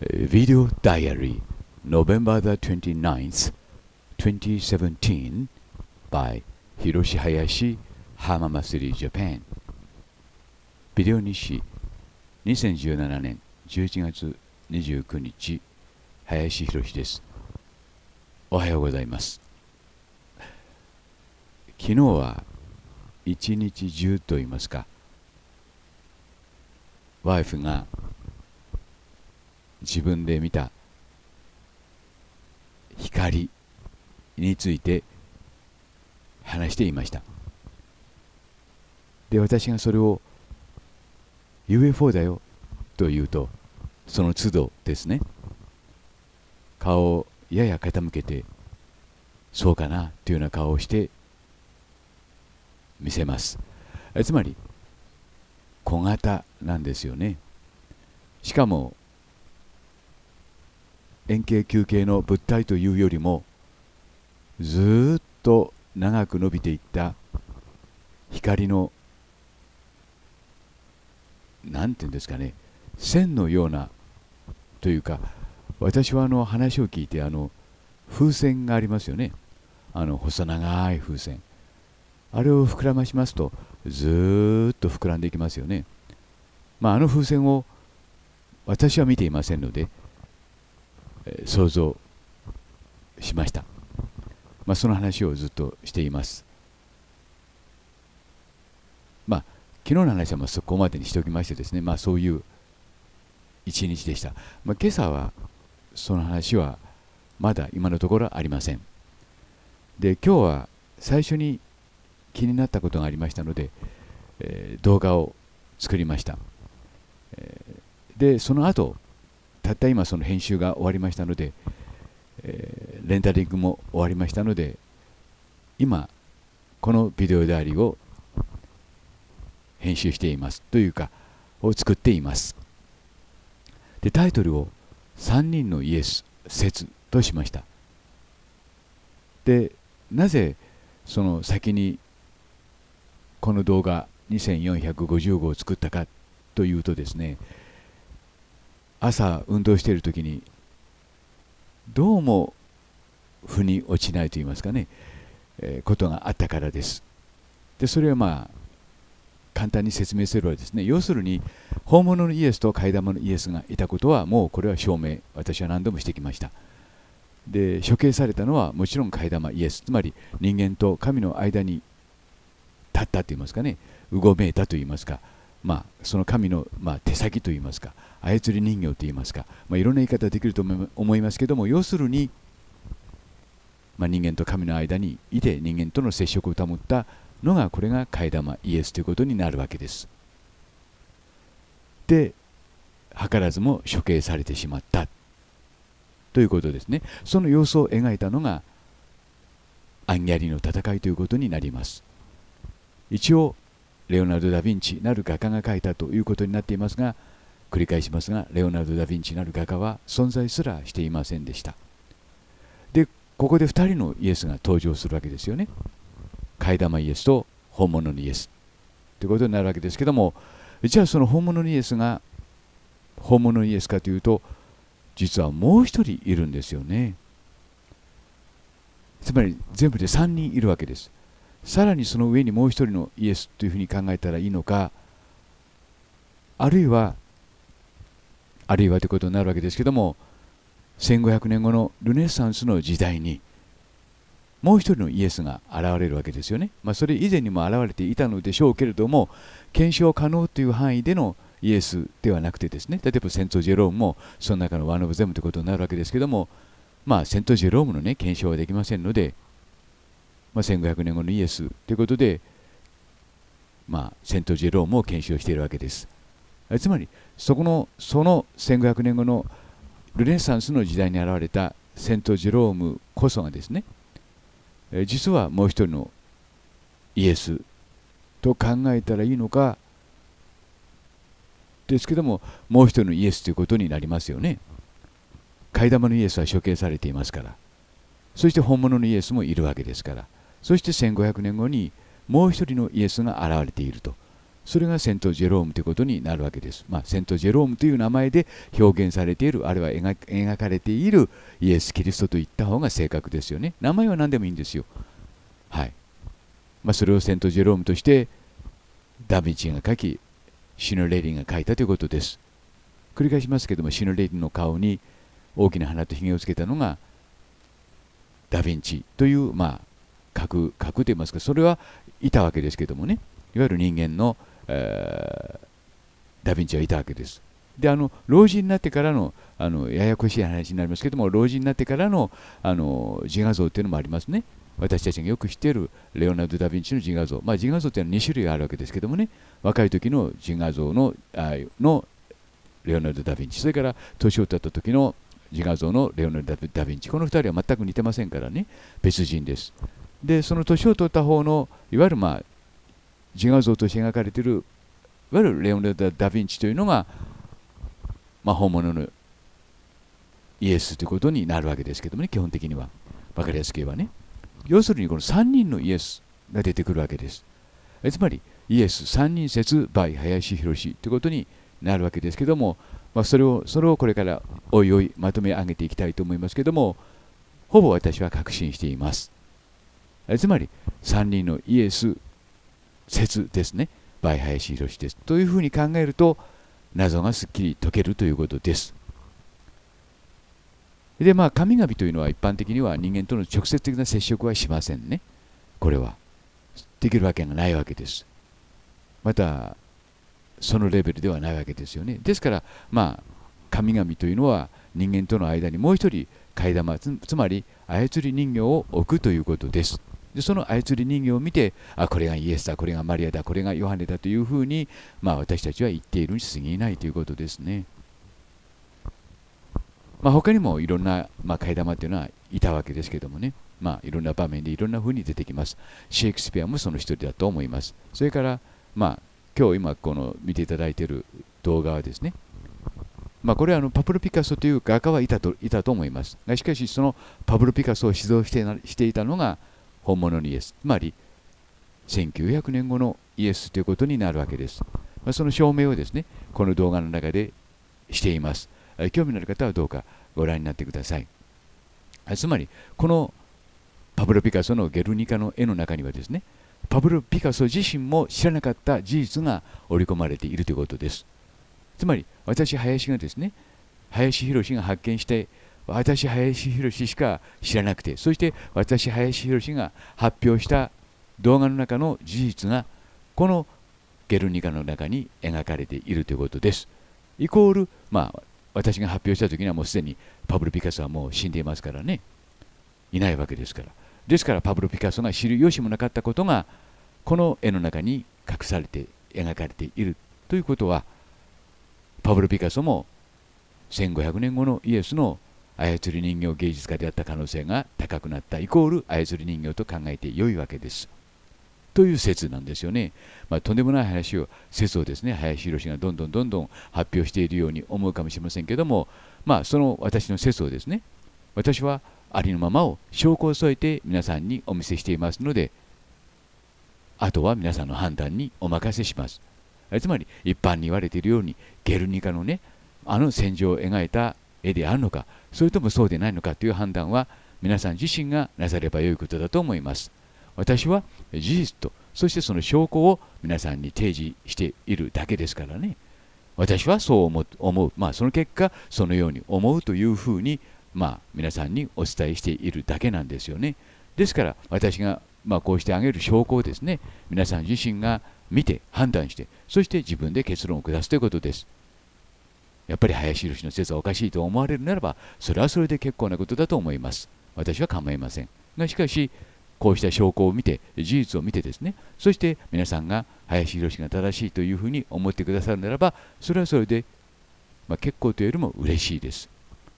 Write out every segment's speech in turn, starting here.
video diary November the 29th 2017 by Hiroshi Hayashi Hamamasuri Japan ビデオ日誌2017年11月29日林博ですおはようございます昨日は一日中と言いますかワイフが自分で見た光について話していましたで私がそれを UFO だよと言うとその都度ですね顔をやや傾けてそうかなというような顔をして見せますつまり小型なんですよねしかも円形球形の物体というよりもずっと長く伸びていった光の何て言うんですかね線のようなというか私はあの話を聞いてあの風船がありますよねあの細長い風船あれを膨らましますとずっと膨らんでいきますよねまああの風船を私は見ていませんので想像しました、まあ、その話をずっとしていますまあ昨日の話はまそこまでにしておきましてですね、まあ、そういう一日でした、まあ、今朝はその話はまだ今のところありませんで今日は最初に気になったことがありましたので、えー、動画を作りました、えー、でその後たった今その編集が終わりましたので、えー、レンダリングも終わりましたので今このビデオダイアリーを編集していますというかを作っていますでタイトルを「3人のイエス説」としましたでなぜその先にこの動画2 4 5 0号を作ったかというとですね朝運動している時にどうも腑に落ちないと言いますかね、えー、ことがあったからです。でそれはまあ簡単に説明すればですね要するに本物のイエスと替え玉のイエスがいたことはもうこれは証明私は何度もしてきましたで処刑されたのはもちろん替え玉イエスつまり人間と神の間に立ったと言いますかねうごめいたと言いますかまあその神の、まあ、手先と言いますか操り人形といいますか、まあ、いろんな言い方できると思いますけども要するに、まあ、人間と神の間にいて人間との接触を保ったのがこれが替え玉イエスということになるわけです。で図らずも処刑されてしまったということですねその様子を描いたのがアンギャリの戦いということになります一応レオナルド・ダ・ヴィンチなる画家が描いたということになっていますが繰り返しますがレオナルド・ダ・ヴィンチなる画家は存在すらしていませんでしたでここで2人のイエスが登場するわけですよね替え玉イエスと本物のイエスということになるわけですけどもじゃあその本物のイエスが本物のイエスかというと実はもう1人いるんですよねつまり全部で3人いるわけですさらにその上にもう1人のイエスというふうに考えたらいいのかあるいはあるいはということになるわけですけども1500年後のルネサンスの時代にもう一人のイエスが現れるわけですよね、まあ、それ以前にも現れていたのでしょうけれども検証可能という範囲でのイエスではなくてですね例えばセント・ジェロームもその中のワン・オブ・ゼムということになるわけですけどもまあセント・ジェロームのね検証はできませんので、まあ、1500年後のイエスということでまあセント・ジェロームを検証しているわけですつまりそこのその1500年後のルネサンスの時代に現れたセント・ジェロームこそがですね実はもう一人のイエスと考えたらいいのかですけどももう一人のイエスということになりますよね替え玉のイエスは処刑されていますからそして本物のイエスもいるわけですからそして1500年後にもう一人のイエスが現れていると。それがセント・ジェロームということになるわけです、まあ、セント・ジェロームという名前で表現されているあるいは描かれているイエス・キリストといった方が正確ですよね名前は何でもいいんですよはいまあ、それをセント・ジェロームとしてダ・ヴィンチが書きシノレリンが書いたということです繰り返しますけどもシノレリンの顔に大きな鼻とひげをつけたのがダ・ヴィンチという、まあ、核核といいますかそれはいたわけですけどもねいわゆる人間のえー、ダ・ヴィンチはいたわけです。であの老人になってからのあのややこしい話になりますけども老人になってからのあの自画像っていうのもありますね私たちがよく知っているレオナルド・ダ・ヴィンチの自画像、まあ、自画像というのは2種類あるわけですけどもね若い時の自画像のあのレオナルド・ダ・ヴィンチそれから年を取った時の自画像のレオナルド・ダ・ヴィンチこの2人は全く似てませんからね別人ですでその年を取った方のいわゆるまあ自画像として描かれているいわゆるレオナルド・ダ・ヴィンチというのが、まあ、本物のイエスということになるわけですけどもね基本的には分かりやすく言えばね要するにこの3人のイエスが出てくるわけですつまりイエス3人説 by 林博ということになるわけですけども、まあ、それをそれをこれからおいおいまとめ上げていきたいと思いますけどもほぼ私は確信していますつまり3人のイエス説ですね倍林宏ですというふうに考えると謎がすっきり解けるということですでまあ神々というのは一般的には人間との直接的な接触はしませんねこれはできるわけがないわけですまたそのレベルではないわけですよねですからまあ神々というのは人間との間にもう一人替え玉つまり操り人形を置くということですでその操り人形を見てあこれがイエスだこれがマリアだこれがヨハネだというふうに、まあ、私たちは言っているに過ぎないということですね、まあ、他にもいろんな、まあ、替え玉というのはいたわけですけどもね、まあ、いろんな場面でいろんなふうに出てきますシェイクスピアもその一人だと思いますそれから、まあ、今日今この見ていただいている動画はですねまあ、これはあのパブロ・ピカソという画家はいたといたと思いますがしかしそのパブロ・ピカソを指導してしていたのが本物のイエスつまり1900年後のイエスということになるわけです、まあ、その証明をですねこの動画の中でしています興味のある方はどうかご覧になってくださいつまりこのパブロ・ピカソの「ゲルニカ」の絵の中にはですねパブロ・ピカソ自身も知らなかった事実が織り込まれているということですつまり私林がですね林博が発見して私、林博しか知らなくて、そして私、林博が発表した動画の中の事実が、このゲルニカの中に描かれているということです。イコール、まあ、私が発表した時にはもうすでにパブロ・ピカソはもう死んでいますからね、いないわけですから。ですから、パブロ・ピカソが知る由もなかったことが、この絵の中に隠されて描かれているということは、パブロ・ピカソも1500年後のイエスの操り人形芸術家であった可能性が高くなったイコール操り人形と考えて良いわけです。という説なんですよね。まあ、とんでもない話を、説をですね、林博がどんどんどんどん発表しているように思うかもしれませんけども、まあ、その私の説をですね、私はありのままを証拠を添えて皆さんにお見せしていますので、あとは皆さんの判断にお任せします。つまり、一般に言われているように、ゲルニカのね、あの戦場を描いた絵であるのか、それともそうでないのかという判断は皆さん自身がなさればよいことだと思います。私は事実と、そしてその証拠を皆さんに提示しているだけですからね。私はそう思う、まあ、その結果、そのように思うというふうに、まあ、皆さんにお伝えしているだけなんですよね。ですから、私が、まあ、こうしてあげる証拠をですね、皆さん自身が見て、判断して、そして自分で結論を下すということです。やっぱり林宏の説はおかしいと思われるならばそれはそれで結構なことだと思います私は構いませんがしかしこうした証拠を見て事実を見てですねそして皆さんが林宏が正しいというふうに思ってくださるならばそれはそれで、まあ、結構というよりも嬉しいです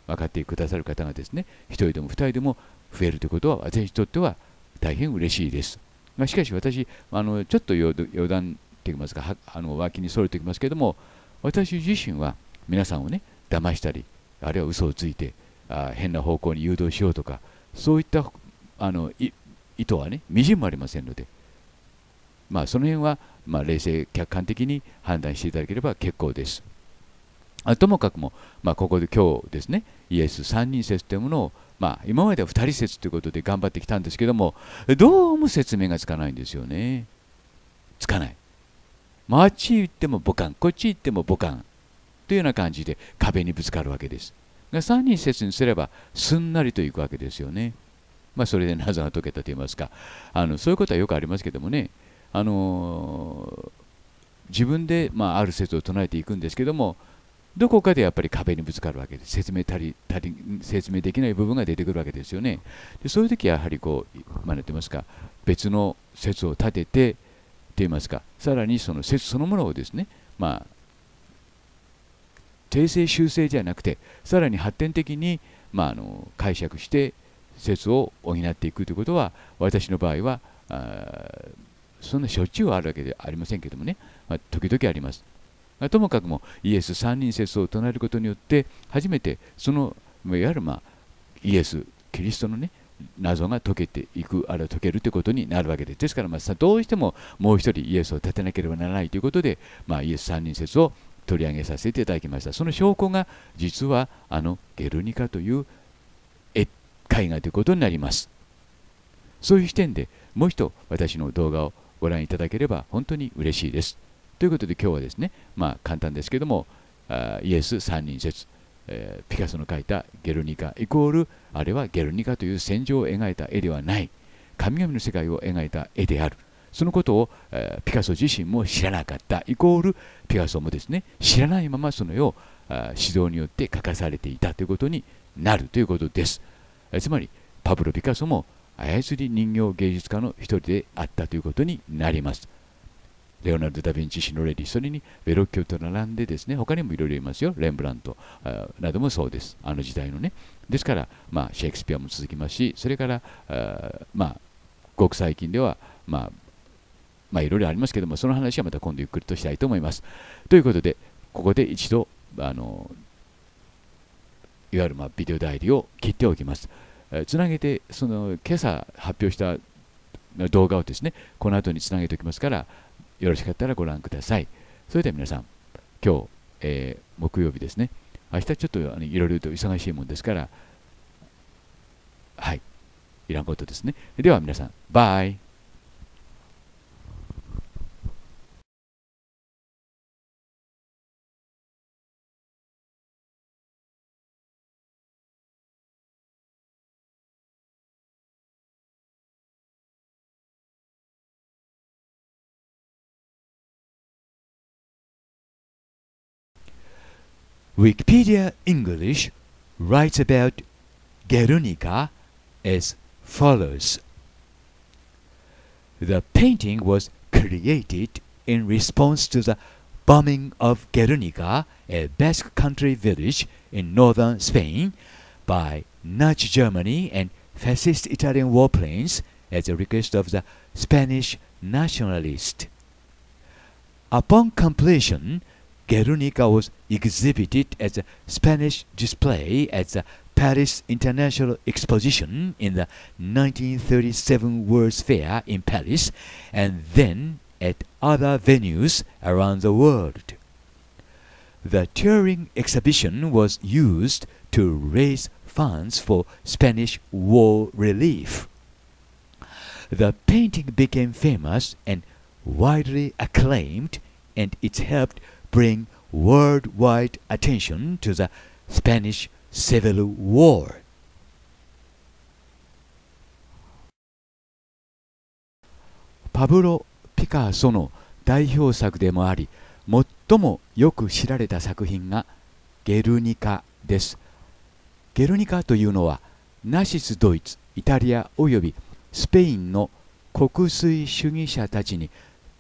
分かってくださる方がですね1人でも2人でも増えるということは私にとっては大変嬉しいですがしかし私あのちょっと余談と言いますかあの脇にそれておきますけども私自身は皆さんをね騙したりあるいは嘘をついてあ変な方向に誘導しようとかそういったあの意図はねみじんもありませんので、まあ、その辺は、まあ、冷静客観的に判断していただければ結構です。あともかくも、まあ、ここで今日ですねイエス3人説というものを、まあ、今までは2人説ということで頑張ってきたんですけどもどうも説明がつかないんですよね。つかない。まあ、あっち行っても母感こっち行っても母感というような感じで壁にぶつかるわけです。が3人説にすればすんなりといくわけですよね。まあ、それで謎が解けたと言いますかあのそういうことはよくありますけどもね、あの自分で、まあ、ある説を唱えていくんですけどもどこかでやっぱり壁にぶつかるわけです説明足り足り説明できない部分が出てくるわけですよねでそういう時はやはりこう真似てますか別の説を立ててと言いますかさらにその説そのものをですねまあ訂正修正じゃなくてさらに発展的に、まあ、あの解釈して説を補っていくということは私の場合はそんなしょっちゅうあるわけではありませんけどもね、まあ、時々あります。まあ、ともかくもイエス三人説を唱えることによって初めてそのいわゆる、まあ、イエスキリストのね謎が解けていくあるいは解けるということになるわけです。ですから、まあ、どうしてももう一人イエスを立てなければならないということで、まあ、イエス三人説を取り上げさせていただきましたその証拠が実はあの「ゲルニカ」という絵絵画ということになりますそういう視点でもう一度私の動画をご覧いただければ本当に嬉しいですということで今日はですねまあ簡単ですけどもあイエス三人説、えー、ピカソの描いた「ゲルニカ」イコールあれはゲルニカという戦場を描いた絵ではない神々の世界を描いた絵であるそのことを、えー、ピカソ自身も知らなかったイコールピカソもですね知らないままその絵を指導によって書かされていたということになるということです。つまりパブロ・ピカソも操り人形芸術家の一人であったということになります。レオナルド・ダ・ヴィンチ・シノレリ、それにベロッキョと並んでですね、他にもいろいろいますよ、レンブラントなどもそうです、あの時代のね。ですから、まあ、シェイクスピアも続きますし、それから、あまあ、ごく最近では、まあ、まあ、いろいろありますけども、その話はまた今度ゆっくりとしたいと思います。ということで、ここで一度、あのいわゆるまビデオ代理を切っておきます。えー、つなげて、その今朝発表した動画をですね、この後につなげておきますから、よろしかったらご覧ください。それでは皆さん、今日、えー、木曜日ですね、明日ちょっとあのいろいろと忙しいもんですから、はい、いらんことですね。では皆さん、バイ。Wikipedia English writes about Guernica as follows The painting was created in response to the bombing of Guernica, a Basque country village in northern Spain, by Nazi Germany and fascist Italian warplanes at the request of the Spanish nationalists. Upon completion, Guernica was exhibited as a Spanish display at the Paris International Exposition in the 1937 World's Fair in Paris and then at other venues around the world. The Turing exhibition was used to raise funds for Spanish war relief. The painting became famous and widely acclaimed and it helped bring worldwide attention to the Spanish Civil War. パブロ・ピカソの代表作でもあり最もよく知られた作品が「ゲルニカ」です。ゲルニカというのはナシスドイツイタリアおよびスペインの国粋主義者たちに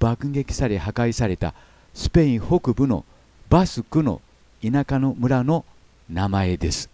爆撃され破壊された「スペイン北部のバスクの田舎の村の名前です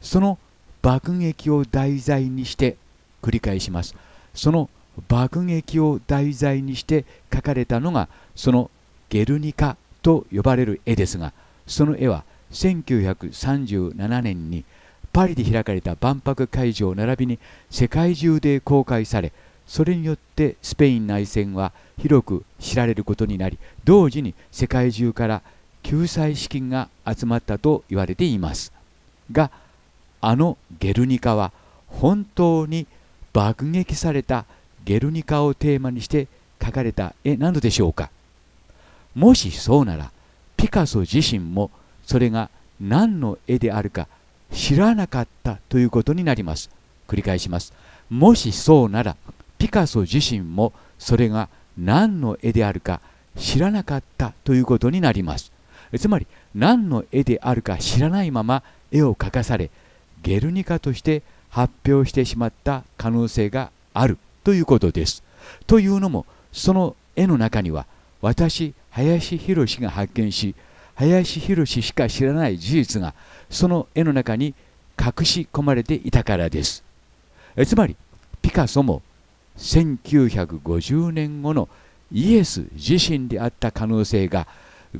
その爆撃を題材にして繰り返しますその爆撃を題材にして描かれたのがそのゲルニカと呼ばれる絵ですがその絵は1937年にパリで開かれた万博会場並びに世界中で公開されそれによってスペイン内戦は広く知られることになり同時に世界中から救済資金が集まったと言われていますがあのゲルニカは本当に爆撃されたゲルニカをテーマにして描かれた絵なのでしょうかもしそうならピカソ自身もそれが何の絵であるか知らなかったということになります繰り返しますもしそうならピカソ自身もそれが何の絵であるか知らなかったということになりますつまり何の絵であるか知らないまま絵を描かされゲルニカとして発表してしまった可能性があるということですというのもその絵の中には私林博が発見し林博しか知らない事実がその絵の中に隠し込まれていたからですつまりピカソも1950年後のイエス自身であった可能性が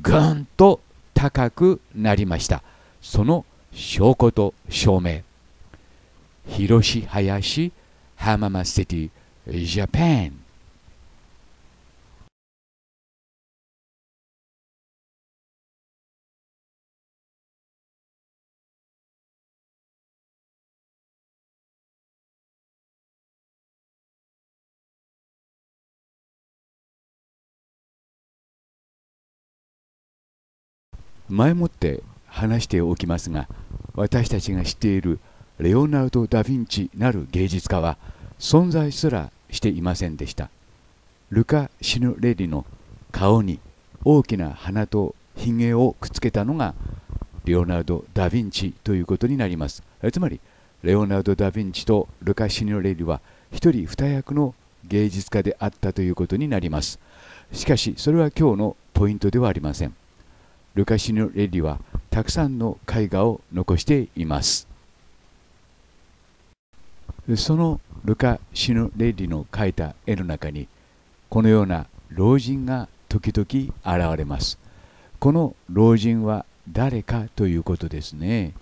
ぐんと高くなりましたその証拠と証明広し林浜松シティジャパン前もって話しておきますが私たちが知っているレオナルド・ダ・ヴィンチなる芸術家は存在すらしていませんでしたルカ・シヌレリの顔に大きな鼻とひげをくっつけたのがレオナルド・ダ・ヴィンチということになりますつまりレオナルド・ダ・ヴィンチとルカ・シヌレリは一人二役の芸術家であったということになりますしかしそれは今日のポイントではありませんルカシノレリはたくさんの絵画を残していますそのルカ・シノレリの描いた絵の中にこのような老人が時々現れますこの老人は誰かということですね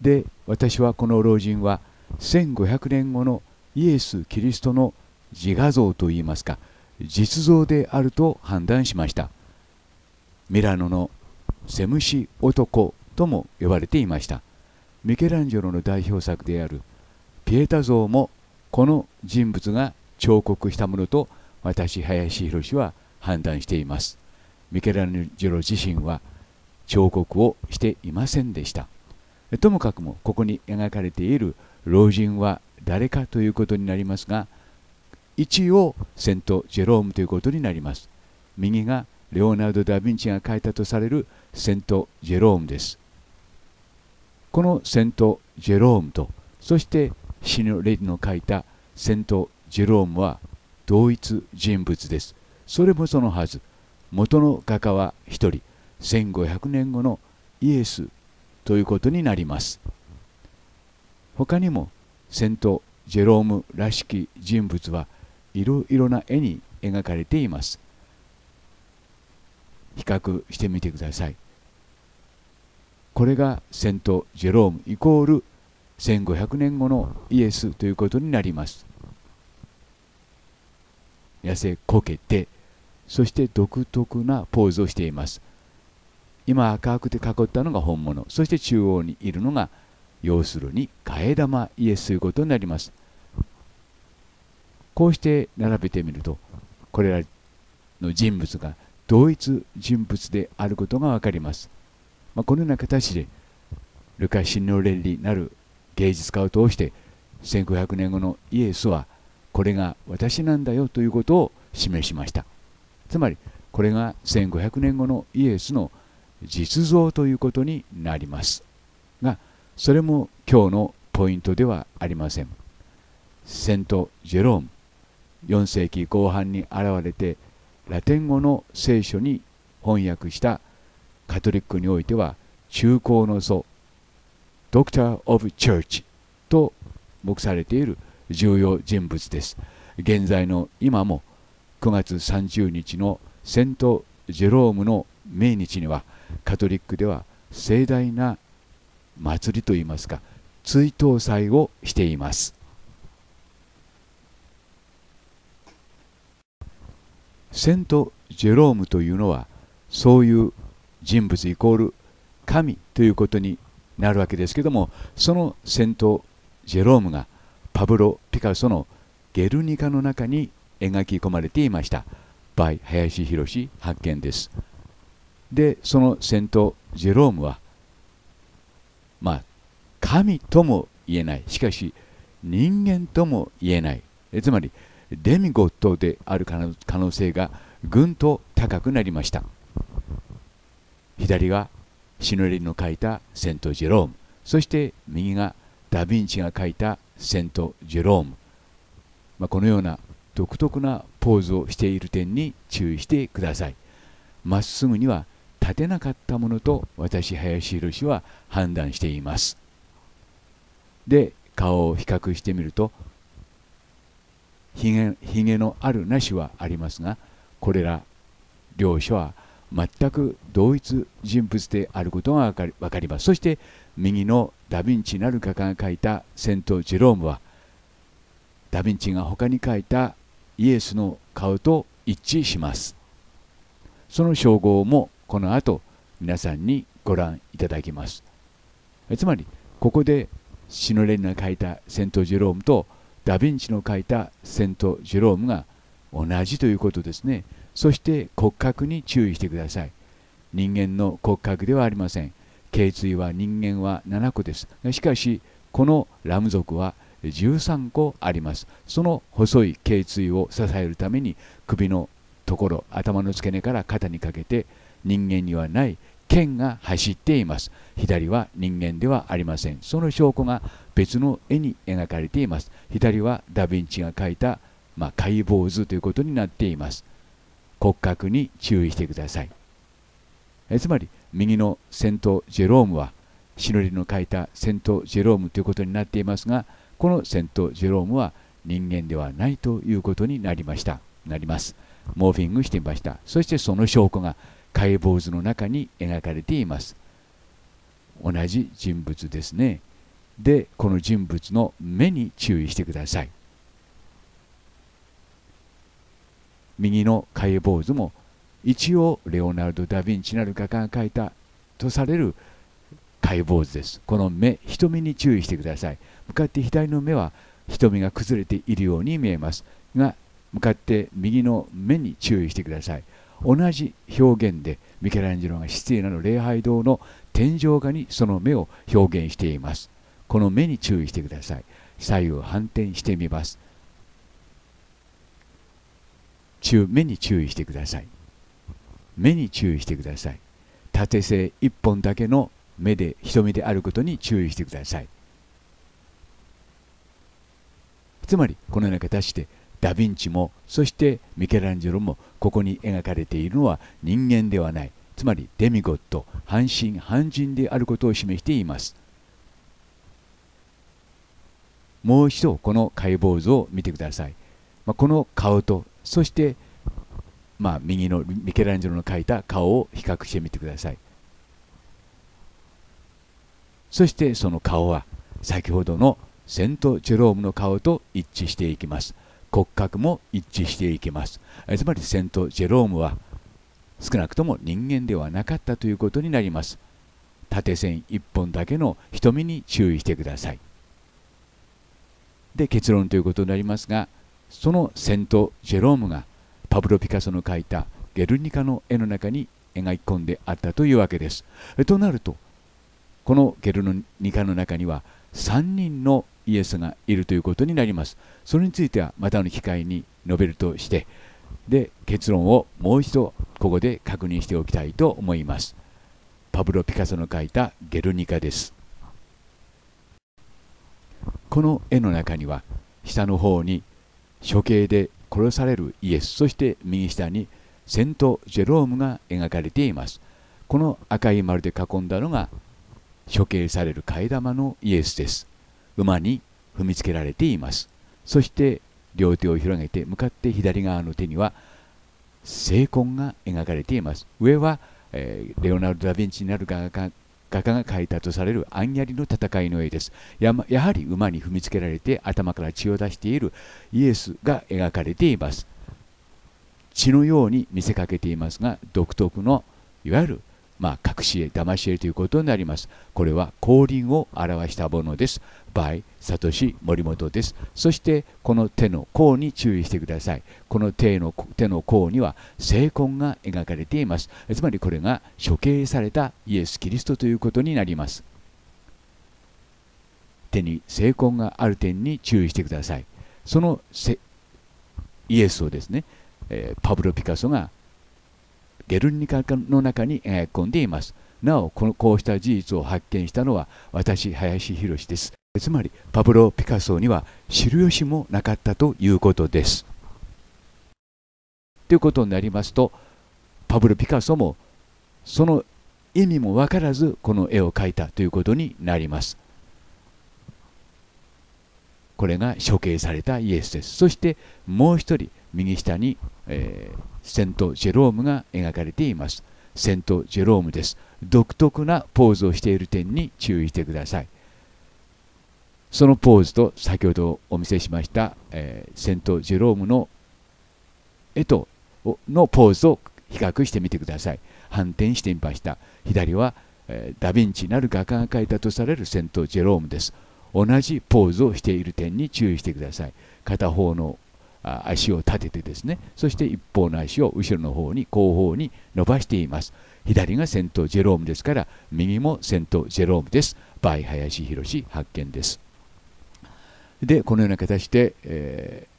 で私はこの老人は1500年後のイエス・キリストの自画像といいますか実像であると判断しましたミラノのセムシ男とも呼ばれていましたミケランジェロの代表作であるピエタ像もこの人物が彫刻したものと私林博は判断していますミケランジェロ自身は彫刻をしていませんでしたともかくもここに描かれている老人は誰かということになりますが一応セント・ジェロームということになります右がレオナルド・ダ・ヴィンチが描いたとされる「セント・ジェロームです。このセント・ジェロームとそしてシニレディの書いたセント・ジェロームは同一人物です。それもそのはず元の画家は一人1500年後のイエスということになります。他にもセント・ジェロームらしき人物はいろいろな絵に描かれています。比較してみてください。これがセント・ジェロームイコール1500年後のイエスということになります。痩せこけてそして独特なポーズをしています。今赤くて囲ったのが本物そして中央にいるのが要するに替え玉イエスということになります。こうして並べてみるとこれらの人物が同一人物であることが分かります。まあ、このような形でルカ神の連になる芸術家を通して1500年後のイエスはこれが私なんだよということを示しましたつまりこれが1500年後のイエスの実像ということになりますがそれも今日のポイントではありませんセント・ジェローム4世紀後半に現れてラテン語の聖書に翻訳したカトリックにおいては中高の祖ドクター・オブ・チョーチと目されている重要人物です現在の今も9月30日のセント・ジェロームの命日にはカトリックでは盛大な祭りといいますか追悼祭をしていますセント・ジェロームというのはそういう人物イコール神ということになるわけですけどもその先頭ジェロームがパブロ・ピカソの「ゲルニカ」の中に描き込まれていました by 林博発見ですでその先頭ジェロームはまあ神とも言えないしかし人間とも言えないつまりデミゴットである可能性がぐんと高くなりました。左がシノリの書いたセント・ジェロームそして右がダ・ヴィンチが書いたセント・ジェローム、まあ、このような独特なポーズをしている点に注意してくださいまっすぐには立てなかったものと私林宏は判断していますで顔を比較してみるとひげのあるなしはありますがこれら両者は全く同一人物であることが分かりますそして右のダ・ヴィンチなる画家が描いたセント・ジェロームはダ・ヴィンチが他に描いたイエスの顔と一致しますその称号もこの後皆さんにご覧いただきますつまりここでシノレンが描いたセント・ジェロームとダ・ヴィンチの描いたセント・ジェロームが同じということですね。そして骨格に注意してください人間の骨格ではありません頸椎は人間は7個ですしかしこのラム族は13個ありますその細い頸椎を支えるために首のところ頭の付け根から肩にかけて人間にはない剣が走っています左は人間ではありませんその証拠が別の絵に描かれています左はダヴィンチが描いた、まあ、解剖図ということになっています骨格に注意してくださいつまり右のセント・ジェロームはシノリの書いたセント・ジェロームということになっていますがこのセント・ジェロームは人間ではないということになりましたなりますモーフィングしていましたそしてその証拠が解剖図の中に描かれています同じ人物ですねでこの人物の目に注意してください右の解剖図も一応レオナルド・ダ・ヴィンチなる画家が描いたとされる解剖図ですこの目瞳に注意してください向かって左の目は瞳が崩れているように見えますが向かって右の目に注意してください同じ表現でミケランジェロが失礼なの礼拝堂の天井画にその目を表現していますこの目に注意してください左右反転してみます注目に注意してください目に注意してください縦性1本だけの目で瞳であることに注意してくださいつまりこのような形してダ・ヴィンチもそしてミケランジェロもここに描かれているのは人間ではないつまりデミゴッド半身半人であることを示していますもう一度この解剖図を見てください、まあ、この顔とそして、まあ、右のミケランジェロの描いた顔を比較してみてくださいそしてその顔は先ほどのセント・ジェロームの顔と一致していきます骨格も一致していきますつまりセント・ジェロームは少なくとも人間ではなかったということになります縦線1本だけの瞳に注意してくださいで結論ということになりますがそのセント・ジェロームがパブロ・ピカソの描いたゲルニカの絵の中に描き込んであったというわけです。となるとこのゲルニカの中には3人のイエスがいるということになります。それについてはまたの機会に述べるとしてで結論をもう一度ここで確認しておきたいと思います。パブロ・ピカソの描いた「ゲルニカ」です。この絵の中には下の方に処刑で殺されるイエスそして右下にセント・ジェロームが描かれていますこの赤い丸で囲んだのが処刑される替え玉のイエスです馬に踏みつけられていますそして両手を広げて向かって左側の手には聖痕が描かれています上は、えー、レオナルド・ダ・ヴィンチになるが画家が描いたとされるアンヤリの戦いの絵ですややはり馬に踏みつけられて頭から血を出しているイエスが描かれています血のように見せかけていますが独特のいわゆるまあ、隠し絵、騙し絵ということになります。これは降臨を表したものです。by サトシ森本です。そしてこの手の甲に注意してください。この手の手の甲には聖痕が描かれています。つまりこれが処刑されたイエス・キリストということになります。手に聖痕がある点に注意してください。そのイエスをですね、えパブロ・ピカソがゲルニカの中に描き込んでいます。なおこのこうした事実を発見したのは私林博ですつまりパブロ・ピカソには知る由もなかったということです。ということになりますとパブロ・ピカソもその意味も分からずこの絵を描いたということになります。これが処刑されたイエスです。そしてもう一人右下に、えー、セント・ジェロームが描かれています。セント・ジェロームです。独特なポーズをしている点に注意してください。そのポーズと先ほどお見せしました、えー、セント・ジェロームの絵とのポーズを比較してみてください反転してみました左は、えー、ダ・ヴィンチなる画家が描いたとされるセント・ジェロームです同じポーズをしている点に注意してください片方の足を立ててですねそして一方の足を後ろの方に後方に伸ばしています左がセント・ジェロームですから右もセント・ジェロームですバヒ林博発見ですでこのような形で、えー、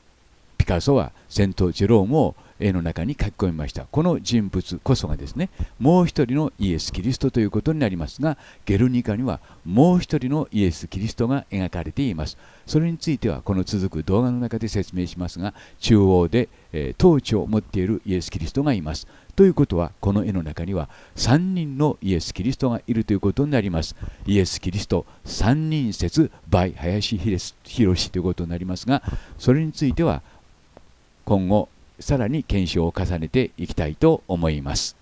ピカソはセント・ジェロームを絵の中に書き込みましたこの人物こそがですねもう一人のイエス・キリストということになりますがゲルニカにはもう一人のイエス・キリストが描かれていますそれについてはこの続く動画の中で説明しますが中央で、えー、統治を持っているイエス・キリストがいますということはこの絵の中には3人のイエス・キリストがいるということになりますイエス・キリスト3人説 by 林博士ということになりますがそれについては今後さらに検証を重ねていきたいと思います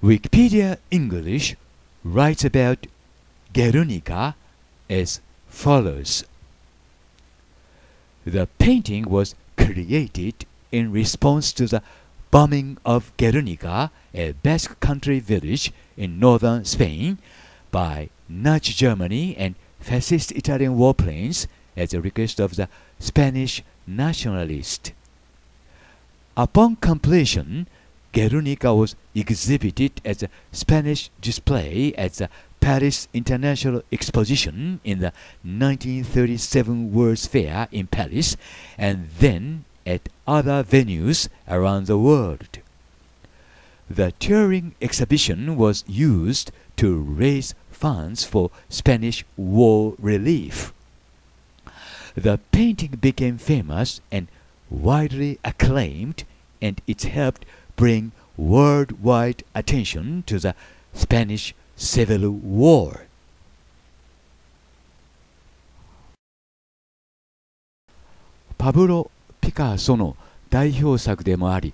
Wikipedia English writes about Guernica as follows The painting was created in response to the bombing of Guernica, a Basque country village in northern Spain, by Nazi Germany and fascist Italian warplanes at the request of the Spanish nationalists. Upon completion, Guernica was exhibited as a Spanish display at the Paris International Exposition in the 1937 World's Fair in Paris and then at other venues around the world. The touring exhibition was used to raise funds for Spanish war relief. The painting became famous and widely acclaimed and it helped bring worldwide attention to the Spanish Civil War. パブロ・ピカソの代表作でもあり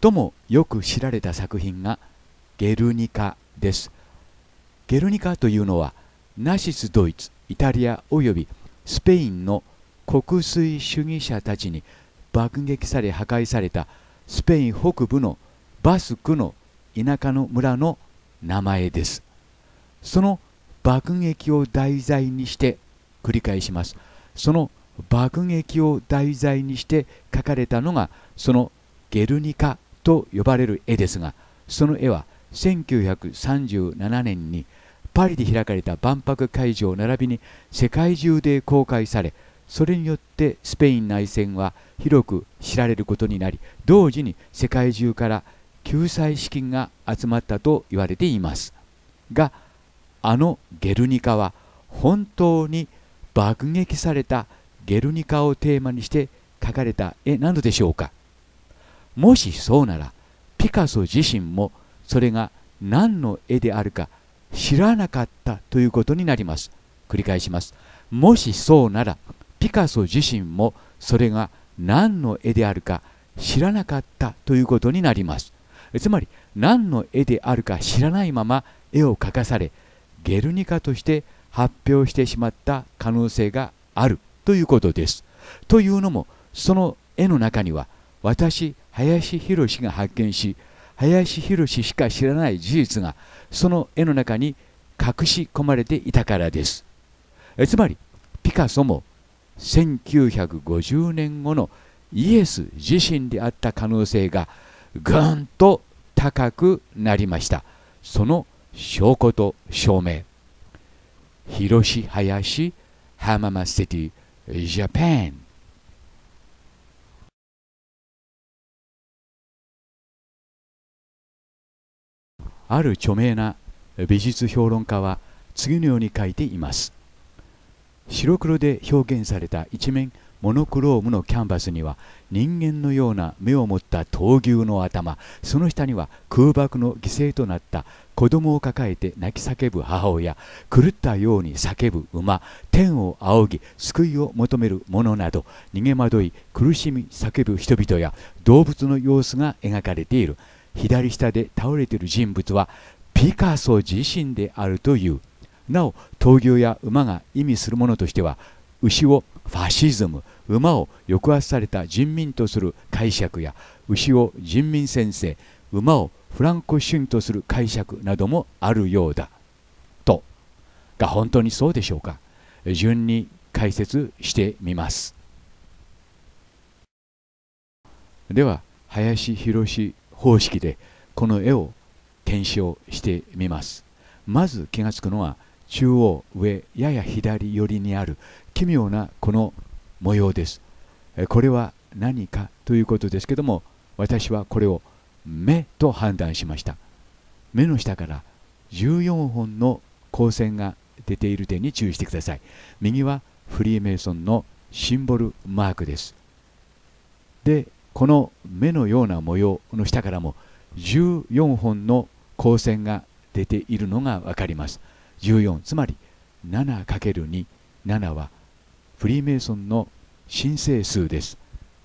最もよく知られた作品が「ゲルニカ」です。ゲルニカというのはナシスドイツイタリアおよびスペインの国粋主義者たちに爆撃され破壊された「スペイン北部のバスクの田舎の村の名前ですその爆撃を題材にして繰り返しますその爆撃を題材にして描かれたのがそのゲルニカと呼ばれる絵ですがその絵は1937年にパリで開かれた万博会場並びに世界中で公開されそれによってスペイン内戦は広く知られることになり同時に世界中から救済資金が集まったと言われていますがあのゲルニカは本当に爆撃されたゲルニカをテーマにして描かれた絵なのでしょうかもしそうならピカソ自身もそれが何の絵であるか知らなかったということになります繰り返しますもしそうならピカソ自身もそれが何の絵であるか知らなかったということになりますつまり何の絵であるか知らないまま絵を描かされゲルニカとして発表してしまった可能性があるということですというのもその絵の中には私林博が発見し林博しか知らない事実がその絵の中に隠し込まれていたからですつまりピカソも1950年後のイエス自身であった可能性がぐんと高くなりましたその証拠と証明広し林浜松シティジャパンある著名な美術評論家は次のように書いています白黒で表現された一面モノクロームのキャンバスには人間のような目を持った闘牛の頭その下には空爆の犠牲となった子供を抱えて泣き叫ぶ母親狂ったように叫ぶ馬天を仰ぎ救いを求める者など逃げ惑い苦しみ叫ぶ人々や動物の様子が描かれている左下で倒れている人物はピカソ自身であるという。なお闘牛や馬が意味するものとしては牛をファシズム馬を抑圧された人民とする解釈や牛を人民先生馬をフランコ主義とする解釈などもあるようだとが本当にそうでしょうか順に解説してみますでは林博方式でこの絵を検証してみますまず気がつくのは中央上やや左寄りにある奇妙なこの模様ですこれは何かということですけども私はこれを目と判断しました目の下から14本の光線が出ている点に注意してください右はフリーメイソンのシンボルマークですでこの目のような模様の下からも14本の光線が出ているのが分かります。14つまり 7×27 はフリーメイソンの神聖数です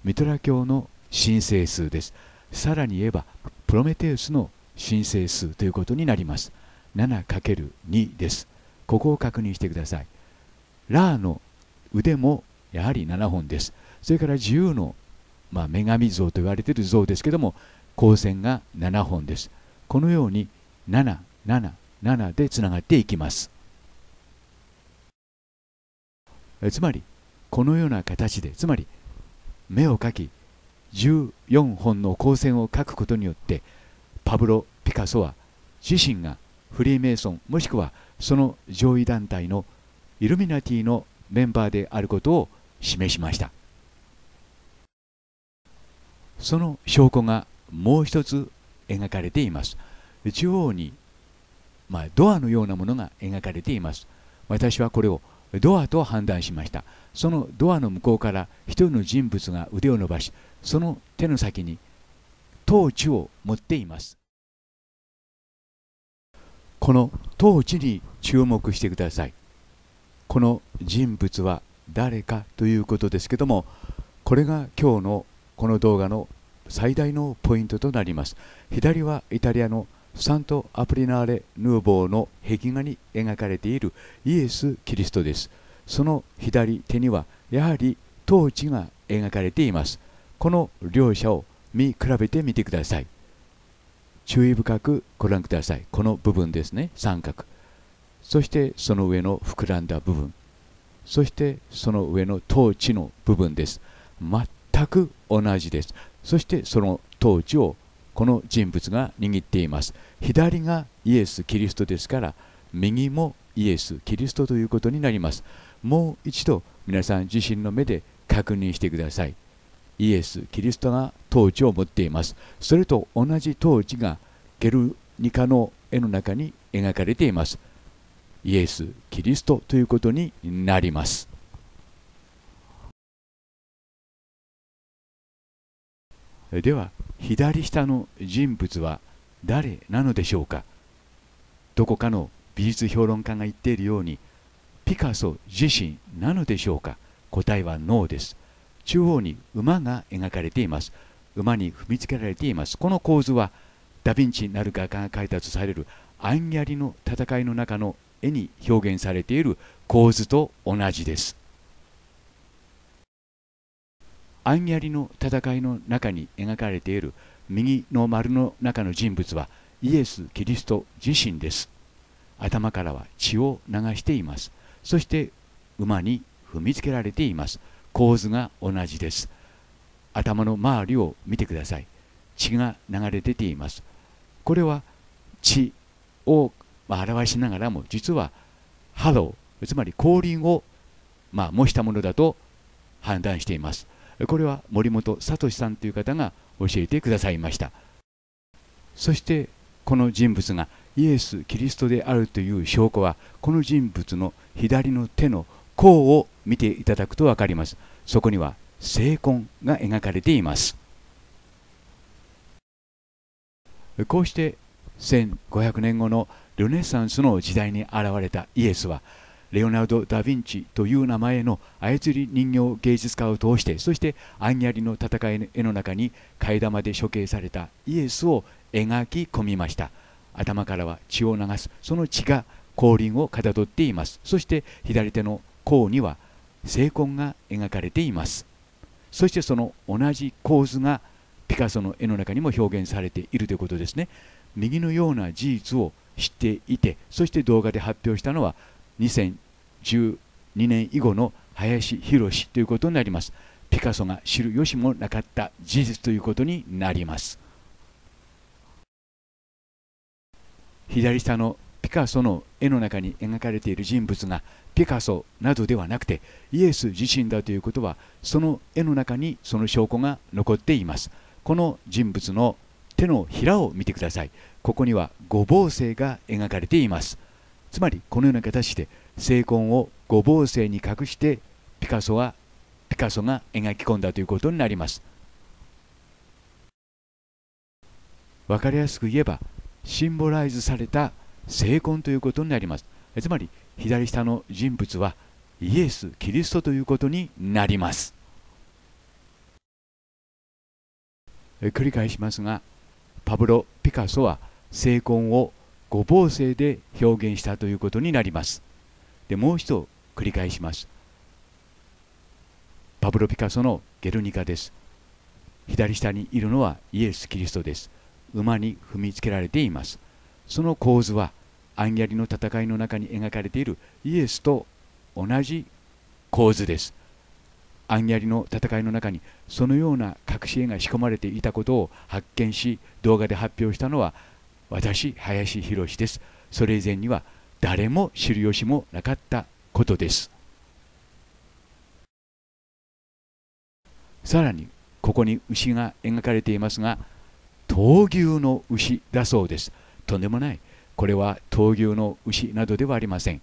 ミトラ教の神聖数ですさらに言えばプロメテウスの神聖数ということになります 7×2 ですここを確認してくださいラーの腕もやはり7本ですそれから自由の、まあ、女神像と言われている像ですけども光線が7本ですこのように777 7でつながっていきますつまりこのような形でつまり目を描き14本の光線を描くことによってパブロ・ピカソは自身がフリーメイソンもしくはその上位団体のイルミナティのメンバーであることを示しましたその証拠がもう一つ描かれています中央にまあ、ドアのようなものが描かれています私はこれをドアと判断しましたそのドアの向こうから1人の人物が腕を伸ばしその手の先にトーチを持っていますこのトーチに注目してくださいこの人物は誰かということですけどもこれが今日のこの動画の最大のポイントとなります左はイタリアのサント・アプリナーレ・ヌーボーの壁画に描かれているイエス・キリストです。その左手にはやはり統治が描かれています。この両者を見比べてみてください。注意深くご覧ください。この部分ですね、三角。そしてその上の膨らんだ部分。そしてその上のトーチの部分です。全く同じです。そしてその統治をこの人物が握っています左がイエス・キリストですから右もイエス・キリストということになりますもう一度皆さん自身の目で確認してくださいイエス・キリストが統治を持っていますそれと同じ統治がゲルニカの絵の中に描かれていますイエス・キリストということになりますでは左下の人物は誰なのでしょうかどこかの美術評論家が言っているようにピカソ自身なのでしょうか答えはノーです中央に馬が描かれています馬に踏みつけられていますこの構図はダ・ヴィンチなる画家が描いたとされるアンギャリの戦いの中の絵に表現されている構図と同じですあんやリの戦いの中に描かれている右の丸の中の人物はイエス・キリスト自身です頭からは血を流していますそして馬に踏みつけられています構図が同じです頭の周りを見てください血が流れ出ていますこれは血を表しながらも実はハローつまり降臨をまあ模したものだと判断していますこれは森本聡さんという方が教えてくださいましたそしてこの人物がイエス・キリストであるという証拠はこの人物の左の手の甲を見ていただくと分かりますそこには聖婚が描かれていますこうして1500年後のルネサンスの時代に現れたイエスはレオナルド・ダ・ヴィンチという名前の操り人形芸術家を通してそしてアンギャリの戦いの絵の中に替え玉で処刑されたイエスを描き込みました頭からは血を流すその血が後輪をかたどっていますそして左手の甲には聖魂が描かれていますそしてその同じ構図がピカソの絵の中にも表現されているということですね右のような事実を知っていてそして動画で発表したのは2012年以後の林博ということになります。ピカソが知る由もなかった事実ということになります。左下のピカソの絵の中に描かれている人物がピカソなどではなくてイエス自身だということはその絵の中にその証拠が残っていますこの人物の手のひらを見てくださいここには五芒星が描かれていますつまりこのような形で聖魂を五芒星に隠してピカソはピカソが描き込んだということになります分かりやすく言えばシンボライズされた聖魂ということになりますつまり左下の人物はイエス・キリストということになります繰り返しますがパブロ・ピカソは聖魂を五芒星で表現したということになりますでもう一度繰り返しますパブロ・ピカソの「ゲルニカ」です左下にいるのはイエス・キリストです馬に踏みつけられていますその構図はアンギャリの戦いの中に描かれているイエスと同じ構図ですアンギャリの戦いの中にそのような隠し絵が仕込まれていたことを発見し動画で発表したのは私林博ですそれ以前には誰も知る由もなかったことですさらにここに牛が描かれていますが闘牛の牛だそうですとんでもないこれは闘牛の牛などではありません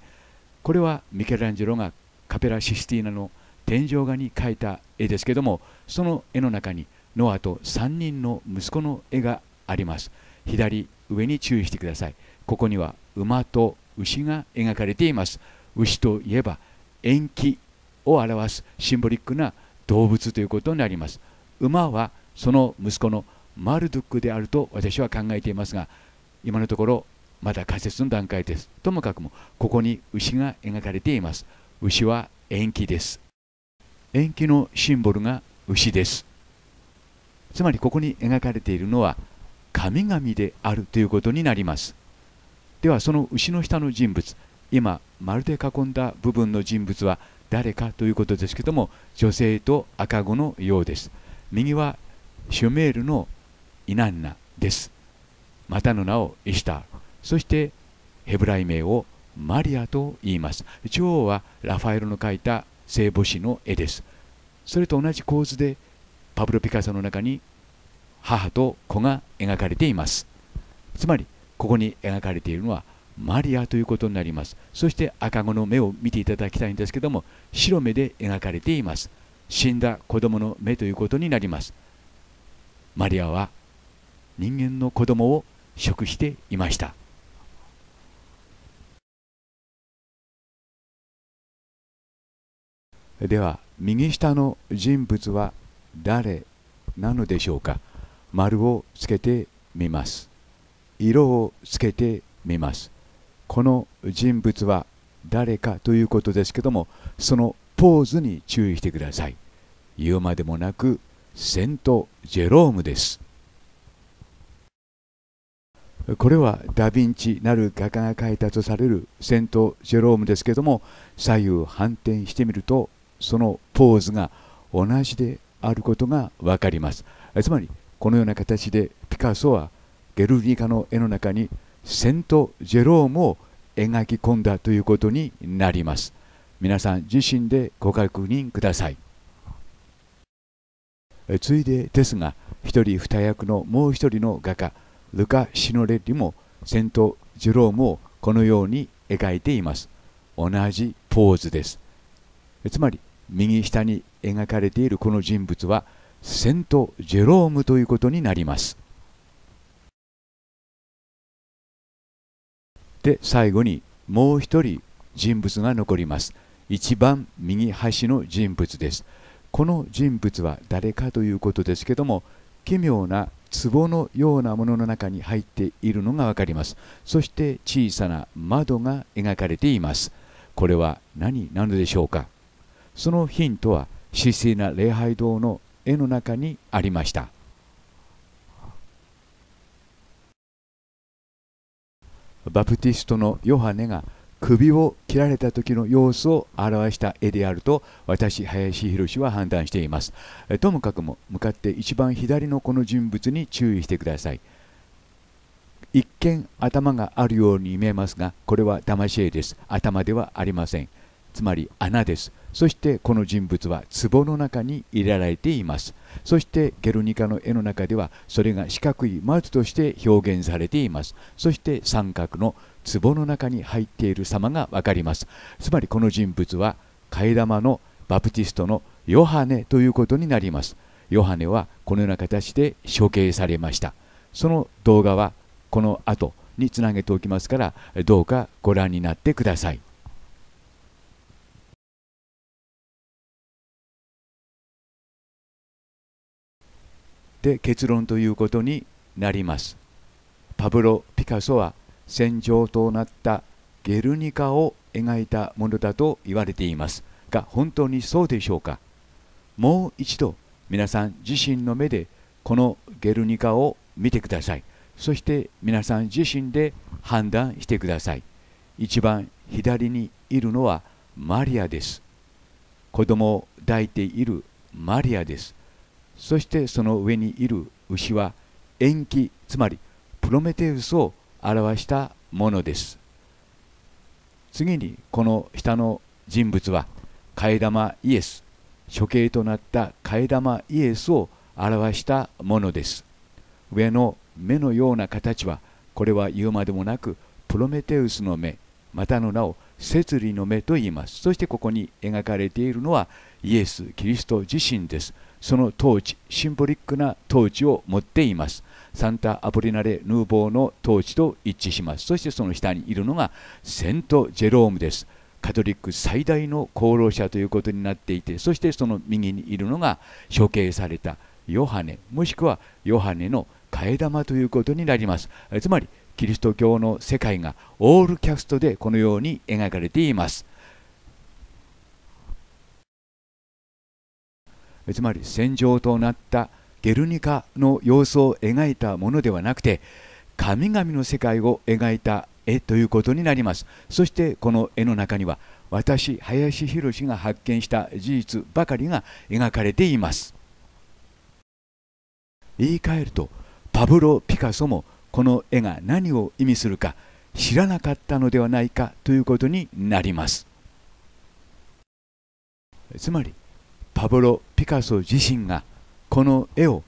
これはミケランジェロがカペラ・システィーナの天井画に描いた絵ですけどもその絵の中にノアと3人の息子の絵があります。左上に注意してくださいここには馬と牛が描かれています牛といえば延期を表すシンボリックな動物ということになります馬はその息子のマルドックであると私は考えていますが今のところまだ仮説の段階ですともかくもここに牛が描かれています牛は延期です延期のシンボルが牛ですつまりここに描かれているのは神々であるということになりますではその牛の下の人物今丸で囲んだ部分の人物は誰かということですけども女性と赤子のようです右はシュメールのイナンナですまたの名をイシタールそしてヘブライ名をマリアと言います女王はラファエロの描いた聖母子の絵ですそれと同じ構図でパブロ・ピカソの中に母と子が描かれていますつまりここに描かれているのはマリアということになりますそして赤子の目を見ていただきたいんですけども白目で描かれています死んだ子供の目ということになりますマリアは人間の子供を食していましたでは右下の人物は誰なのでしょうか丸をつけてみます。色をつけてみます。この人物は誰かということですけども、そのポーズに注意してください。言うまでもなく、セント・ジェロームです。これはダ・ヴィンチなる画家が描いたとされるセント・ジェロームですけども左右反転してみるとそのポーズが同じであることが分かりますつまりこのような形でピカソはゲルニカの絵の中にセント・ジェロームを描き込んだということになります皆さん自身でご確認くださいついでですが1人2役のもう1人の画家ルカ・シノレッリもセント・ジェロームをこのように描いています同じポーズですつまり右下に描かれているこの人物はセント・ジェロームということになります。で最後にもう一人人物が残ります。一番右端の人物です。この人物は誰かということですけども奇妙な壺のようなものの中に入っているのが分かります。そして小さな窓が描かれています。これは何なのでしょうかそのヒントは神聖な礼拝堂の絵の中にありましたバプティストのヨハネが首を切られた時の様子を表した絵であると私林博は判断していますともかくも向かって一番左のこの人物に注意してください一見頭があるように見えますがこれは騙し絵です頭ではありませんつまり穴ですそしてこの人物は壺の中に入れられていますそしてゲルニカの絵の中ではそれが四角い松として表現されていますそして三角の壺の中に入っている様が分かりますつまりこの人物は替え玉のバプティストのヨハネということになりますヨハネはこのような形で処刑されましたその動画はこの後につなげておきますからどうかご覧になってくださいって結論ということになりますパブロ・ピカソは戦場となったゲルニカを描いたものだと言われていますが本当にそうでしょうかもう一度皆さん自身の目でこのゲルニカを見てくださいそして皆さん自身で判断してください一番左にいるのはマリアです子供を抱いているマリアですそしてその上にいる牛は延期つまりプロメテウスを表したものです次にこの下の人物は替え玉イエス処刑となった替え玉イエスを表したものです上の目のような形はこれは言うまでもなくプロメテウスの目またの名を摂理の目と言いますそしてここに描かれているのはイエス・キリスト自身ですその統治シンボリックな統治を持っていますサンタ・アポリナレ・ヌーボーの統治と一致しますそしてその下にいるのがセント・ジェロームですカトリック最大の功労者ということになっていてそしてその右にいるのが処刑されたヨハネもしくはヨハネの替え玉ということになりますつまりキリスト教の世界がオールキャストでこのように描かれていますつまり戦場となったゲルニカの様子を描いたものではなくて神々の世界を描いた絵ということになりますそしてこの絵の中には私林博が発見した事実ばかりが描かれています言い換えるとパブロ・ピカソもこの絵が何を意味するか知らなかったのではないかということになりますつまりパブロ・ピカソ自身がこの絵を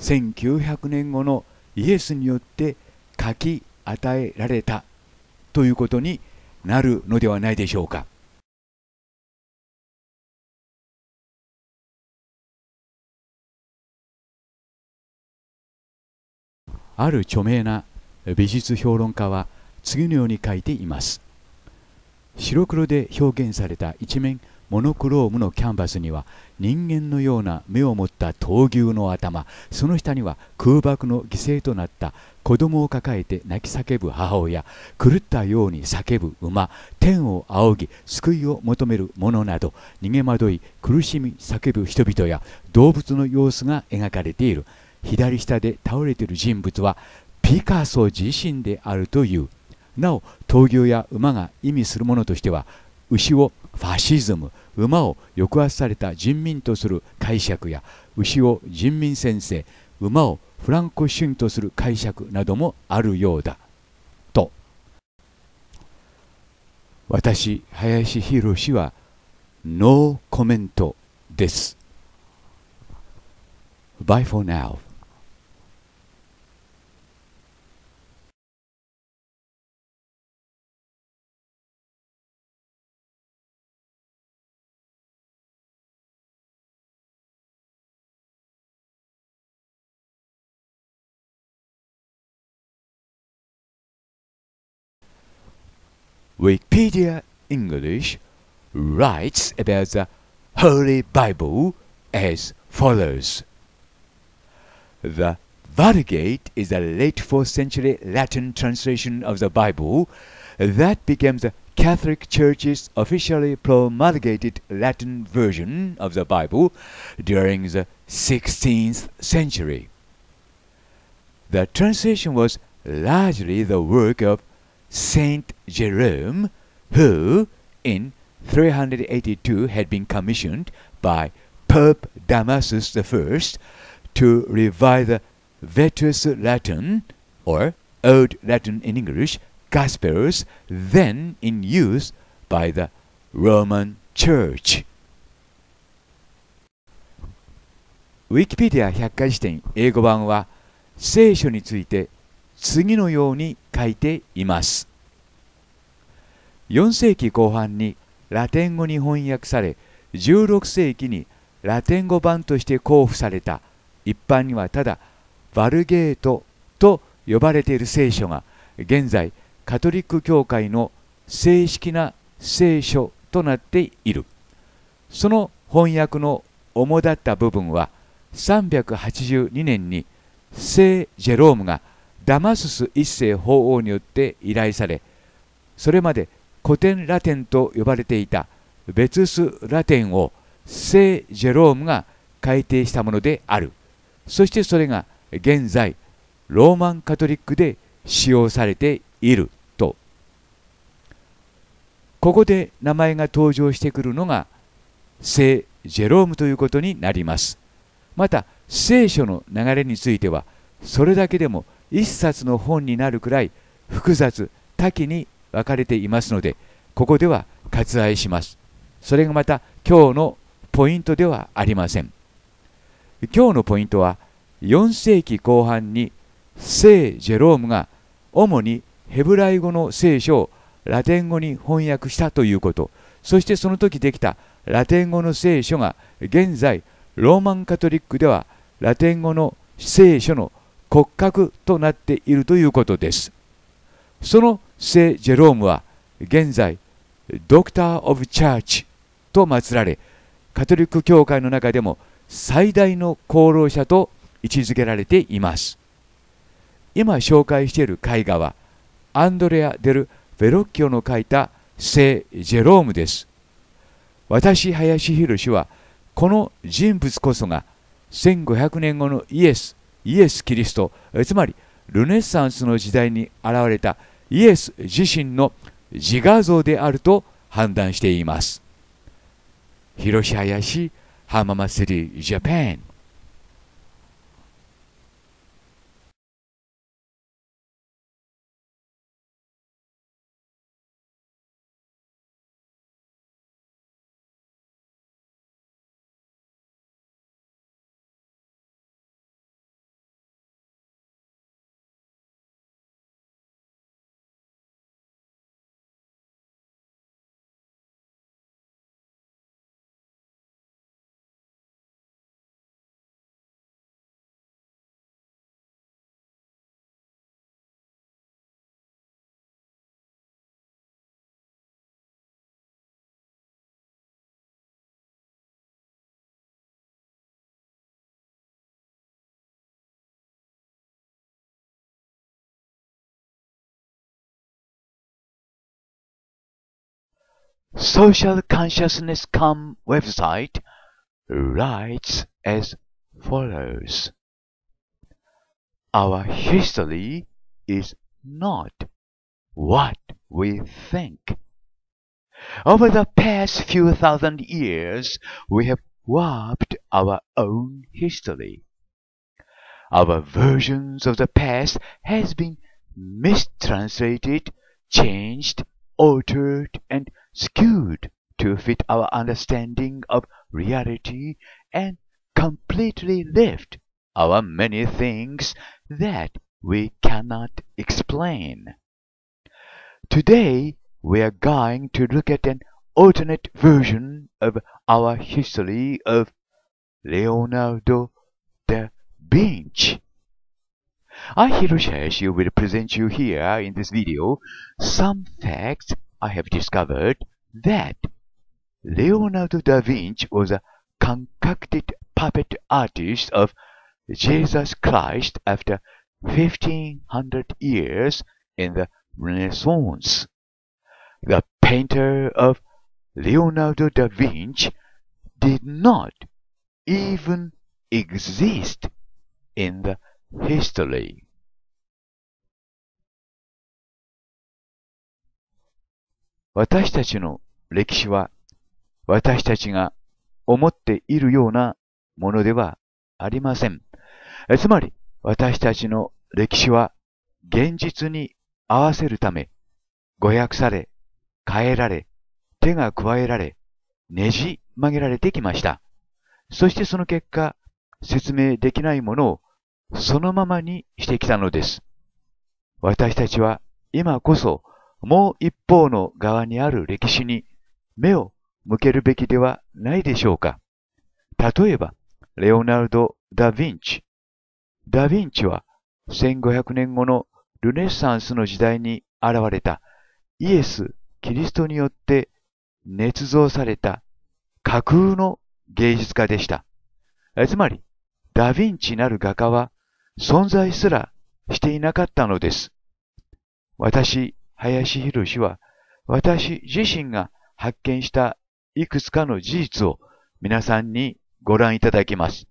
1900年後のイエスによって描き与えられたということになるのではないでしょうか。ある著名な美術評論家は次のように書いています。白黒で表現された一面モノクロームのキャンバスには人間のような目を持った闘牛の頭その下には空爆の犠牲となった子供を抱えて泣き叫ぶ母親狂ったように叫ぶ馬天を仰ぎ救いを求める者など逃げ惑い苦しみ叫ぶ人々や動物の様子が描かれている左下で倒れている人物はピカソ自身であるというなお闘牛や馬が意味するものとしては牛をファシズム馬を抑圧された人民とする解釈や牛を人民先生馬をフランコ主義とする解釈などもあるようだと私林博氏はノーコメントです Bye for now Wikipedia English writes about the Holy Bible as follows. The Vulgate is a late 4th century Latin translation of the Bible that became the Catholic Church's officially promulgated Latin version of the Bible during the 16th century. The translation was largely the work of Saint Jerome, who in 382 had been commissioned by Pope Damasus I to revive the Vetus Latin, or Old Latin in English, Gospels then in use by the Roman Church. Wikipedia 百科事典英語版は聖書について次のように書いています。4世紀後半にラテン語に翻訳され16世紀にラテン語版として交付された一般にはただバルゲートと呼ばれている聖書が現在カトリック教会の正式な聖書となっているその翻訳の主だった部分は382年に聖ジェロームが「ダマスス一世法王によって依頼されそれまで古典ラテンと呼ばれていた別スラテンを聖ジェロームが改訂したものであるそしてそれが現在ローマンカトリックで使用されているとここで名前が登場してくるのが聖ジェロームということになりますまた聖書の流れについてはそれだけでも一冊の本になるくらい複雑多岐に分かれていますのでここでは割愛しますそれがまた今日のポイントではありません今日のポイントは4世紀後半に聖ジェロームが主にヘブライ語の聖書をラテン語に翻訳したということそしてその時できたラテン語の聖書が現在ローマンカトリックではラテン語の聖書の骨格となっているということです。その聖ジェロームは現在ドクター・オブ・チャーチと祀られカトリック教会の中でも最大の功労者と位置づけられています今紹介している絵画はアンドレア・デル・ェロッキオの描いた聖ジェロームです私林博氏はこの人物こそが1500年後のイエスイエス・キリストつまりルネッサンスの時代に現れたイエス自身の自画像であると判断しています広し林浜祭りジャパン Social Consciousness Com website writes as follows Our history is not what we think. Over the past few thousand years, we have warped our own history. Our versions of the past has been mistranslated, changed, altered, and skewed to fit our understanding of reality and completely left our many things that we cannot explain. Today, we are going to look at an alternate version of our history of Leonardo da Vinci. I, Hiroshi will present you here in this video some facts I have discovered that Leonardo da Vinci was a concocted puppet artist of Jesus Christ after 1500 years in the Renaissance. The painter of Leonardo da Vinci did not even exist in the history 私たちの歴史は私たちが思っているようなものではありません。つまり私たちの歴史は現実に合わせるため、誤訳され、変えられ、手が加えられ、ねじ曲げられてきました。そしてその結果、説明できないものをそのままにしてきたのです。私たちは今こそもう一方の側にある歴史に目を向けるべきではないでしょうか。例えば、レオナルド・ダ・ヴィンチ。ダ・ヴィンチは1500年後のルネッサンスの時代に現れたイエス・キリストによって捏造された架空の芸術家でした。つまり、ダ・ヴィンチなる画家は存在すらしていなかったのです。私林博士は、私自身が発見したいくつかの事実を皆さんにご覧いただきます。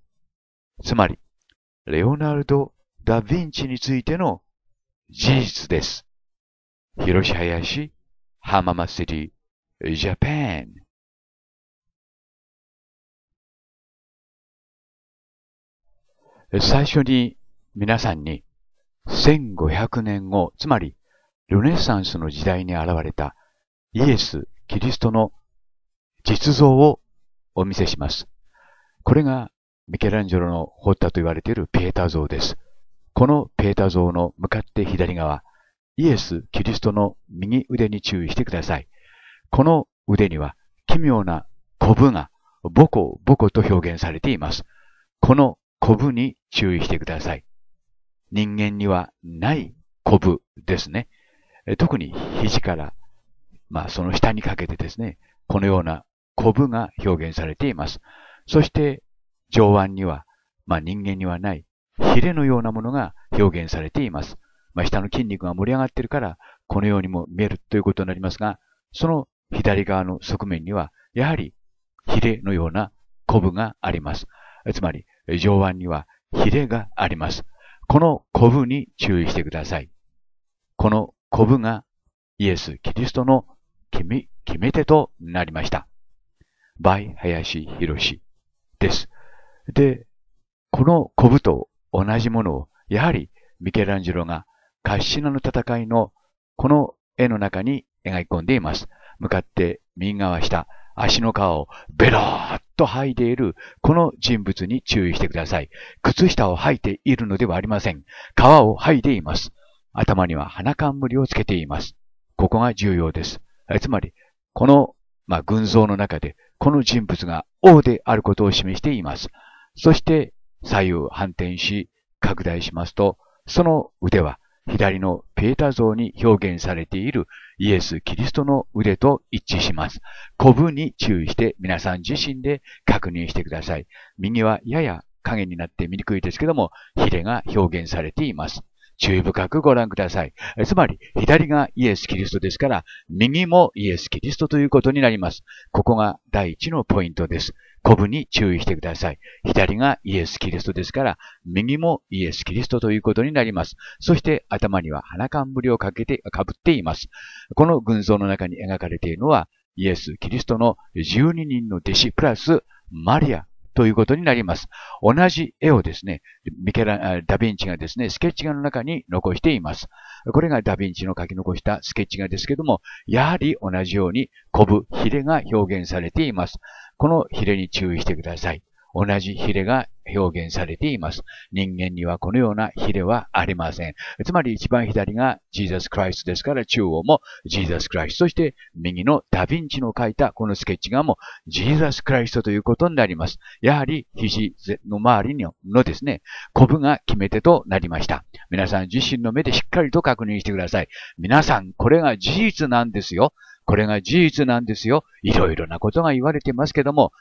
つまり、レオナルド・ダ・ヴィンチについての事実です。広し林浜ティ、ジャパン最初に皆さんに1500年後、つまりルネサンスの時代に現れたイエス・キリストの実像をお見せします。これがミケランジェロの彫ったと言われているペータ像です。このペータ像の向かって左側、イエス・キリストの右腕に注意してください。この腕には奇妙なコブがボコボコと表現されています。このコブに注意してください。人間にはないコブですね。特に肘から、まあ、その下にかけてですね、このようなコブが表現されています。そして上腕には、まあ、人間にはないヒレのようなものが表現されています。まあ、下の筋肉が盛り上がっているから、このようにも見えるということになりますが、その左側の側面には、やはりヒレのようなコブがあります。つまり、上腕にはヒレがあります。このコブに注意してください。このコブがイエス・キリストの決め決め手となりました。by 林博です。で、このコブと同じものを、やはりミケランジェロがカッシナの戦いのこの絵の中に描き込んでいます。向かって右側下、足の皮をベローっと剥いでいるこの人物に注意してください。靴下を履いているのではありません。皮を剥いでいます。頭には花冠をつけています。ここが重要です。つまり、この、まあ、群像の中で、この人物が王であることを示しています。そして、左右反転し、拡大しますと、その腕は左のペータ像に表現されているイエス・キリストの腕と一致します。古文に注意して皆さん自身で確認してください。右はやや影になって見にくいですけども、ヒレが表現されています。注意深くご覧ください。つまり、左がイエス・キリストですから、右もイエス・キリストということになります。ここが第一のポイントです。古文に注意してください。左がイエス・キリストですから、右もイエス・キリストということになります。そして頭には花冠をかけて、かぶっています。この群像の中に描かれているのは、イエス・キリストの12人の弟子プラスマリアということになります。同じ絵をですね、ミケラ、ダヴィンチがですね、スケッチ画の中に残しています。これがダヴィンチの書き残したスケッチ画ですけども、やはり同じようにコブ、ヒレが表現されています。このヒレに注意してください。同じヒレが表現されています。人間にはこのようなヒレはありません。つまり一番左がジーザス・クライストですから中央もジーザス・クライスト、そして右のダヴィンチの描いたこのスケッチ画もジーザス・クライストということになります。やはり肘の周りのですね、コブが決め手となりました。皆さん自身の目でしっかりと確認してください。皆さん、これが事実なんですよ。これが事実なんですよ。いろいろなことが言われてますけども、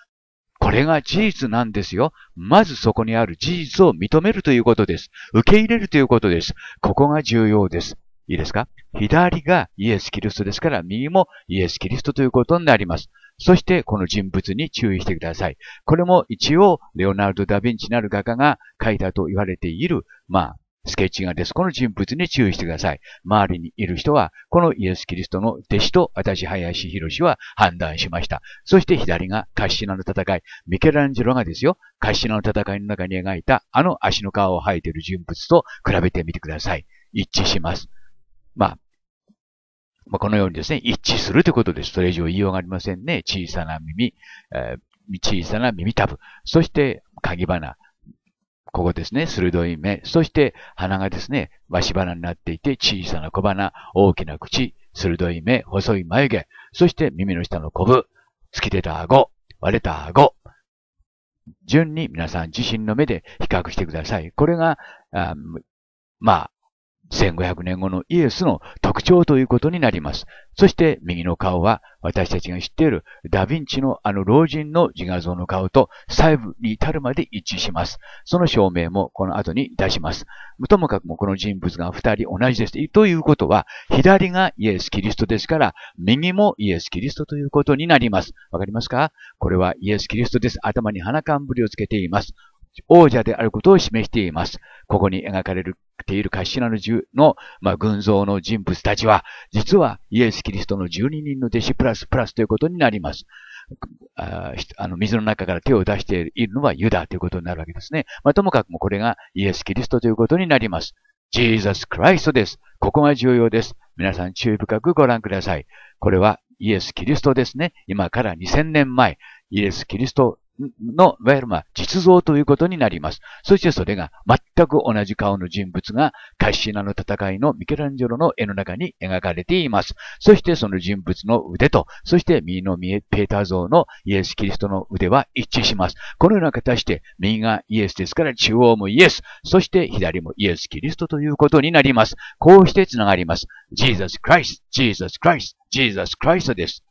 これが事実なんですよ。まずそこにある事実を認めるということです。受け入れるということです。ここが重要です。いいですか左がイエス・キリストですから、右もイエス・キリストということになります。そして、この人物に注意してください。これも一応、レオナルド・ダ・ヴィンチなる画家が書いたと言われている、まあ、スケッチがです。この人物に注意してください。周りにいる人は、このイエス・キリストの弟子と私、林博は判断しました。そして左がカッシナの戦い。ミケランジェロがですよ、カッシナの戦いの中に描いたあの足の皮を生えている人物と比べてみてください。一致します。まあ、まあ、このようにですね、一致するということです。それ以上言いようがありませんね。小さな耳、えー、小さな耳たぶ。そして、鍵花。ここですね、鋭い目。そして鼻がですね、し鼻になっていて、小さな小鼻、大きな口、鋭い目、細い眉毛、そして耳の下のコブ、突き出た顎、割れた顎。順に皆さん自身の目で比較してください。これが、あまあ、1500年後のイエスの特徴ということになります。そして右の顔は私たちが知っているダヴィンチのあの老人の自画像の顔と細部に至るまで一致します。その証明もこの後に出します。ともかくもこの人物が二人同じです。ということは、左がイエス・キリストですから、右もイエス・キリストということになります。わかりますかこれはイエス・キリストです。頭に花冠をつけています。王者であることを示しています。ここに描かれているカシナの銃の、まあ、群像の人物たちは、実はイエス・キリストの12人の弟子プラスプラスということになります。あの水の中から手を出しているのはユダということになるわけですね。まあ、ともかくもこれがイエス・キリストということになります。ジーザス・クライストです。ここが重要です。皆さん注意深くご覧ください。これはイエス・キリストですね。今から2000年前、イエス・キリストの、いわゆるまあ実像ということになります。そしてそれが全く同じ顔の人物がカッシナの戦いのミケランジェロの絵の中に描かれています。そしてその人物の腕と、そして右のペーター像のイエス・キリストの腕は一致します。このような形で右がイエスですから中央もイエス、そして左もイエス・キリストということになります。こうして繋がります。ジーザス・クライス、ジーザス・クライス、ジーザス・クライスです。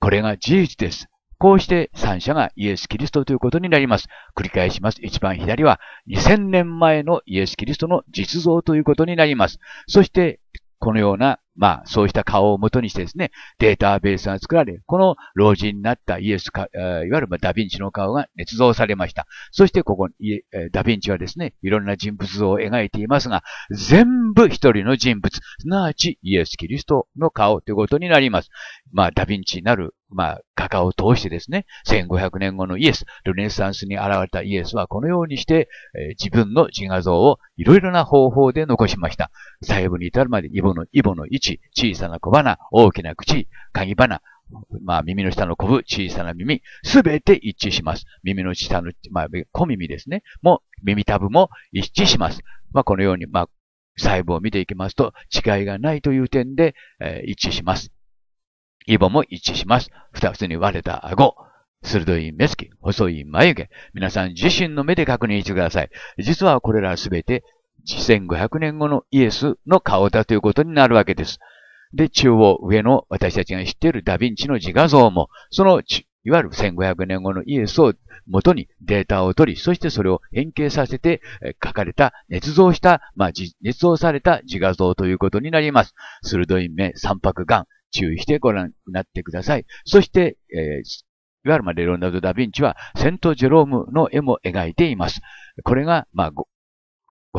これが事実です。こうして三者がイエス・キリストということになります。繰り返します。一番左は2000年前のイエス・キリストの実像ということになります。そして、このようなまあ、そうした顔を元にしてですね、データベースが作られ、この老人になったイエスか、いわゆるダヴィンチの顔が捏造されました。そしてここ、ダヴィンチはですね、いろんな人物像を描いていますが、全部一人の人物、すなわちイエス・キリストの顔ということになります。まあ、ダヴィンチなる、まあ、画家を通してですね、1500年後のイエス、ルネサンスに現れたイエスはこのようにして、えー、自分の自画像をいろいろな方法で残しました。細部に至るまでイボの、イボの位置口、小さな小鼻、大きな口、鍵鼻、まあ、耳の下のこぶ、小さな耳、すべて一致します。耳の下の、まあ、小耳ですね。も、耳たぶも一致します。まあ、このように、まあ、細胞を見ていきますと、違いがないという点で、えー、一致します。イボも一致します。二つに割れた顎。鋭い目つき、細い眉毛。皆さん自身の目で確認してください。実はこれらすべて1 5 0 0年後のイエスの顔だということになるわけです。で、中央上の私たちが知っているダヴィンチの自画像も、その、いわゆる1500年後のイエスを元にデータを取り、そしてそれを変形させて書かれた、捏造した、まあ、捏造された自画像ということになります。鋭い目、三白眼、注意してご覧になってください。そして、えーいわゆるレロナルド・ダ・ヴィンチはセント・ジェロームの絵も描いています。これが、まあ、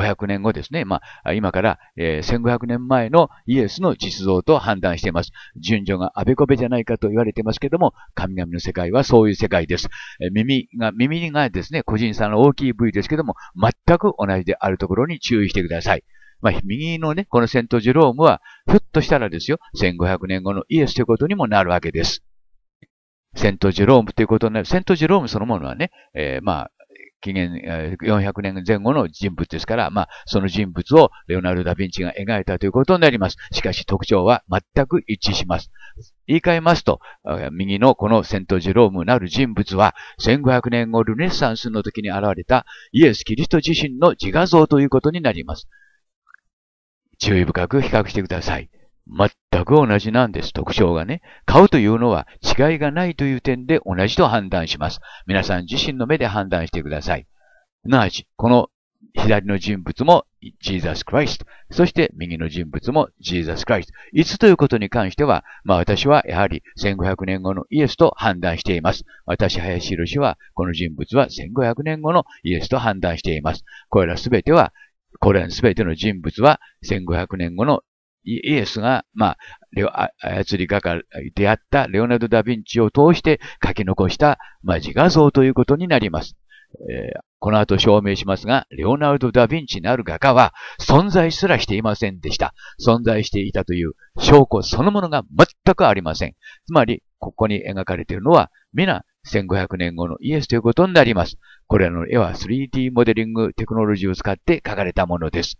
500年後ですね。まあ、今から、えー、1500年前のイエスの実像と判断しています。順序があべこべじゃないかと言われていますけども、神々の世界はそういう世界です。えー、耳が、耳がですね、個人差の大きい部位ですけども、全く同じであるところに注意してください。まあ、右のね、このセントジェロームは、ふっとしたらですよ、1500年後のイエスということにもなるわけです。セントジェロームということになる。セントジェロームそのものはね、えー、まあ、紀元400年前後の人物ですから、まあ、その人物をレオナルド・ダ・ヴィンチが描いたということになります。しかし特徴は全く一致します。言い換えますと、右のこのセント・ジェロームなる人物は、1500年後ルネッサンスの時に現れたイエス・キリスト自身の自画像ということになります。注意深く比較してください。全く同じなんです、特徴がね。買うというのは違いがないという点で同じと判断します。皆さん自身の目で判断してください。すなわち、この左の人物もジーザス・クライスト。そして右の人物もジーザス・クライスト。いつということに関しては、まあ私はやはり1500年後のイエスと判断しています。私、林宏は、この人物は1500年後のイエスと判断しています。これらすべては、これらすべての人物は1500年後のイエスが、まあ、操り画家であったレオナルド・ダ・ヴィンチを通して書き残した、まあ、自画像ということになります。えー、この後証明しますが、レオナルド・ダ・ヴィンチなる画家は存在すらしていませんでした。存在していたという証拠そのものが全くありません。つまり、ここに描かれているのは、皆1500年後のイエスということになります。これらの絵は 3D モデリングテクノロジーを使って描かれたものです。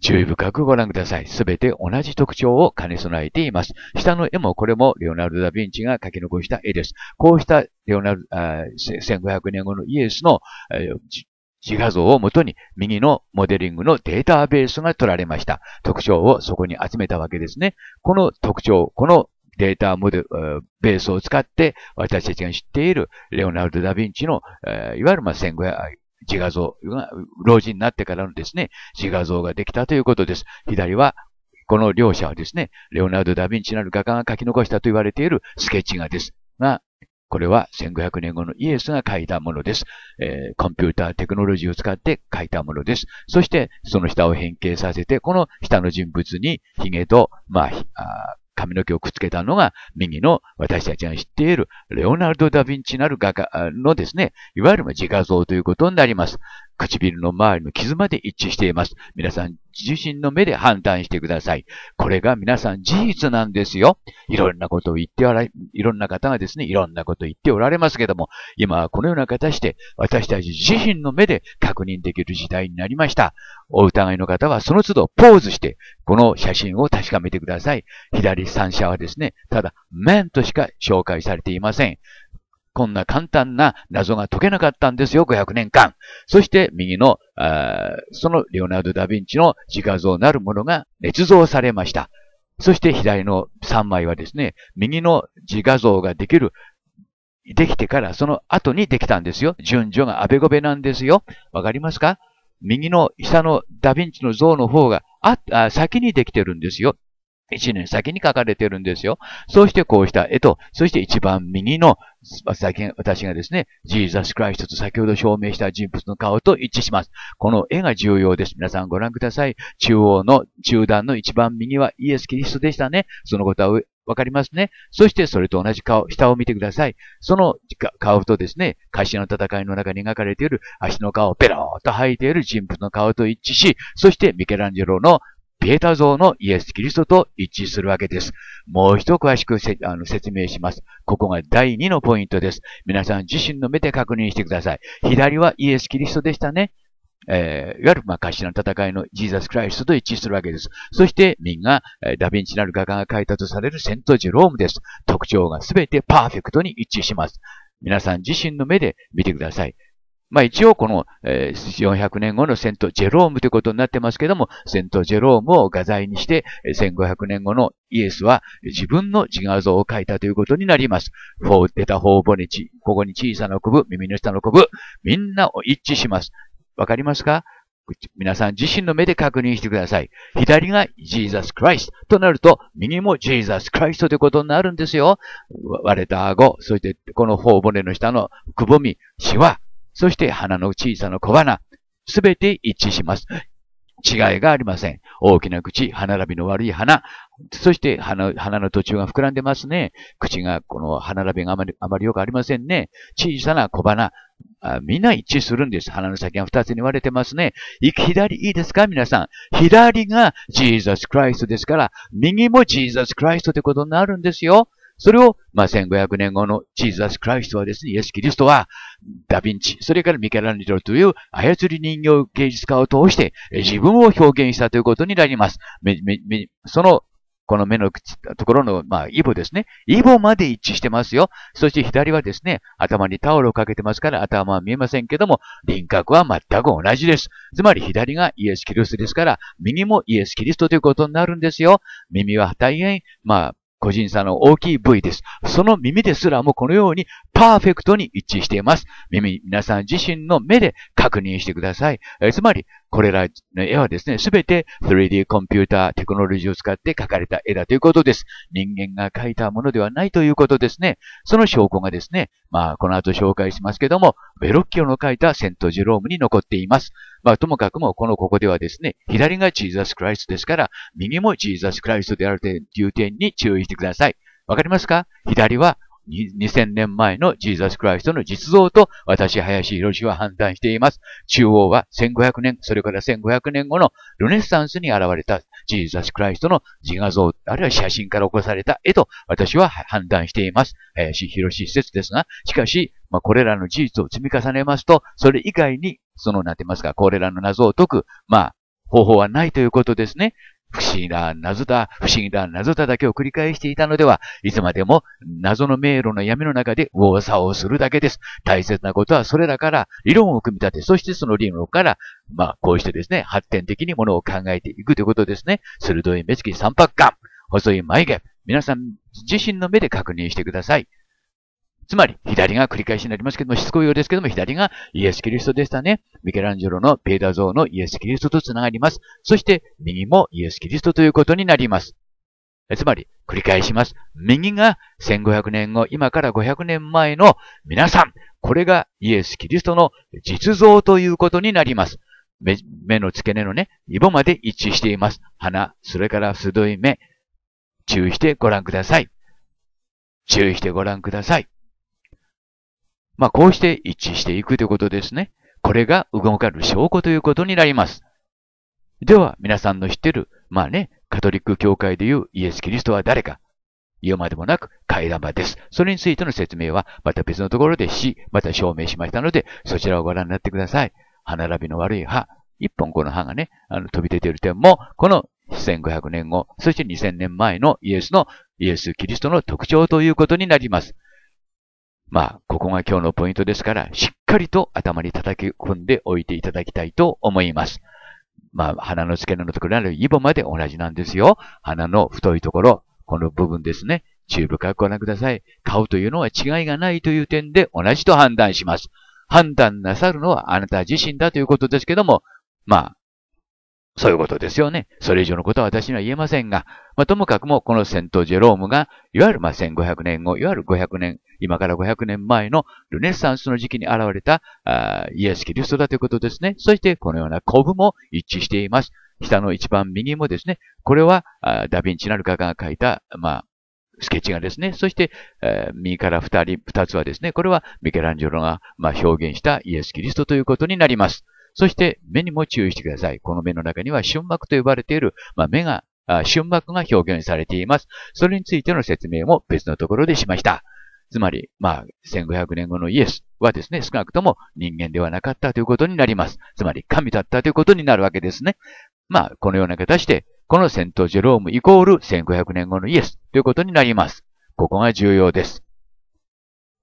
注意深くご覧ください。すべて同じ特徴を兼ね備えています。下の絵もこれもレオナルド・ダ・ヴィンチが書き残した絵です。こうしたレオナルド、1500年後のイエスの自画像をもとに右のモデリングのデータベースが取られました。特徴をそこに集めたわけですね。この特徴、このデータモデベースを使って私たちが知っているレオナルド・ダ・ヴィンチの、いわゆる1500、自画像が、老人になってからのですね、自画像ができたということです。左は、この両者はですね、レオナルド・ダ・ヴィンチなる画家が書き残したと言われているスケッチ画です。が、これは1500年後のイエスが書いたものです。えー、コンピューターテクノロジーを使って書いたものです。そして、その下を変形させて、この下の人物に髭と、まあ、あ髪の毛をくっつけたのが、右の私たちが知っているレオナルド・ダ・ヴィンチなる画家のですね、いわゆる自画像ということになります。唇の周りの傷まで一致しています。皆さん自身の目で判断してください。これが皆さん事実なんですよ。いろんなことを言っておられ、いろんな方がですね、いろんなことを言っておられますけども、今はこのような形で私たち自身の目で確認できる時代になりました。お疑いの方はその都度ポーズして、この写真を確かめてください。左三者はですね、ただ面としか紹介されていません。こんな簡単な謎が解けなかったんですよ、500年間。そして右の、そのレオナルド・ダ・ヴィンチの自画像なるものが捏造されました。そして左の3枚はですね、右の自画像ができる、できてからその後にできたんですよ。順序がアベゴベなんですよ。わかりますか右の下のダヴィンチの像の方があ、先にできてるんですよ。一年先に書かれてるんですよ。そしてこうした絵と、そして一番右の、私がですね、ジーザス・クライストと先ほど証明した人物の顔と一致します。この絵が重要です。皆さんご覧ください。中央の、中段の一番右はイエス・キリストでしたね。そのことはわかりますね。そしてそれと同じ顔、下を見てください。その顔とですね、会社の戦いの中に描かれている足の顔をペローと吐いている人物の顔と一致し、そしてミケランジェロのピエタ像のイエス・キリストと一致するわけです。もう一度詳しくあの説明します。ここが第2のポイントです。皆さん自身の目で確認してください。左はイエス・キリストでしたね。えー、いわゆる、まあ、頭の戦いのジーザス・クライストと一致するわけです。そして、右が、えダヴィンチなる画家が描いたとされるセント・ジロームです。特徴がすべてパーフェクトに一致します。皆さん自身の目で見てください。まあ一応この、え400年後のセント・ジェロームということになってますけども、セント・ジェロームを画材にして、1500年後のイエスは自分の自画像を描いたということになります。フォー・デタ・ホー・ボネチ、ここに小さなコブ、耳の下のコブ、みんなを一致します。わかりますか皆さん自身の目で確認してください。左がジーザスクライストとなると、右もジーザスクライス i ということになるんですよ。割れた顎、そしてこの頬骨の下のくぼみ、シワ、そして花の小さな小花、すべて一致します。違いがありません。大きな口、歯並びの悪い花、そして鼻の途中が膨らんでますね。口が、この歯並びがあまりあまりよくありませんね。小さな小鼻、あみんな一致するんです。鼻の先が二つに割れてますね。左、いいですか皆さん。左がジーザスクライストですから、右もジーザスクライストってことになるんですよ。それを、まあ、1500年後のチーズアス・クライストはですね、イエス・キリストは、ダ・ヴィンチ、それからミケランジェロという操り人形芸術家を通して、自分を表現したということになります。その、この目のところの、まあ、イボですね。イボまで一致してますよ。そして左はですね、頭にタオルをかけてますから頭は見えませんけども、輪郭は全く同じです。つまり左がイエス・キリストですから、右もイエス・キリストということになるんですよ。耳は大変、まあ、個人差の大きい部位です。その耳ですらもこのようにパーフェクトに一致しています。耳、皆さん自身の目で確認してください。えつまり、これらの絵はですね、すべて 3D コンピューターテクノロジーを使って描かれた絵だということです。人間が描いたものではないということですね。その証拠がですね、まあ、この後紹介しますけども、ベロッキオの描いたセントジロームに残っています。まあ、ともかくも、このここではですね、左がジーザスクライストですから、右もジーザスクライストであるという点に注意してください。わかりますか左は2000年前のジーザス・クライストの実像と私、林博士は判断しています。中央は1500年、それから1500年後のルネッサンスに現れたジーザス・クライストの自画像、あるいは写真から起こされた絵と私は判断しています。林博士施設ですが、しかし、まあ、これらの事実を積み重ねますと、それ以外に、その、なんて言いますか、これらの謎を解く、まあ、方法はないということですね。不思議な謎だ、不思議な謎だだけを繰り返していたのでは、いつまでも謎の迷路の闇の中で右往左往するだけです。大切なことはそれらから理論を組み立て、そしてその理論から、まあ、こうしてですね、発展的にものを考えていくということですね。鋭い目つき三拍感、細い眉毛、皆さん自身の目で確認してください。つまり、左が繰り返しになりますけども、しつこいようですけども、左がイエス・キリストでしたね。ミケランジェロのペーダ像のイエス・キリストと繋がります。そして、右もイエス・キリストということになります。つまり、繰り返します。右が1500年後、今から500年前の皆さん、これがイエス・キリストの実像ということになります。目目の付け根のね、イボまで一致しています。鼻、それから鋭い目、注意してご覧ください。注意してご覧ください。まあ、こうして一致していくということですね。これが動かる証拠ということになります。では、皆さんの知ってる、まあね、カトリック教会でいうイエス・キリストは誰か言うまでもなく替え玉です。それについての説明はまた別のところでし、また証明しましたので、そちらをご覧になってください。歯並びの悪い歯。一本この歯がね、あの飛び出ている点も、この1500年後、そして2000年前のイエスの、イエス・キリストの特徴ということになります。まあ、ここが今日のポイントですから、しっかりと頭に叩き込んでおいていただきたいと思います。まあ、鼻の付け根のところにあるイボまで同じなんですよ。鼻の太いところ、この部分ですね。中部からご覧ください。顔というのは違いがないという点で同じと判断します。判断なさるのはあなた自身だということですけども、まあ、そういうことですよね。それ以上のことは私には言えませんが、まあ、ともかくもこのセント・ジェロームが、いわゆるま1500年後、いわゆる500年、今から500年前のルネッサンスの時期に現れたあイエス・キリストだということですね。そしてこのような古文も一致しています。下の一番右もですね、これはあダヴィンチなる画家が描いた、まあ、スケッチがですね、そして、えー、右から二人、二つはですね、これはミケランジェロが、まあ、表現したイエス・キリストということになります。そして目にも注意してください。この目の中には瞬膜と呼ばれている、まあ、目が、瞬膜が表現されています。それについての説明も別のところでしました。つまり、まあ、1500年後のイエスはですね、少なくとも人間ではなかったということになります。つまり、神だったということになるわけですね。まあ、このような形で、このセントジェロームイコール1500年後のイエスということになります。ここが重要です。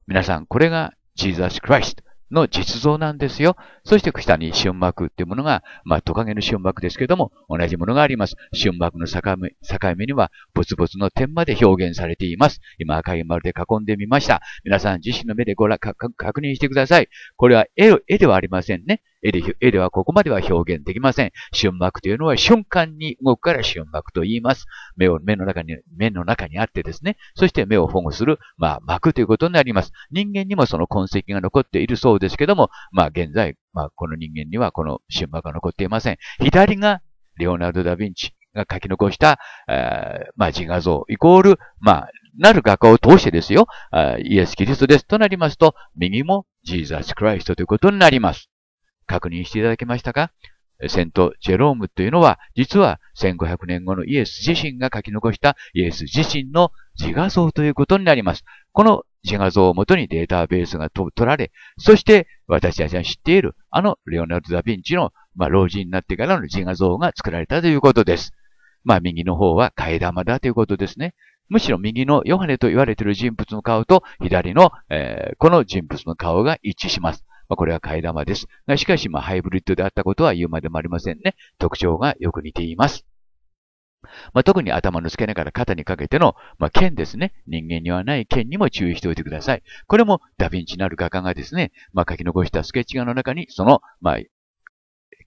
皆さん、これがジーザス・クライスト。の実像なんですよ。そして下に春幕っていうものが、まあ、トカゲの春幕ですけども、同じものがあります。春幕の境目境目には、ぼつぼつの点まで表現されています。今、赤い丸で囲んでみました。皆さん自身の目でご覧、確認してください。これは絵絵ではありませんね。絵で、絵ではここまでは表現できません。瞬幕というのは瞬間に動くから瞬幕と言います。目を、目の中に、目の中にあってですね、そして目を保護する、まあ、幕ということになります。人間にもその痕跡が残っているそうですけども、まあ、現在、まあ、この人間にはこの瞬幕が残っていません。左が、レオナルド・ダ・ヴィンチが書き残した、えー、まあ、自画像、イコール、まあ、なる画家を通してですよ、イエス・キリストですとなりますと、右もジーザス・クライストということになります。確認していただけましたかセント・ジェロームというのは、実は1500年後のイエス自身が書き残したイエス自身の自画像ということになります。この自画像をもとにデータベースが取られ、そして私たちが知っているあのレオナルド・ダ・ヴィンチの、まあ、老人になってからの自画像が作られたということです。まあ、右の方は替え玉だということですね。むしろ右のヨハネと言われている人物の顔と左の、えー、この人物の顔が一致します。まあ、これは替え玉です。が、しかし、まあ、ハイブリッドであったことは言うまでもありませんね。特徴がよく似ています。まあ、特に頭の付け根から肩にかけての、まあ、剣ですね。人間にはない剣にも注意しておいてください。これもダヴィンチなる画家がですね、まあ、書き残したスケッチ画の中に、その、まあ、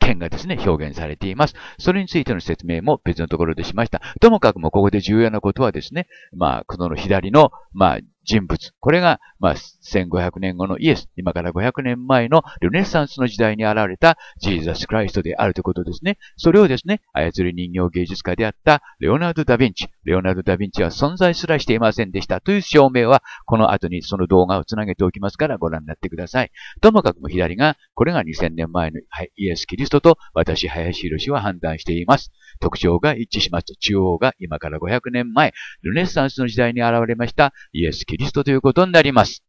剣がですね、表現されています。それについての説明も別のところでしました。ともかくもここで重要なことはですね、まあ、この左の、まあ、人物。これが、まあ、1500年後のイエス、今から500年前のルネサンスの時代に現れたジーザス・クライストであるということですね。それをですね、操り人形芸術家であったレオナルド・ダ・ヴィンチ。レオナルド・ダ・ヴィンチは存在すらしていませんでしたという証明は、この後にその動画をつなげておきますからご覧になってください。ともかくも左が、これが2000年前のイエス・キリストと私、林博士は判断しています。特徴が一致します。中央が今から500年前、ルネサンスの時代に現れましたイエス・キリストキリストということになります。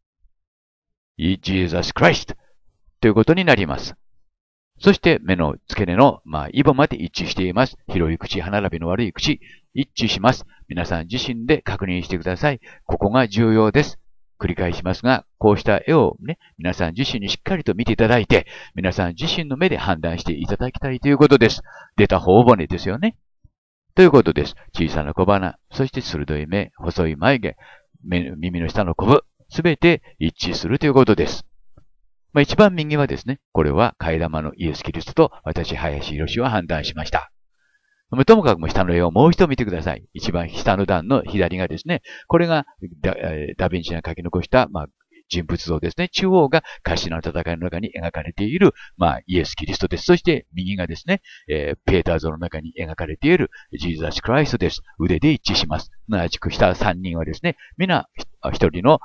Jesus Christ ということになります。そして目の付け根の、まあ、イボまで一致しています。広い口、歯並びの悪い口、一致します。皆さん自身で確認してください。ここが重要です。繰り返しますが、こうした絵をね、皆さん自身にしっかりと見ていただいて、皆さん自身の目で判断していただきたいということです。出た頬骨ですよね。ということです。小さな小鼻、そして鋭い目、細い眉毛、耳の下のコブ、すべて一致するということです。まあ、一番右はですね、これは替え玉のイエス・キリストと私、林博は判断しました。ともかくも下の絵をもう一度見てください。一番下の段の左がですね、これがダヴィンチが書き残した、まあ、人物像ですね。中央が歌詞の戦いの中に描かれている、まあ、イエス・キリストです。そして右がですね、えー、ペーター像の中に描かれているジーザス・クライストです。腕で一致します。同じく下3人はですね、皆、一人の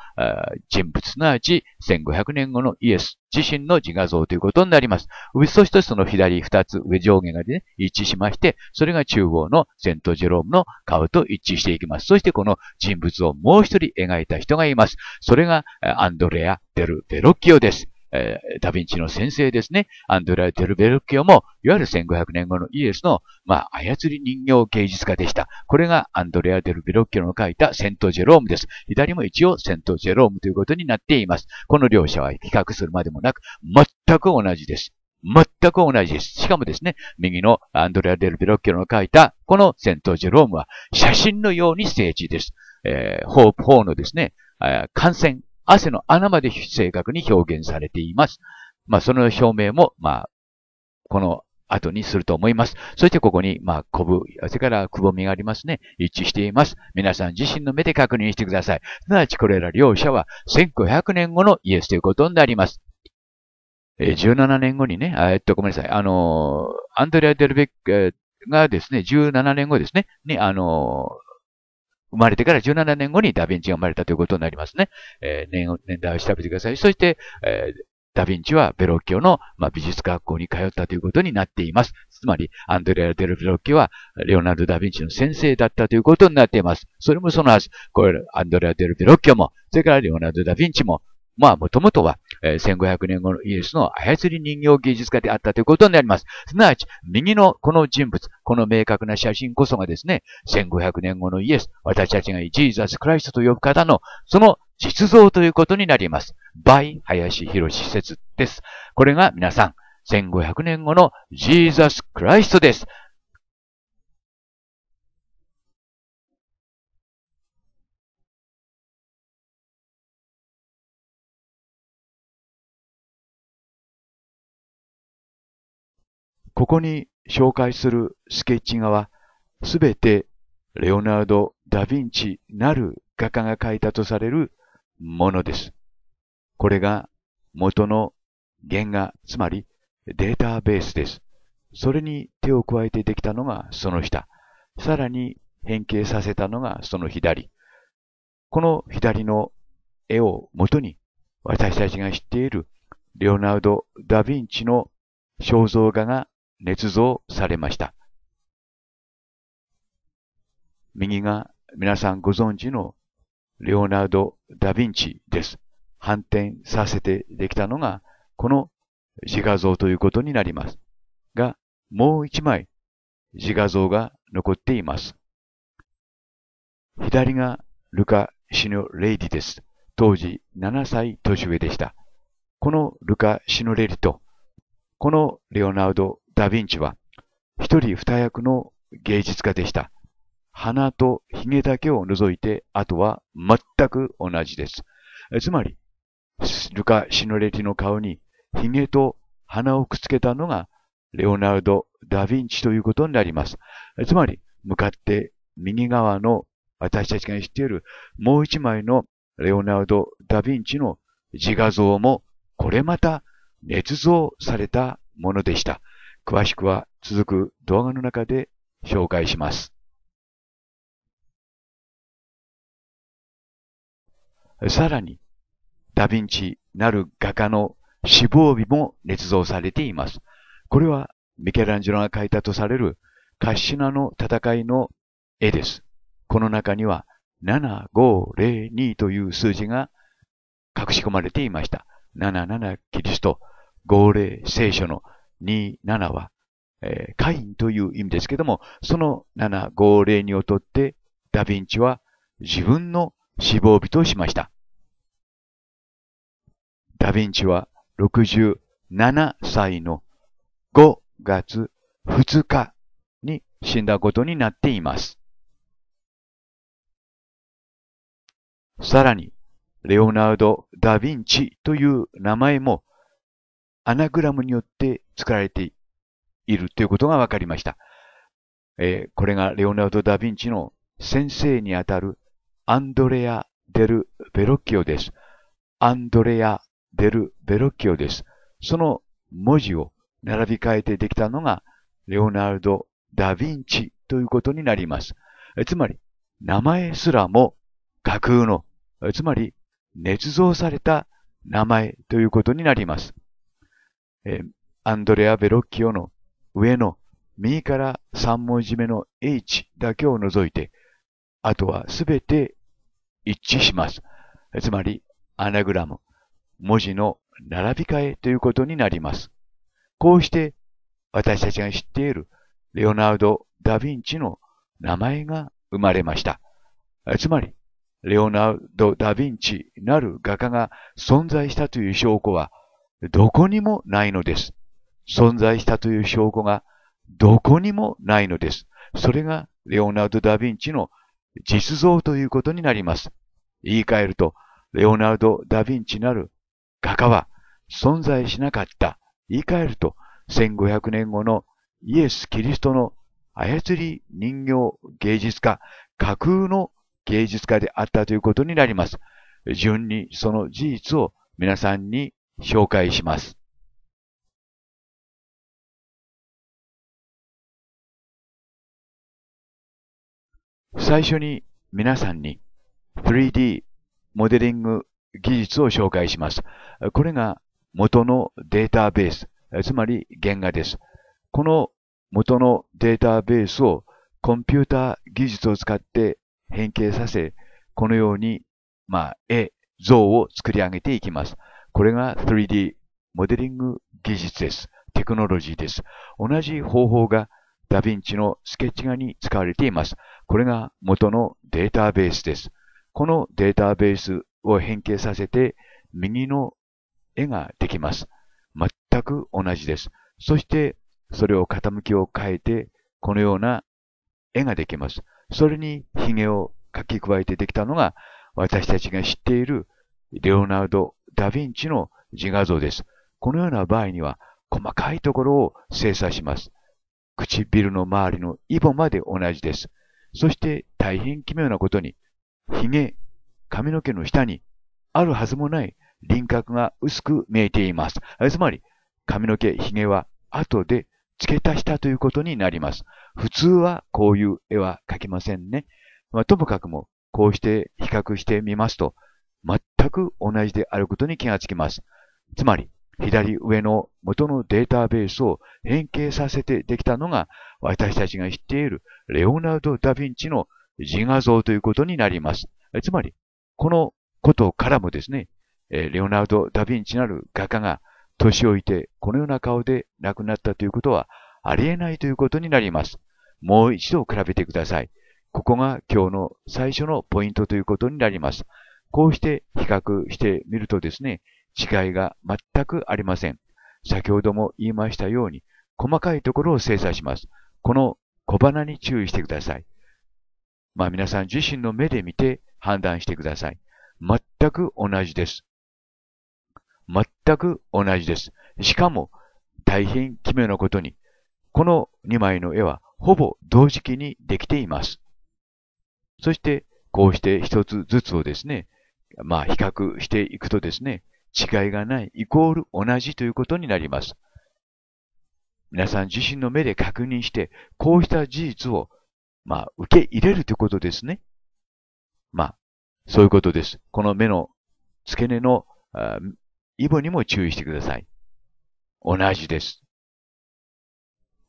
人物、すなわち1500年後のイエス自身の自画像ということになります。そしてその左二つ上上下がね、一致しまして、それが中央のセントジェロームの顔と一致していきます。そしてこの人物をもう一人描いた人がいます。それがアンドレア・デル・ベロッキオです。えー、ダヴィンチの先生ですね、アンドレア・デルベルキオも、いわゆる1500年後のイエスの、まあ、操り人形芸術家でした。これがアンドレア・デルベロッキオの書いたセント・ジェロームです。左も一応セント・ジェロームということになっています。この両者は比較するまでもなく、全く同じです。全く同じです。しかもですね、右のアンドレア・デル・ベロッキョの書いた、このセント・ジェロームは写真のように聖地です。えー、ホープ・ホーのですね、感染汗の穴まで正確に表現されています。まあ、その表明も、まあ、この後にすると思います。そしてここに、まあ、こぶ、それからくぼみがありますね。一致しています。皆さん自身の目で確認してください。すなわちこれら両者は1500年後のイエスということになります。え17年後にね、えっと、ごめんなさい。あのアンドレア・デルベックがですね、17年後ですね、に、あの生まれてから17年後にダヴィンチが生まれたということになりますね。えー、年年代を調べてください。そして、えーダヴィンチはベロッキオの、まあ、美術学校に通ったということになっています。つまり、アンドレア・デル・ベロッキオは、レオナルド・ダ・ヴィンチの先生だったということになっています。それもそのはず。これ、アンドレア・デル・ベロッキオも、それからレオナルド・ダ・ヴィンチも、まあ、もともとは、1500年後のイエスの操り人形芸術家であったということになります。すなわち、右のこの人物、この明確な写真こそがですね、1500年後のイエス、私たちがジーザス・クライストと呼ぶ方の、その実像ということになります。ヤシ・林博施設です。これが皆さん、1500年後のジーザス・クライストです。ここに紹介するスケッチ画は、すべてレオナルド・ダ・ヴィンチなる画家が描いたとされるものです。これが元の原画、つまりデータベースです。それに手を加えてできたのがその下。さらに変形させたのがその左。この左の絵を元に私たちが知っているレオナルド・ダ・ヴィンチの肖像画が捏造されました。右が皆さんご存知のレオナルド・ダ・ヴィンチです。反転させてできたのがこの自画像ということになります。が、もう一枚自画像が残っています。左がルカ・シノ・レイディです。当時7歳年上でした。このルカ・シノレリと、このレオナルド・ダ・ヴィンチは一人二役の芸術家でした。鼻と髭だけを除いて、あとは全く同じです。つまり、ルカ・シノレティの顔に髭と鼻をくっつけたのがレオナルド・ダ・ヴィンチということになります。つまり、向かって右側の私たちが知っているもう一枚のレオナルド・ダ・ヴィンチの自画像もこれまた捏造されたものでした。詳しくは続く動画の中で紹介します。さらに、ダヴィンチなる画家の死亡日も捏造されています。これはミケランジェロが描いたとされるカッシナの戦いの絵です。この中には7502という数字が隠し込まれていました。77キリスト、50聖書の27は、えー、カインという意味ですけども、その7、号令に劣って、ダヴィンチは自分の死亡日としました。ダヴィンチは67歳の5月2日に死んだことになっています。さらに、レオナルド・ダ・ヴィンチという名前もアナグラムによって作られているということが分かりました。えー、これがレオナルド・ダ・ヴィンチの先生にあたるアンドレア・デル・ベロッキオです。アンドレア・デル・ベロッキオです。その文字を並び替えてできたのがレオナルド・ダ・ヴィンチということになります。つまり、名前すらも架空の、つまり、捏造された名前ということになります。えー、アンドレア・ベロッキオの上の右から3文字目の H だけを除いて、あとはすべて一致します。つまり、アナグラム、文字の並び替えということになります。こうして、私たちが知っているレオナルド・ダ・ヴィンチの名前が生まれました。つまり、レオナルド・ダ・ヴィンチなる画家が存在したという証拠は、どこにもないのです。存在したという証拠がどこにもないのです。それがレオナルド・ダ・ヴィンチの実像ということになります。言い換えると、レオナルド・ダ・ヴィンチなる画家は存在しなかった。言い換えると、1500年後のイエス・キリストの操り人形芸術家、架空の芸術家であったということになります。順にその事実を皆さんに紹介します。最初に皆さんに 3D モデリング技術を紹介します。これが元のデータベース、つまり原画です。この元のデータベースをコンピュータ技術を使って変形させ、このように、まあ、絵、像を作り上げていきます。これが 3D モデリング技術です。テクノロジーです。同じ方法がダヴィンチのスケッチ画に使われています。これが元のデータベースです。このデータベースを変形させて右の絵ができます。全く同じです。そしてそれを傾きを変えてこのような絵ができます。それに髭を書き加えてできたのが私たちが知っているレオナルド・ダヴィンチの自画像です。このような場合には、細かいところを精査します。唇の周りのイボまで同じです。そして大変奇妙なことに、髭、髪の毛の下に、あるはずもない輪郭が薄く見えています。つまり、髪の毛、髭は後で付け足したということになります。普通はこういう絵は描きませんね。まあ、ともかくも、こうして比較してみますと、く同じであることに気がつきます。つまり、左上の元のデータベースを変形させてできたのが、私たちが知っているレオナルド・ダ・ヴィンチの自画像ということになります。つまり、このことからもですね、レオナルド・ダ・ヴィンチなる画家が年老いてこのような顔で亡くなったということはありえないということになります。もう一度比べてください。ここが今日の最初のポイントということになります。こうして比較してみるとですね、違いが全くありません。先ほども言いましたように、細かいところを精査します。この小鼻に注意してください。まあ皆さん自身の目で見て判断してください。全く同じです。全く同じです。しかも、大変奇妙なことに、この2枚の絵はほぼ同時期にできています。そして、こうして一つずつをですね、まあ、比較していくとですね、違いがない、イコール同じということになります。皆さん自身の目で確認して、こうした事実を、まあ、受け入れるということですね。まあ、そういうことです。この目の付け根のイボにも注意してください。同じです。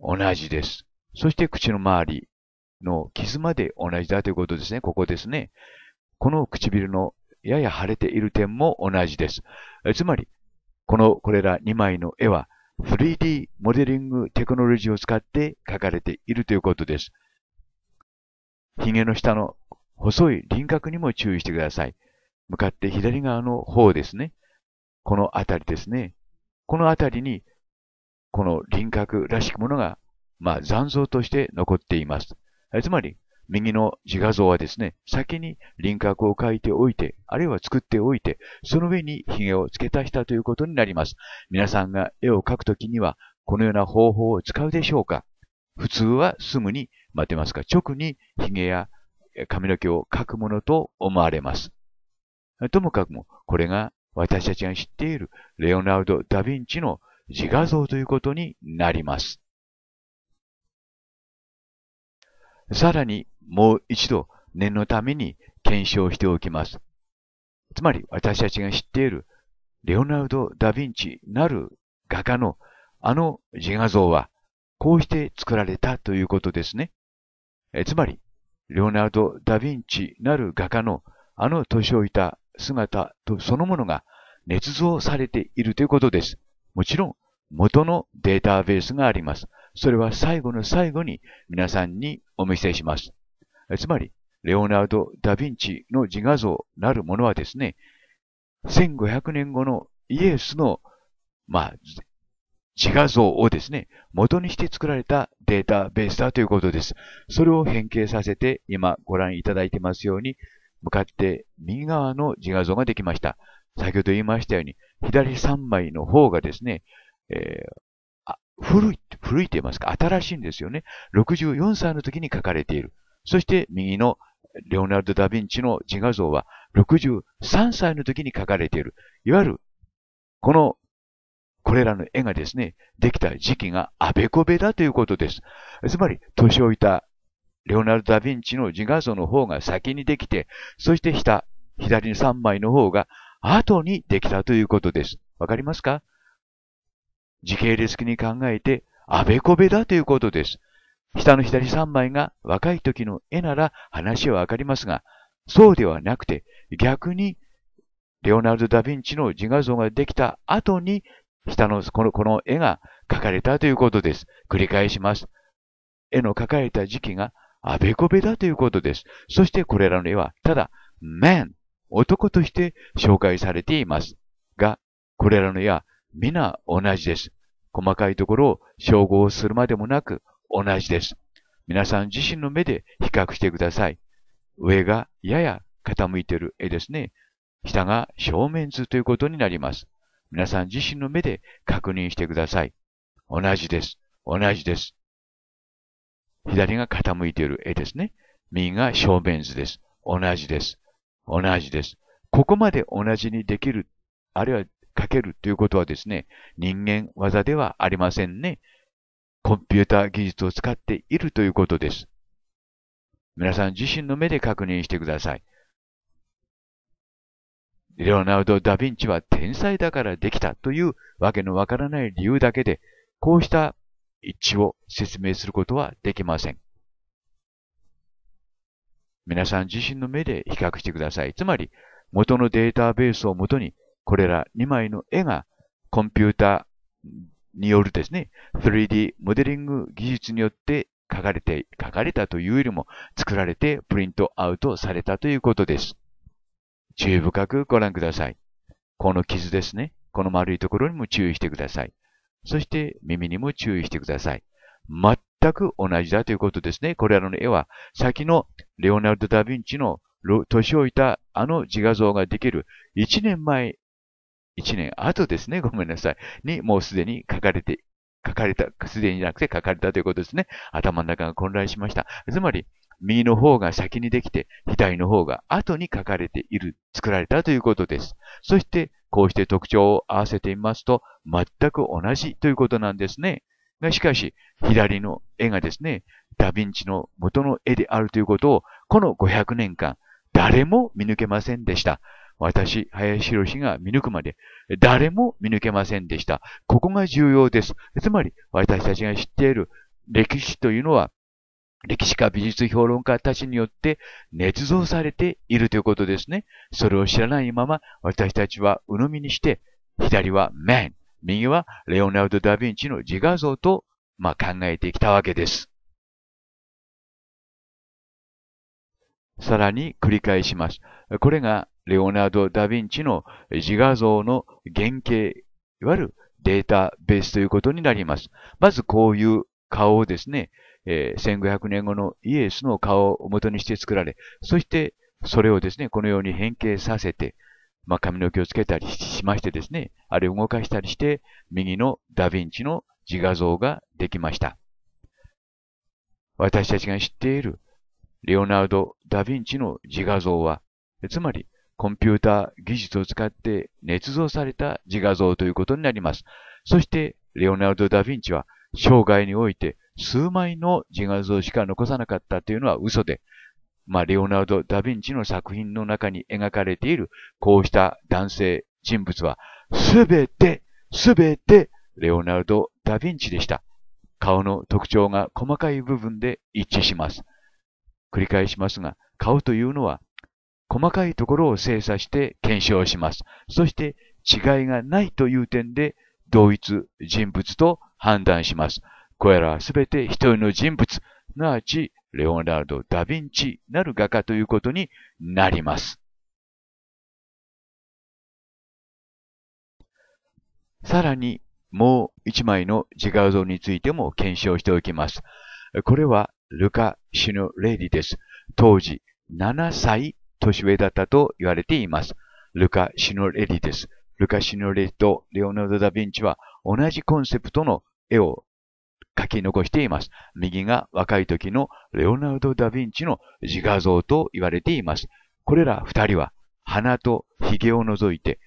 同じです。そして口の周りの傷まで同じだということですね。ここですね。この唇のやや腫れている点も同じです。つまり、この、これら2枚の絵は 3D モデリングテクノロジーを使って描かれているということです。髭の下の細い輪郭にも注意してください。向かって左側の方ですね。この辺りですね。この辺りに、この輪郭らしきものが、まあ、残像として残っています。つまり、右の自画像はですね、先に輪郭を描いておいて、あるいは作っておいて、その上に髭を付け足したということになります。皆さんが絵を描くときには、このような方法を使うでしょうか普通はすぐに、待てますか、直に髭や髪の毛を描くものと思われます。ともかくも、これが私たちが知っているレオナルド・ダ・ヴィンチの自画像ということになります。さらに、もう一度念のために検証しておきます。つまり私たちが知っているレオナルド・ダ・ヴィンチなる画家のあの自画像はこうして作られたということですね。えつまり、レオナルド・ダ・ヴィンチなる画家のあの年老いた姿とそのものが捏造されているということです。もちろん元のデータベースがあります。それは最後の最後に皆さんにお見せします。つまり、レオナルド・ダ・ヴィンチの自画像なるものはですね、1500年後のイエスの、まあ、自画像をですね、元にして作られたデータベースだということです。それを変形させて、今ご覧いただいてますように、向かって右側の自画像ができました。先ほど言いましたように、左3枚の方がですね、えー、古い、古いと言いますか、新しいんですよね。64歳の時に書かれている。そして右のレオナルド・ダ・ヴィンチの自画像は63歳の時に描かれている。いわゆる、この、これらの絵がですね、できた時期があべこべだということです。つまり、年老いたレオナルド・ダ・ヴィンチの自画像の方が先にできて、そして下、左の3枚の方が後にできたということです。わかりますか時系列に考えて、あべこべだということです。下の左3枚が若い時の絵なら話はわかりますが、そうではなくて、逆に、レオナルド・ダ・ヴィンチの自画像ができた後に、下のこのこの絵が描かれたということです。繰り返します。絵の描かれた時期があべこべだということです。そしてこれらの絵は、ただ、man、男として紹介されています。が、これらの絵は皆同じです。細かいところを照合するまでもなく、同じです。皆さん自身の目で比較してください。上がやや傾いている絵ですね。下が正面図ということになります。皆さん自身の目で確認してください。同じです。同じです。左が傾いている絵ですね。右が正面図です。同じです。同じです。ここまで同じにできる、あるいは書けるということはですね、人間技ではありませんね。コンピュータ技術を使っているということです。皆さん自身の目で確認してください。レオナルド・ダ・ヴィンチは天才だからできたというわけのわからない理由だけで、こうした一致を説明することはできません。皆さん自身の目で比較してください。つまり、元のデータベースをもとに、これら2枚の絵がコンピュータによるですね、3D モデリング技術によって書かれて、書かれたというよりも作られてプリントアウトされたということです。注意深くご覧ください。この傷ですね。この丸いところにも注意してください。そして耳にも注意してください。全く同じだということですね。これらの絵は先のレオナルド・ダ・ヴィンチの年老いたあの自画像ができる1年前1年後ですね、ごめんなさい。に、もうすでに書かれて、書かれた、すでになくて書かれたということですね。頭の中が混乱しました。つまり、右の方が先にできて、左の方が後に書かれている、作られたということです。そして、こうして特徴を合わせてみますと、全く同じということなんですね。しかし、左の絵がですね、ダヴィンチの元の絵であるということを、この500年間、誰も見抜けませんでした。私、林博士が見抜くまで、誰も見抜けませんでした。ここが重要です。つまり、私たちが知っている歴史というのは、歴史家、美術評論家たちによって捏造されているということですね。それを知らないまま、私たちは鵜呑みにして、左は man、右はレオナルド・ダ・ヴィンチの自画像と、まあ、考えてきたわけです。さらに繰り返します。これがレオナード・ダ・ヴィンチの自画像の原型、いわゆるデータベースということになります。まずこういう顔をですね、えー、1500年後のイエスの顔を元にして作られ、そしてそれをですね、このように変形させて、まあ、髪の毛をつけたりしましてですね、あれを動かしたりして、右のダ・ヴィンチの自画像ができました。私たちが知っているレオナルド・ダ・ヴィンチの自画像は、つまりコンピューター技術を使って捏造された自画像ということになります。そして、レオナルド・ダ・ヴィンチは生涯において数枚の自画像しか残さなかったというのは嘘で、まあ、レオナルド・ダ・ヴィンチの作品の中に描かれているこうした男性、人物は、すべて、すべて、レオナルド・ダ・ヴィンチでした。顔の特徴が細かい部分で一致します。繰り返しますが、顔というのは細かいところを精査して検証します。そして違いがないという点で同一人物と判断します。これらはすべて一人の人物、すなわちレオナルド・ダ・ヴィンチなる画家ということになります。さらにもう一枚の自画像についても検証しておきます。これはルカ・シュノレイディです。当時7歳年上だったと言われています。ルカ・シノレリです。ルカ・シノレリとレオナルド・ダ・ヴィンチは同じコンセプトの絵を書き残しています。右が若い時のレオナルド・ダ・ヴィンチの自画像と言われています。これら二人は鼻と髭を除いて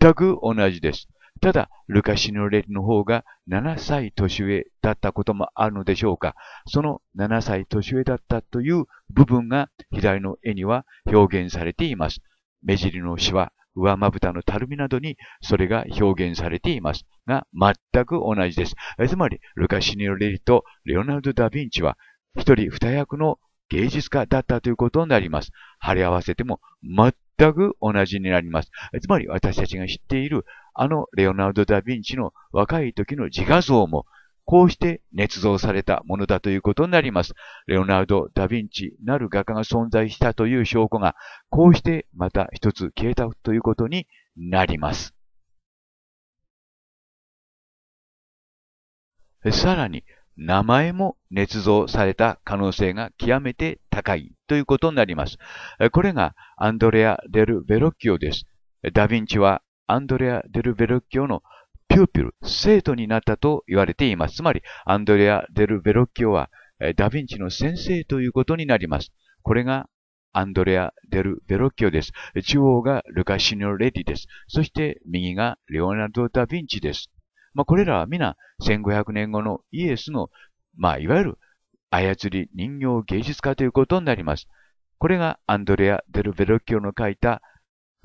全く同じです。ただ、ルカシのレリの方が7歳年上だったこともあるのでしょうか。その7歳年上だったという部分が左の絵には表現されています。目尻のシワ、上まぶたのたるみなどにそれが表現されていますが、全く同じです。つまり、ルカシニオ・レリとレオナルド・ダ・ヴィンチは、一人二役の芸術家だったということになります。貼り合わせても全く同じになります。つまり、私たちが知っているあのレオナルド・ダ・ヴィンチの若い時の自画像も、こうして捏造されたものだということになります。レオナルド・ダ・ヴィンチなる画家が存在したという証拠が、こうしてまた一つ消えたということになります。さらに、名前も捏造された可能性が極めて高いということになります。これがアンドレア・デル・ベロッキオです。ダヴィンチはアンドレア・デル・ベロッキオのピューピュル、生徒になったと言われています。つまり、アンドレア・デル・ベロッキオは、ダヴィンチの先生ということになります。これがアンドレア・デル・ベロッキオです。中央がルカ・シニョレディです。そして右がレオナルド・ダ・ヴィンチです。まあ、これらは皆1500年後のイエスの、まあ、いわゆる操り人形芸術家ということになります。これがアンドレア・デル・ベロッキオの書いた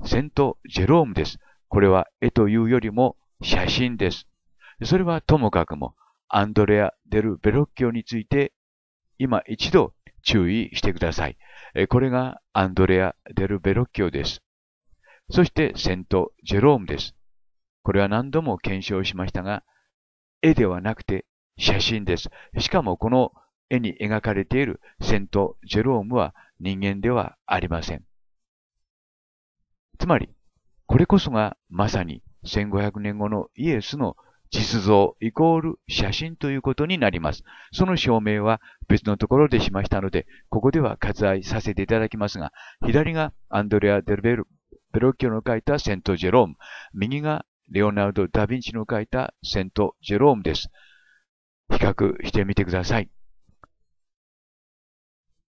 セント・ジェロームです。これは絵というよりも写真です。それはともかくも、アンドレア・デル・ベロッキオについて、今一度注意してください。これがアンドレア・デル・ベロッキオです。そしてセント・ジェロームです。これは何度も検証しましたが、絵ではなくて写真です。しかもこの絵に描かれているセント・ジェロームは人間ではありません。つまり、これこそがまさに1500年後のイエスの実像イコール写真ということになります。その証明は別のところでしましたので、ここでは割愛させていただきますが、左がアンドレア・デルベル、ベロッキョの書いたセント・ジェローム、右がレオナルド・ダ・ヴィンチの書いたセント・ジェロームです。比較してみてください。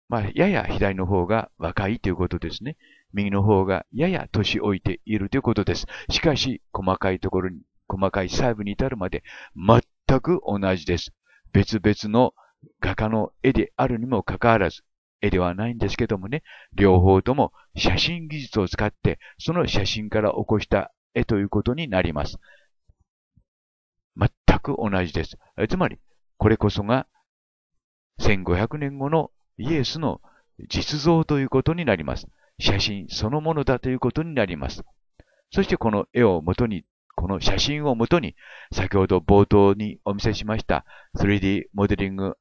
まあ、やや左の方が若いということですね。右の方がやや年老いているということです。しかし、細かいところに、細かい細部に至るまで全く同じです。別々の画家の絵であるにもかかわらず、絵ではないんですけどもね、両方とも写真技術を使って、その写真から起こした絵ということになります。全く同じです。つまり、これこそが1500年後のイエスの実像ということになります。写真そのものだということになります。そしてこの絵をもとに、この写真をもとに、先ほど冒頭にお見せしました 3D モデリング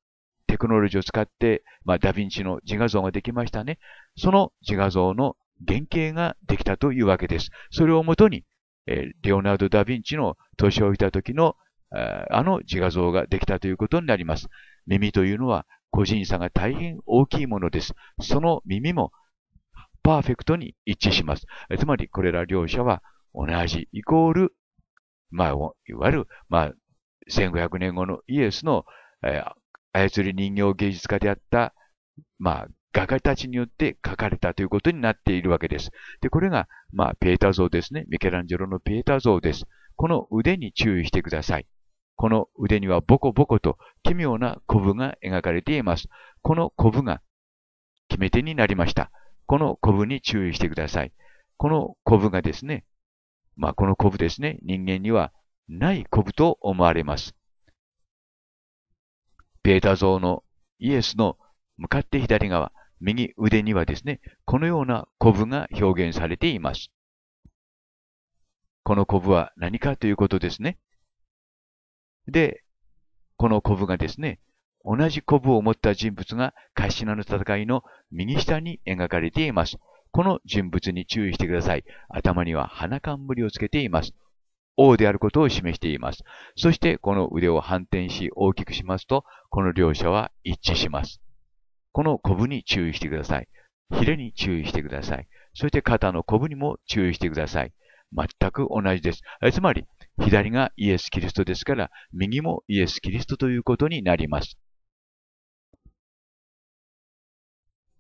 テクノロジーを使って、まあ、ダヴィンチの自画像ができましたね。その自画像の原型ができたというわけです。それをもとに、えレオナルド・ダ・ヴィンチの年を置いた時の、あの自画像ができたということになります。耳というのは個人差が大変大きいものです。その耳もパーフェクトに一致します。つまり、これら両者は同じ、イコール、まあ、いわゆる、まあ、1500年後のイエスの、えー、操り人形芸術家であった、まあ、画家たちによって描かれたということになっているわけです。で、これが、まあ、ペータ像ですね。ミケランジェロのペータ像です。この腕に注意してください。この腕にはボコボコと奇妙なコブが描かれています。このコブが決め手になりました。このコブに注意してください。このコブがですね、まあ、このコブですね、人間にはないコブと思われます。ベータ像のイエスの向かって左側、右腕にはですね、このようなコブが表現されています。このコブは何かということですね。で、このコブがですね、同じコブを持った人物がカシナの戦いの右下に描かれています。この人物に注意してください。頭には花冠をつけています。王であることを示しています。そしてこの腕を反転し大きくしますと、この両者は一致します。このコブに注意してください。ヒレに注意してください。そして肩のコブにも注意してください。全く同じです。つまり、左がイエス・キリストですから、右もイエス・キリストということになります。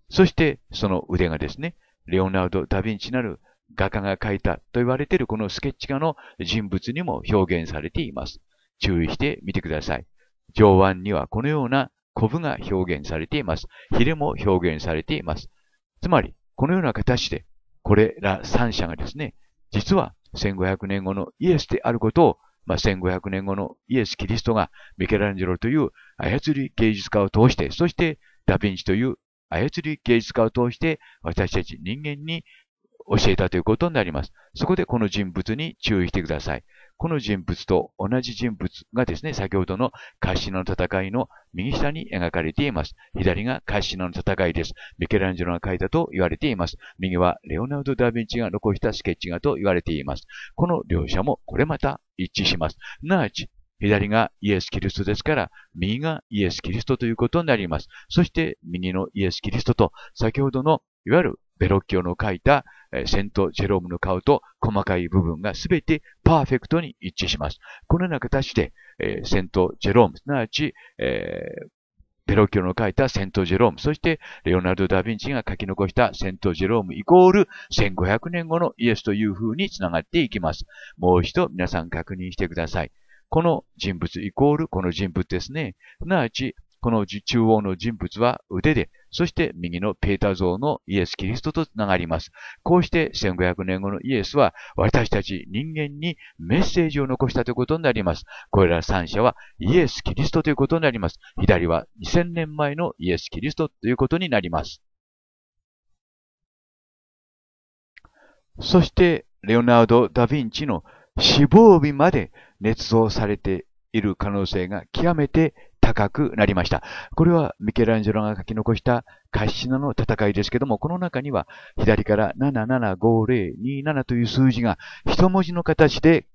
そしてその腕がですね、レオナルド・ダ・ヴィンチなる画家が描いたと言われているこのスケッチ画の人物にも表現されています。注意してみてください。上腕にはこのようなコブが表現されています。ヒレも表現されています。つまり、このような形で、これら三者がですね、実は1500年後のイエスであることを、まあ、1500年後のイエス・キリストがミケランジェロという操り芸術家を通して、そしてダヴィンチという操り芸術家を通して私たち人間に教えたということになります。そこでこの人物に注意してください。この人物と同じ人物がですね、先ほどのカッシナの戦いの右下に描かれています。左がカッシナの戦いです。ミケランジェロが描いたと言われています。右はレオナルド・ダ・ヴィンチが残したスケッチ画と言われています。この両者もこれまた一致します。なあち、左がイエス・キリストですから、右がイエス・キリストということになります。そして、右のイエス・キリストと、先ほどの、いわゆるベロッキオの書いた、セント・ジェロームの顔と細かい部分がすべてパーフェクトに一致します。このような形で、えー、セント・ジェローム、すなわち、えー、ベロッキオの書いたセント・ジェローム、そしてレオナルド・ダ・ヴィンチが書き残したセント・ジェロームイコール1500年後のイエスという風につながっていきます。もう一度皆さん確認してください。この人物イコールこの人物ですね。すなわち、この中央の人物は腕で、そして右のペータ像のイエス・キリストとつながります。こうして1500年後のイエスは私たち人間にメッセージを残したということになります。これら三者はイエス・キリストということになります。左は2000年前のイエス・キリストということになります。そして、レオナルド・ダ・ヴィンチの死亡日まで捏造されている可能性が極めて高くなりました。これはミケランジェロが書き残したカッシナの戦いですけども、この中には左から775027という数字が一文字の形で、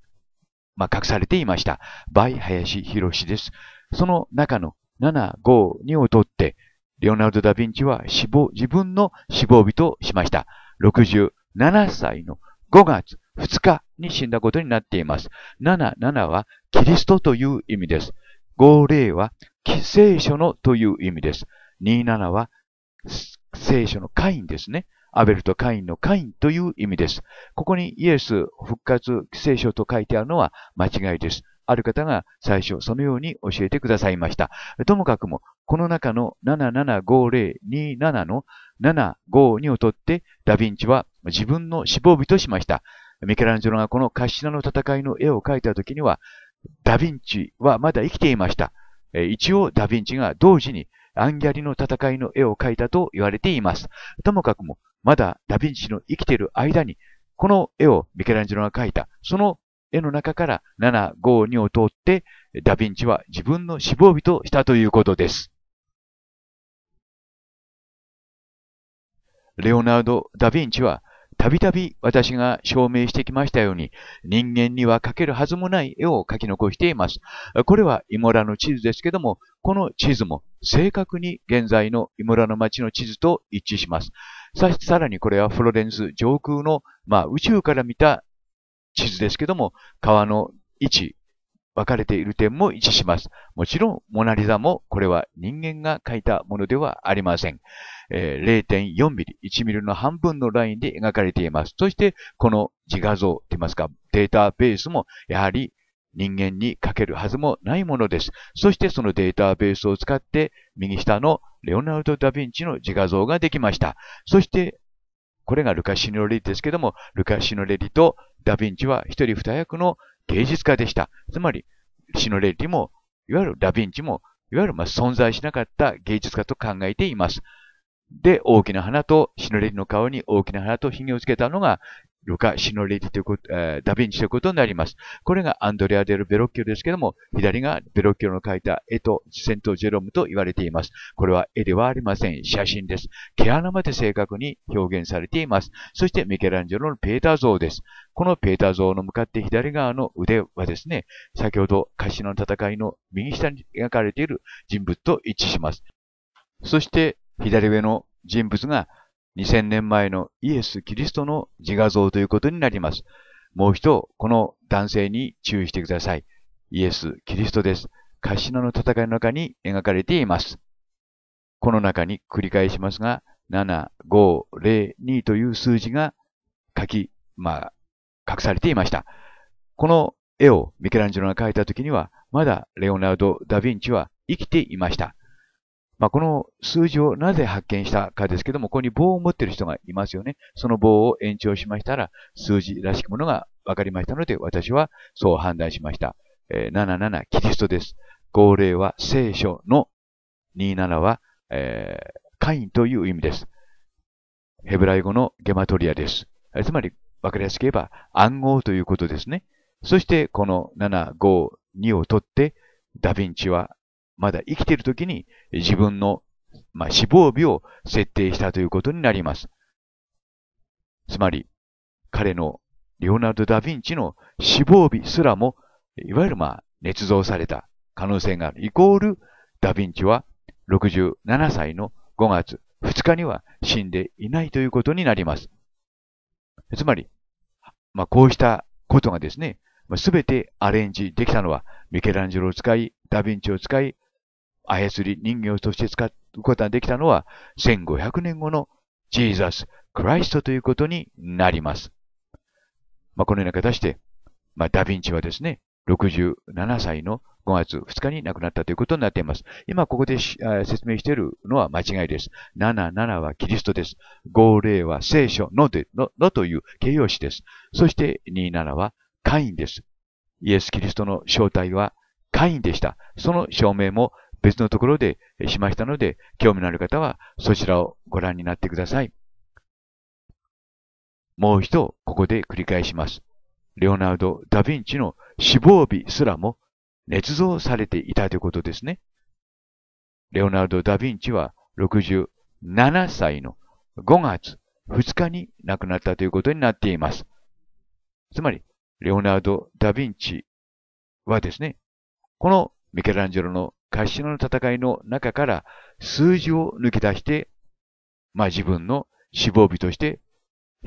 まあ、隠されていました。倍林博です。その中の752をとって、レオナルド・ダ・ヴィンチは死亡、自分の死亡日としました。67歳の5月2日に死んだことになっています。7、7はキリストという意味です。5、0は聖書のという意味です。2、7は聖書のカインですね。アベルとカインのカインという意味です。ここにイエス復活聖書と書いてあるのは間違いです。ある方が最初そのように教えてくださいました。ともかくも、この中の775027の7 5二をとってダヴィンチは自分の死亡日としました。ミケランジェロがこのカッシナの戦いの絵を描いた時には、ダヴィンチはまだ生きていました。一応ダヴィンチが同時にアンギャリの戦いの絵を描いたと言われています。ともかくも、まだダヴィンチの生きている間に、この絵をミケランジェロが描いた、その絵の中から7、5、2を通って、ダヴィンチは自分の死亡日としたということです。レオナルド・ダヴィンチはたびたび私が証明してきましたように、人間には描けるはずもない絵を描き残しています。これはイモラの地図ですけども、この地図も正確に現在のイモラの街の地図と一致します。さ、さらにこれはフロレンス上空の、まあ、宇宙から見た地図ですけども、川の位置、分かれている点も一致します。もちろん、モナリザもこれは人間が描いたものではありません。えー、0.4ミリ、1ミリの半分のラインで描かれています。そして、この自画像といいますか、データベースもやはり人間に描けるはずもないものです。そしてそのデータベースを使って、右下のレオナルド・ダ・ヴィンチの自画像ができました。そして、これがルカ・シノレリですけども、ルカ・シノレリとダ・ヴィンチは一人二役の芸術家でした。つまり、シノレリも、いわゆるダヴィンチも、いわゆるま存在しなかった芸術家と考えています。で、大きな花と、シノレリの顔に大きな花と髭をつけたのが、ルカ・シノレィということ、えー、ダヴィンチということになります。これがアンドレア・デル・ベロッキョですけども、左がベロッキョの描いた絵とセント・ジェロムと言われています。これは絵ではありません。写真です。毛穴まで正確に表現されています。そしてミケランジェロのペーター像です。このペーター像の向かって左側の腕はですね、先ほど歌詞の戦いの右下に描かれている人物と一致します。そして左上の人物が2000年前のイエス・キリストの自画像ということになります。もう一度、この男性に注意してください。イエス・キリストです。カシナの戦いの中に描かれています。この中に繰り返しますが、7502という数字が書き、まあ、隠されていました。この絵をミケランジェロが描いた時には、まだレオナルド・ダ・ヴィンチは生きていました。まあ、この数字をなぜ発見したかですけども、ここに棒を持っている人がいますよね。その棒を延長しましたら、数字らしきものが分かりましたので、私はそう判断しました。えー、77、キリストです。号令は聖書の27は、えー、カインという意味です。ヘブライ語のゲマトリアです。えー、つまり、分かりやすく言えば暗号ということですね。そして、この7、5、2を取って、ダヴィンチはまだ生きている時に自分の、まあ、死亡日を設定したということになります。つまり、彼のレオナルド・ダ・ヴィンチの死亡日すらも、いわゆるまあ、捏造された可能性がある。イコール、ダ・ヴィンチは67歳の5月2日には死んでいないということになります。つまり、まあ、こうしたことがですね、すべてアレンジできたのは、ミケランジェロを使い、ダヴィンチを使い、操り人形として使うことができたのは1500年後のジーザス・クライストということになります。まあ、このような形で、まあ、ダヴィンチはですね、67歳の5月2日に亡くなったということになっています。今ここで説明しているのは間違いです。77はキリストです。50は聖書のでののという形容詞です。そして27はカインです。イエス・キリストの正体はカインでした。その証明も別のところでしましたので、興味のある方はそちらをご覧になってください。もう一度、ここで繰り返します。レオナルド・ダ・ヴィンチの死亡日すらも捏造されていたということですね。レオナルド・ダ・ヴィンチは67歳の5月2日に亡くなったということになっています。つまり、レオナルド・ダ・ヴィンチはですね、このミケランジェロのカシノの戦いの中から数字を抜き出して、まあ自分の死亡日として、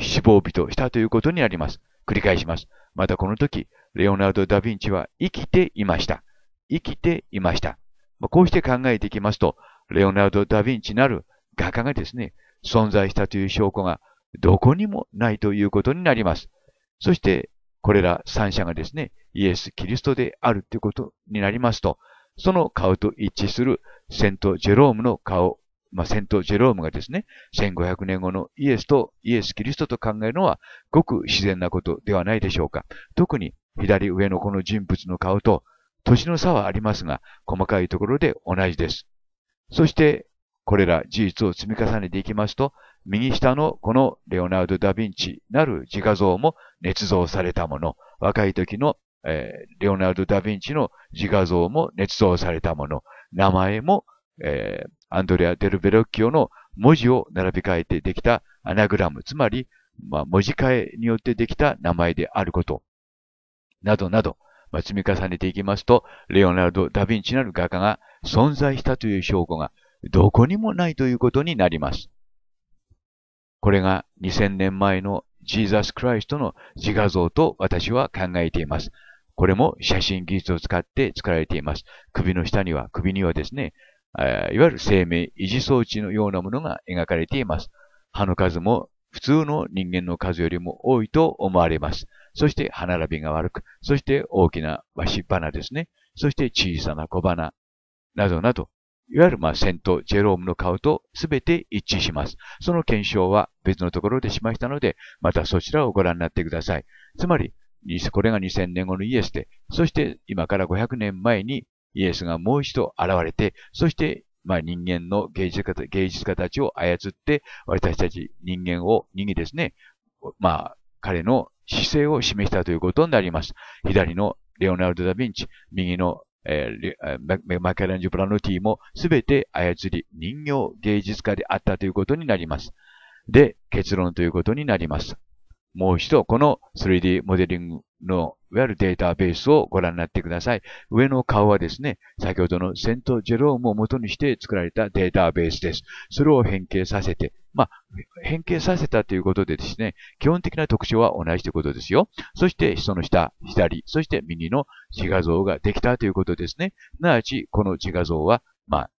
死亡日としたということになります。繰り返します。またこの時、レオナルド・ダ・ヴィンチは生きていました。生きていました。まあ、こうして考えていきますと、レオナルド・ダ・ヴィンチなる画家がですね、存在したという証拠がどこにもないということになります。そして、これら三者がですね、イエス・キリストであるということになりますと、その顔と一致するセント・ジェロームの顔、まあ、セント・ジェロームがですね、1500年後のイエスとイエス・キリストと考えるのは、ごく自然なことではないでしょうか。特に左上のこの人物の顔と、年の差はありますが、細かいところで同じです。そして、これら事実を積み重ねていきますと、右下のこのレオナルド・ダ・ヴィンチなる自画像も捏造されたもの、若い時のえー、レオナルド・ダ・ヴィンチの自画像も捏造されたもの、名前も、えー、アンドレア・デル・ベロッキオの文字を並び替えてできたアナグラム、つまり、まあ、文字替えによってできた名前であること、などなど、まあ、積み重ねていきますと、レオナルド・ダ・ヴィンチなる画家が存在したという証拠がどこにもないということになります。これが2000年前のジーザス・クライストの自画像と私は考えています。これも写真技術を使って作られています。首の下には、首にはですね、いわゆる生命維持装置のようなものが描かれています。歯の数も普通の人間の数よりも多いと思われます。そして歯並びが悪く、そして大きなわし花ですね。そして小さな小花、などなど、いわゆるまあセント・ジェロームの顔とすべて一致します。その検証は別のところでしましたので、またそちらをご覧になってください。つまり、これが2000年後のイエスで、そして今から500年前にイエスがもう一度現れて、そしてまあ人間の芸術家芸術家たちを操って、私たち人間を、人間ですね、まあ彼の姿勢を示したということになります。左のレオナルド・ダ・ヴィンチ、右のえー、マカレンジ・ブラノティもすべて操り人形芸術家であったということになります。で、結論ということになります。もう一度この 3D モデリングのいわゆるデータベースをご覧になってください。上の顔はですね、先ほどのセントジェロームを元にして作られたデータベースです。それを変形させて、まあ、変形させたということでですね、基本的な特徴は同じということですよ。そして、その下、左、そして右の自画像ができたということですね。すなわち、この自画像は、まあ、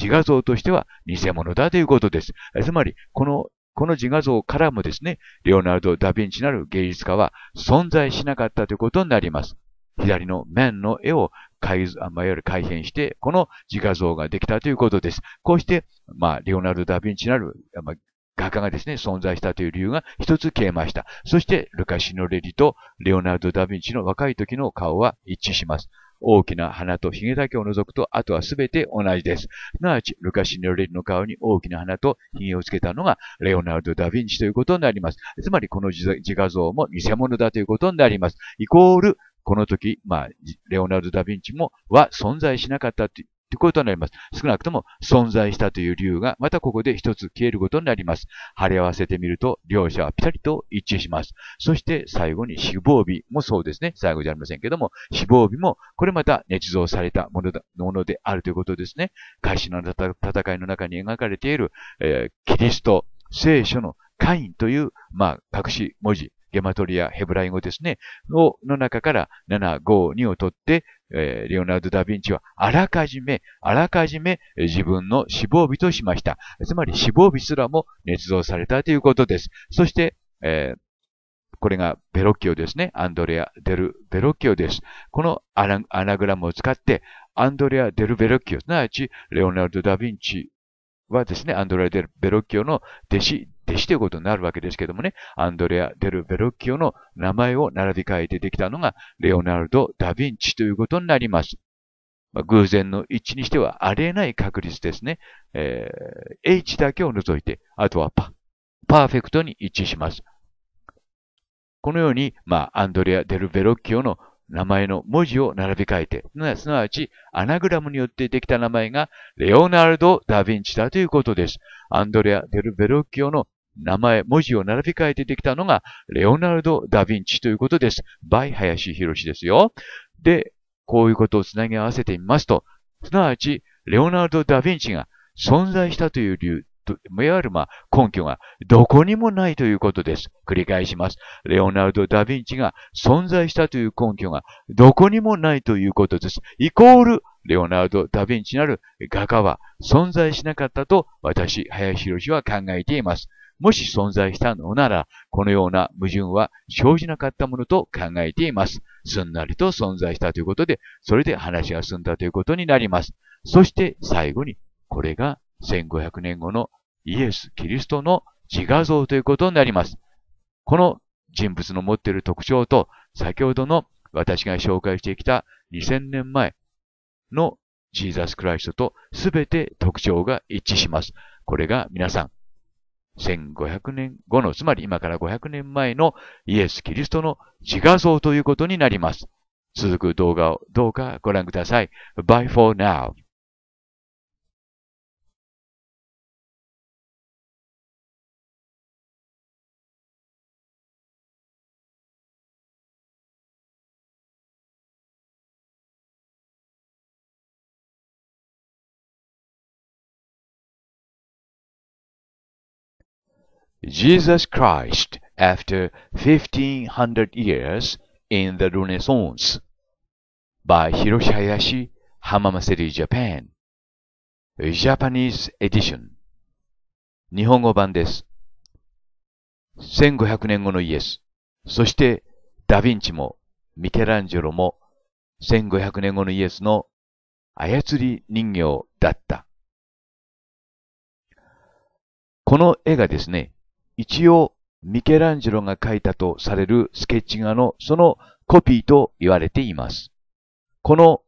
自画像としては偽物だということです。つまり、このこの自画像からもですね、レオナルド・ダ・ヴィンチなる芸術家は存在しなかったということになります。左の面の絵を改あまあ、いわゆる改変して、この自画像ができたということです。こうして、まあ、レオナルド・ダ・ヴィンチなる、まあ、画家がですね、存在したという理由が一つ消えました。そして、ルカ・シノレリとレオナルド・ダ・ヴィンチの若い時の顔は一致します。大きな鼻と髭だけを除くと、あとはすべて同じです。すなわち、ルカ・シネョレリの顔に大きな鼻と髭をつけたのが、レオナルド・ダ・ヴィンチということになります。つまり、この自画像も偽物だということになります。イコール、この時、まあ、レオナルド・ダ・ヴィンチも、は存在しなかったとということになります。少なくとも存在したという理由が、またここで一つ消えることになります。貼り合わせてみると、両者はピタリと一致します。そして最後に死亡日もそうですね。最後じゃありませんけども、死亡日も、これまた捏造されたものだものであるということですね。開始の戦いの中に描かれている、えー、キリスト、聖書のカインという、まあ、隠し文字。ゲマトリア、ヘブライ語ですね、を、の中から7、5、2を取って、えー、レオナルド・ダ・ヴィンチは、あらかじめ、あらかじめ自分の死亡日としました。つまり死亡日すらも捏造されたということです。そして、えー、これがベロッキオですね。アンドレア・デル・ベロッキオです。このアナグラムを使って、アンドレア・デル・ベロッキオ、すなわち、レオナルド・ダ・ヴィンチはですね、アンドレア・デル・ベロッキオの弟子弟子ということになるわけですけどもね、アンドレア・デル・ベロッキオの名前を並び替えてできたのが、レオナルド・ダ・ヴィンチということになります。まあ、偶然の一致にしてはありえない確率ですね。えー、H だけを除いて、あとはパ、パーフェクトに一致します。このように、まあ、アンドレア・デル・ベロッキオの名前の文字を並び替えて、すなわちアナグラムによってできた名前がレオナルド・ダ・ヴィンチだということです。アンドレア・デル・ベロッキオの名前、文字を並び替えてできたのが、レオナルド・ダ・ヴィンチということです。ヤシ・林博士ですよ。で、こういうことをつなぎ合わせてみますと、すなわち、レオナルド・ダ・ヴィンチが存在したという理由、いわゆるまあ根拠がどこにもないということです。繰り返します。レオナルド・ダ・ヴィンチが存在したという根拠がどこにもないということです。イコール、レオナルド・ダ・ヴィンチなる画家は存在しなかったと私、林博士は考えています。もし存在したのなら、このような矛盾は生じなかったものと考えています。すんなりと存在したということで、それで話が済んだということになります。そして最後に、これが1500年後のイエス・キリストの自画像ということになります。この人物の持っている特徴と、先ほどの私が紹介してきた2000年前のジーザス・クライストと全て特徴が一致します。これが皆さん、1500年後の、つまり今から500年前のイエス・キリストの自画像ということになります。続く動画をどうかご覧ください。Bye for now. Jesus Christ after 1500 years in the Renaissance by Hiroshi Hayashi, Hamamaseri Japan Japanese Edition 日本語版です。1500年後のイエス、そしてダヴィンチもミケランジェロも1500年後のイエスの操り人形だった。この絵がですね、一応、ミケランジェロが描いたとされるスケッチ画のそのコピーと言われています。この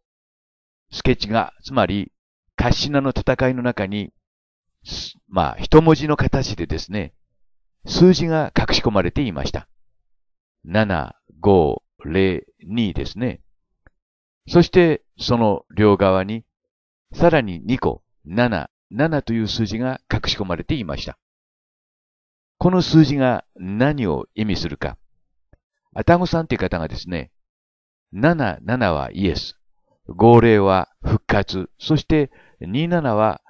スケッチ画、つまり、カッシナの戦いの中に、まあ、一文字の形でですね、数字が隠し込まれていました。7、5、0、2ですね。そして、その両側に、さらに2個、7、7という数字が隠し込まれていました。この数字が何を意味するか。アタゴさんという方がですね、77はイエス、50は復活、そして27は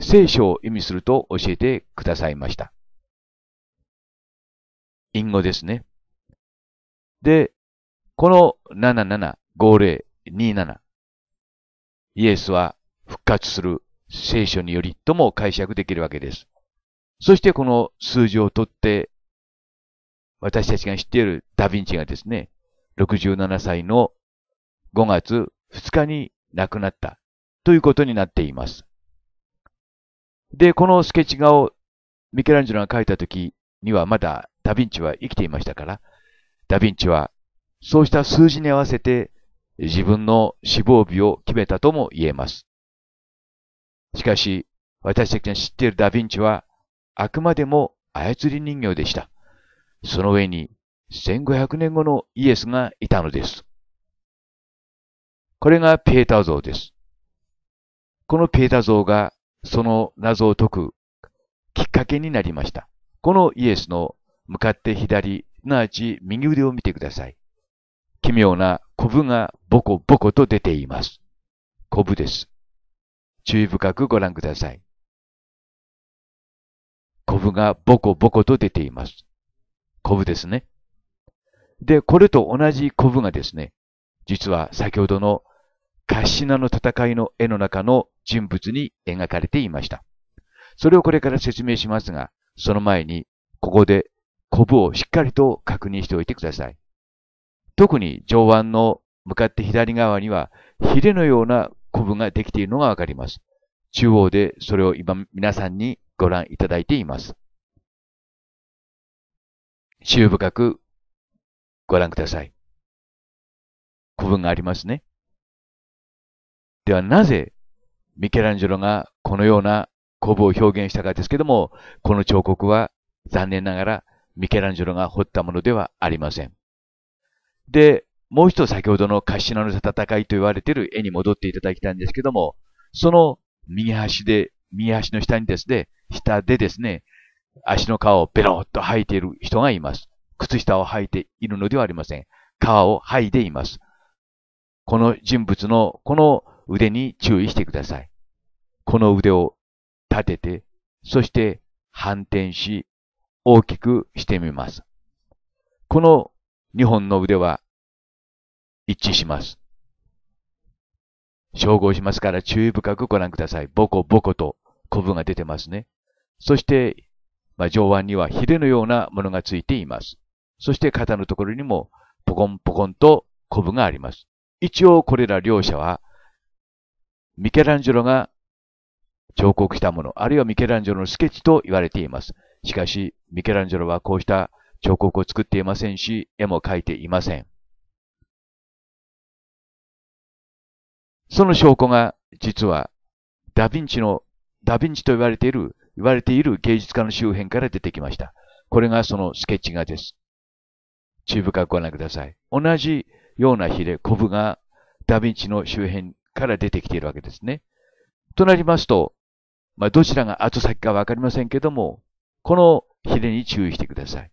聖書を意味すると教えてくださいました。隠語ですね。で、この77、50、27、イエスは復活する聖書によりとも解釈できるわけです。そしてこの数字をとって、私たちが知っているダヴィンチがですね、67歳の5月2日に亡くなったということになっています。で、このスケッチ画をミケランジェロが描いた時にはまだダヴィンチは生きていましたから、ダヴィンチはそうした数字に合わせて自分の死亡日を決めたとも言えます。しかし、私たちが知っているダヴィンチはあくまでも操り人形でした。その上に1500年後のイエスがいたのです。これがペータ像です。このペータ像がその謎を解くきっかけになりました。このイエスの向かって左、すなわち右腕を見てください。奇妙なコブがボコボコと出ています。コブです。注意深くご覧ください。コブがボコボコと出ています。コブですね。で、これと同じコブがですね、実は先ほどのカシナの戦いの絵の中の人物に描かれていました。それをこれから説明しますが、その前に、ここでコブをしっかりと確認しておいてください。特に上腕の向かって左側には、ヒレのようなコブができているのがわかります。中央でそれを今皆さんにご覧いただいています。注深くご覧ください。古文がありますね。ではなぜミケランジェロがこのような古文を表現したかですけども、この彫刻は残念ながらミケランジェロが彫ったものではありません。で、もう一つ先ほどのカシナの戦いと言われている絵に戻っていただきたいんですけども、その右端で右足の下にですね、下でですね、足の皮をベロッと吐いている人がいます。靴下を履いているのではありません。皮を剥いでいます。この人物のこの腕に注意してください。この腕を立てて、そして反転し、大きくしてみます。この2本の腕は一致します。照合しますから注意深くご覧ください。ボコボコとコブが出てますね。そして、まあ、上腕にはヒレのようなものがついています。そして肩のところにもポコンポコンとコブがあります。一応これら両者は、ミケランジェロが彫刻したもの、あるいはミケランジェロのスケッチと言われています。しかし、ミケランジェロはこうした彫刻を作っていませんし、絵も描いていません。その証拠が実はダヴィンチの、ダヴィンチと言われている、言われている芸術家の周辺から出てきました。これがそのスケッチ画です。注意深くご覧ください。同じようなヒレ、コブがダヴィンチの周辺から出てきているわけですね。となりますと、まあ、どちらが後先かわかりませんけども、このヒレに注意してください。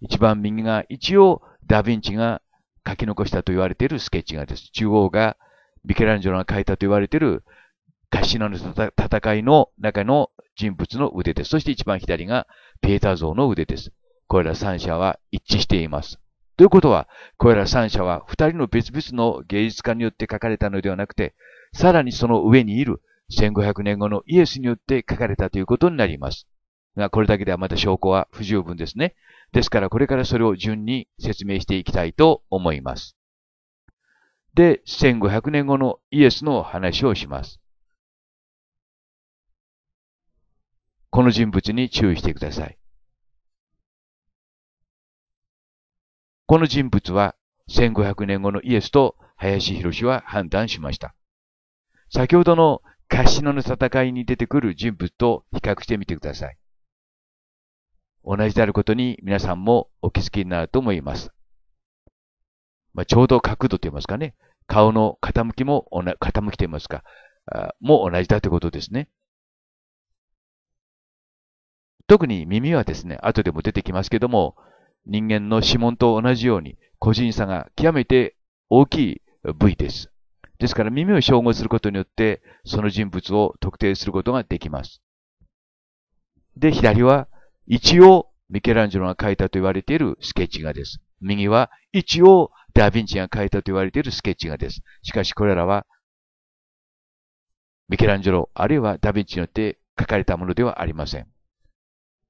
一番右が一応ダヴィンチが書き残したと言われているスケッチ画です。中央がミケランジョロが書いたと言われているカシナの戦いの中の人物の腕です。そして一番左がペーター像の腕です。これら三者は一致しています。ということは、これら三者は二人の別々の芸術家によって書かれたのではなくて、さらにその上にいる1500年後のイエスによって書かれたということになります。が、これだけではまだ証拠は不十分ですね。ですからこれからそれを順に説明していきたいと思います。で、1500年後のイエスの話をします。この人物に注意してください。この人物は1500年後のイエスと林博は判断しました。先ほどのカシノの戦いに出てくる人物と比較してみてください。同じであることに皆さんもお気づきになると思います。まあ、ちょうど角度と言いますかね、顔の傾きも、傾きと言いますか、もう同じだということですね。特に耳はですね、後でも出てきますけども、人間の指紋と同じように、個人差が極めて大きい部位です。ですから耳を照合することによって、その人物を特定することができます。で、左は、一応、ミケランジェロが描いたと言われているスケッチ画です。右は、一応、ダ・ヴィンチが描いたと言われているスケッチ画です。しかしこれらは、ミケランジェロ、あるいはダ・ヴィンチによって描かれたものではありません。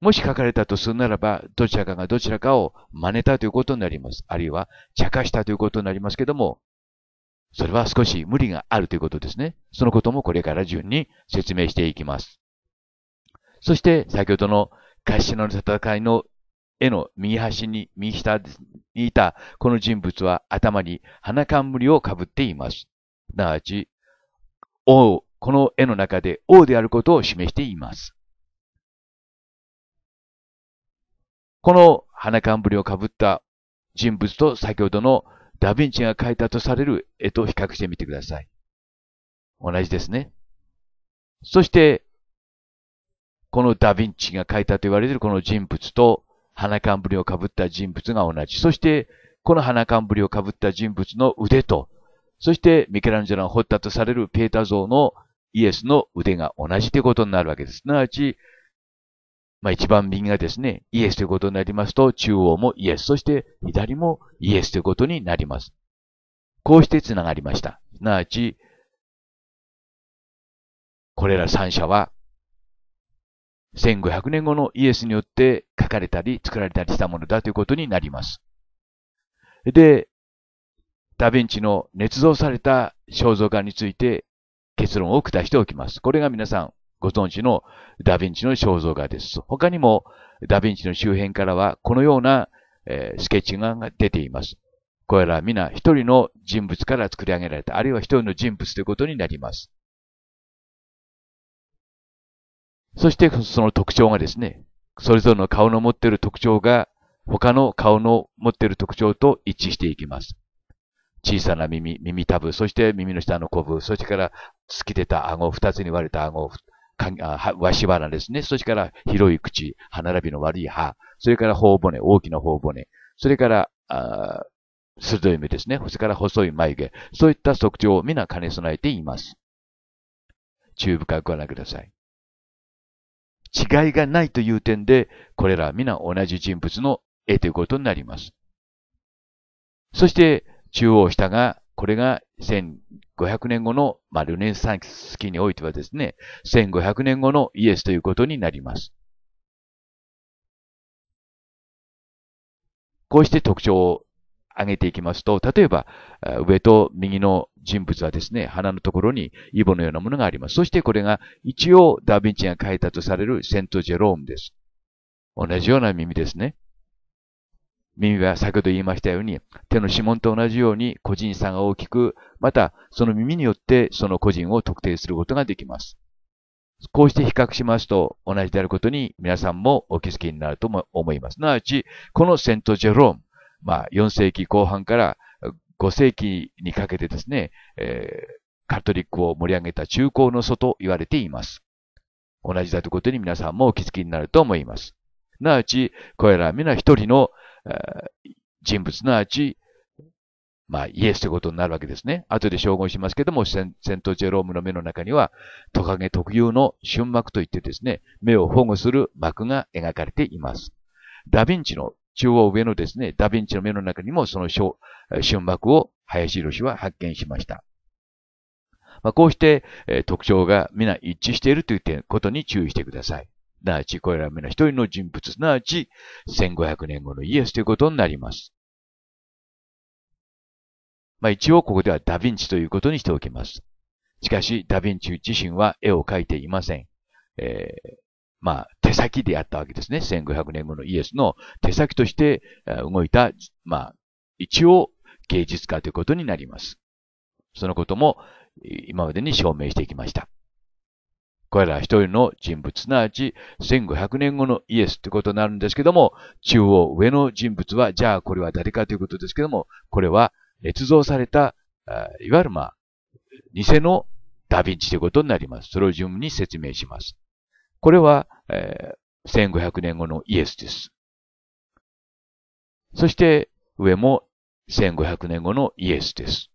もし書かれたとするならば、どちらかがどちらかを真似たということになります。あるいは、茶化したということになりますけども、それは少し無理があるということですね。そのこともこれから順に説明していきます。そして、先ほどのカシノの戦いの絵の右端に、右下にいたこの人物は頭に花冠をかぶっています。すなわち、王、この絵の中で王であることを示しています。この花冠をかぶった人物と先ほどのダヴィンチが描いたとされる絵と比較してみてください。同じですね。そして、このダヴィンチが描いたと言われているこの人物と、花冠をかぶった人物が同じ。そして、この花冠をかぶった人物の腕と、そしてミケランジェロが掘ったとされるペータ像のイエスの腕が同じということになるわけです。すなわち、まあ一番右がですね、イエスということになりますと、中央もイエス、そして左もイエスということになります。こうして繋がりました。すなわち、これら三者は1500年後のイエスによって書かれたり作られたりしたものだということになります。で、ダヴィンチの捏造された肖像画について結論を下しておきます。これが皆さんご存知のダヴィンチの肖像画です。他にもダヴィンチの周辺からはこのような、えスケッチ画が出ています。これらは皆一人の人物から作り上げられた、あるいは一人の人物ということになります。そしてその特徴がですね、それぞれの顔の持っている特徴が他の顔の持っている特徴と一致していきます。小さな耳、耳たぶ、そして耳の下のこぶ、そしてから突き出た顎、二つに割れた顎、わしらですね。そしてから広い口、歯並びの悪い歯、それから頬骨、大きな頬骨、それから、あ鋭い目ですね。それから細い眉毛。そういった特徴を皆兼ね備えています。注意深くご覧ください。違いがないという点で、これらは皆同じ人物の絵ということになります。そして、中央下が、これが1500年後の、まあ、ルネンサンス期においてはですね、1500年後のイエスということになります。こうして特徴を上げていきますと、例えば、上と右の人物はですね、鼻のところにイボのようなものがあります。そしてこれが一応ダヴィンチが書いたとされるセント・ジェロームです。同じような耳ですね。耳は先ほど言いましたように、手の指紋と同じように個人差が大きく、またその耳によってその個人を特定することができます。こうして比較しますと同じであることに皆さんもお気づきになると思います。すなわち、このセント・ジェローム、まあ、4世紀後半から5世紀にかけてですね、えー、カトリックを盛り上げた中高の祖と言われています。同じだということに皆さんもお気づきになると思います。なわち、これら皆一人の、えー、人物なわち、まあ、イエスということになるわけですね。後で照合しますけども、セントジェロームの目の中には、トカゲ特有の瞬膜といってですね、目を保護する膜が描かれています。ダヴィンチの中央上のですね、ダヴィンチの目の中にもその瞬幕を林博士は発見しました。まあ、こうして、えー、特徴が皆一致しているという点ことに注意してください。すなわち、これら皆一人の人物、すなわち、1500年後のイエスということになります。まあ、一応ここではダヴィンチということにしておきます。しかし、ダヴィンチ自身は絵を描いていません。えーまあ、手先でやったわけですね。1500年後のイエスの手先として動いた、まあ、一応芸術家ということになります。そのことも今までに証明してきました。これら一人の人物、すなわち1500年後のイエスということになるんですけども、中央上の人物は、じゃあこれは誰かということですけども、これは捏造された、いわゆるまあ、偽のダヴィンチということになります。それを順に説明します。これは、えー、1500年後のイエスです。そして上も1500年後のイエスです。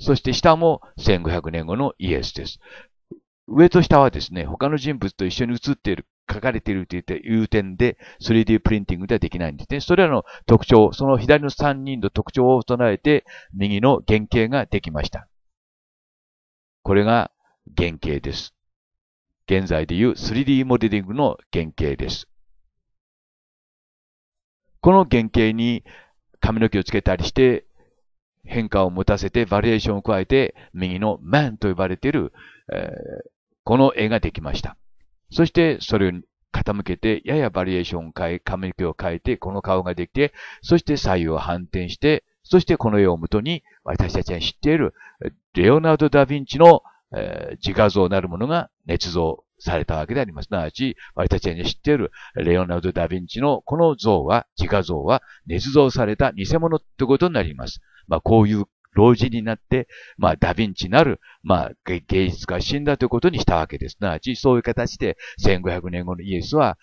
そして下も1500年後のイエスです。上と下はですね、他の人物と一緒に写っている、書かれているという点で 3D プリンティングではできないんですね。それらの特徴、その左の3人の特徴を唱えて、右の原型ができました。これが原型です。現在でいう 3D モデリングの原型です。この原型に髪の毛をつけたりして変化を持たせてバリエーションを加えて右のマンと呼ばれている、えー、この絵ができました。そしてそれを傾けてややバリエーションを変え、髪の毛を変えてこの顔ができて、そして左右を反転して、そしてこの絵をもとに私たちが知っているレオナルド・ダ・ヴィンチの自画像なるものが捏造されたわけであります。なわち、私たちが知っているレオナルド・ダ・ヴィンチのこの像は、自画像は捏造された偽物ってことになります。まあ、こういう老人になって、まあ、ダヴィンチなる、まあ、芸術家が死んだということにしたわけです。なわち、そういう形で1500年後のイエスは、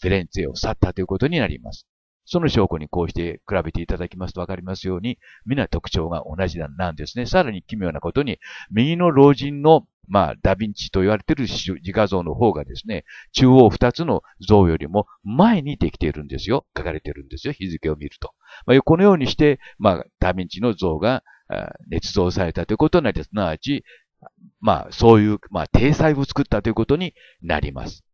フィレンツェを去ったということになります。その証拠にこうして比べていただきますとわかりますように、皆特徴が同じなんですね。さらに奇妙なことに、右の老人の、まあ、ダヴィンチと言われている自画像の方がですね、中央二つの像よりも前にできているんですよ。書かれているんですよ。日付を見ると。まあ、このようにして、まあ、ダヴィンチの像が、捏造されたということになり、すなわち、まあ、そういう、まあ、体裁を作ったということになります。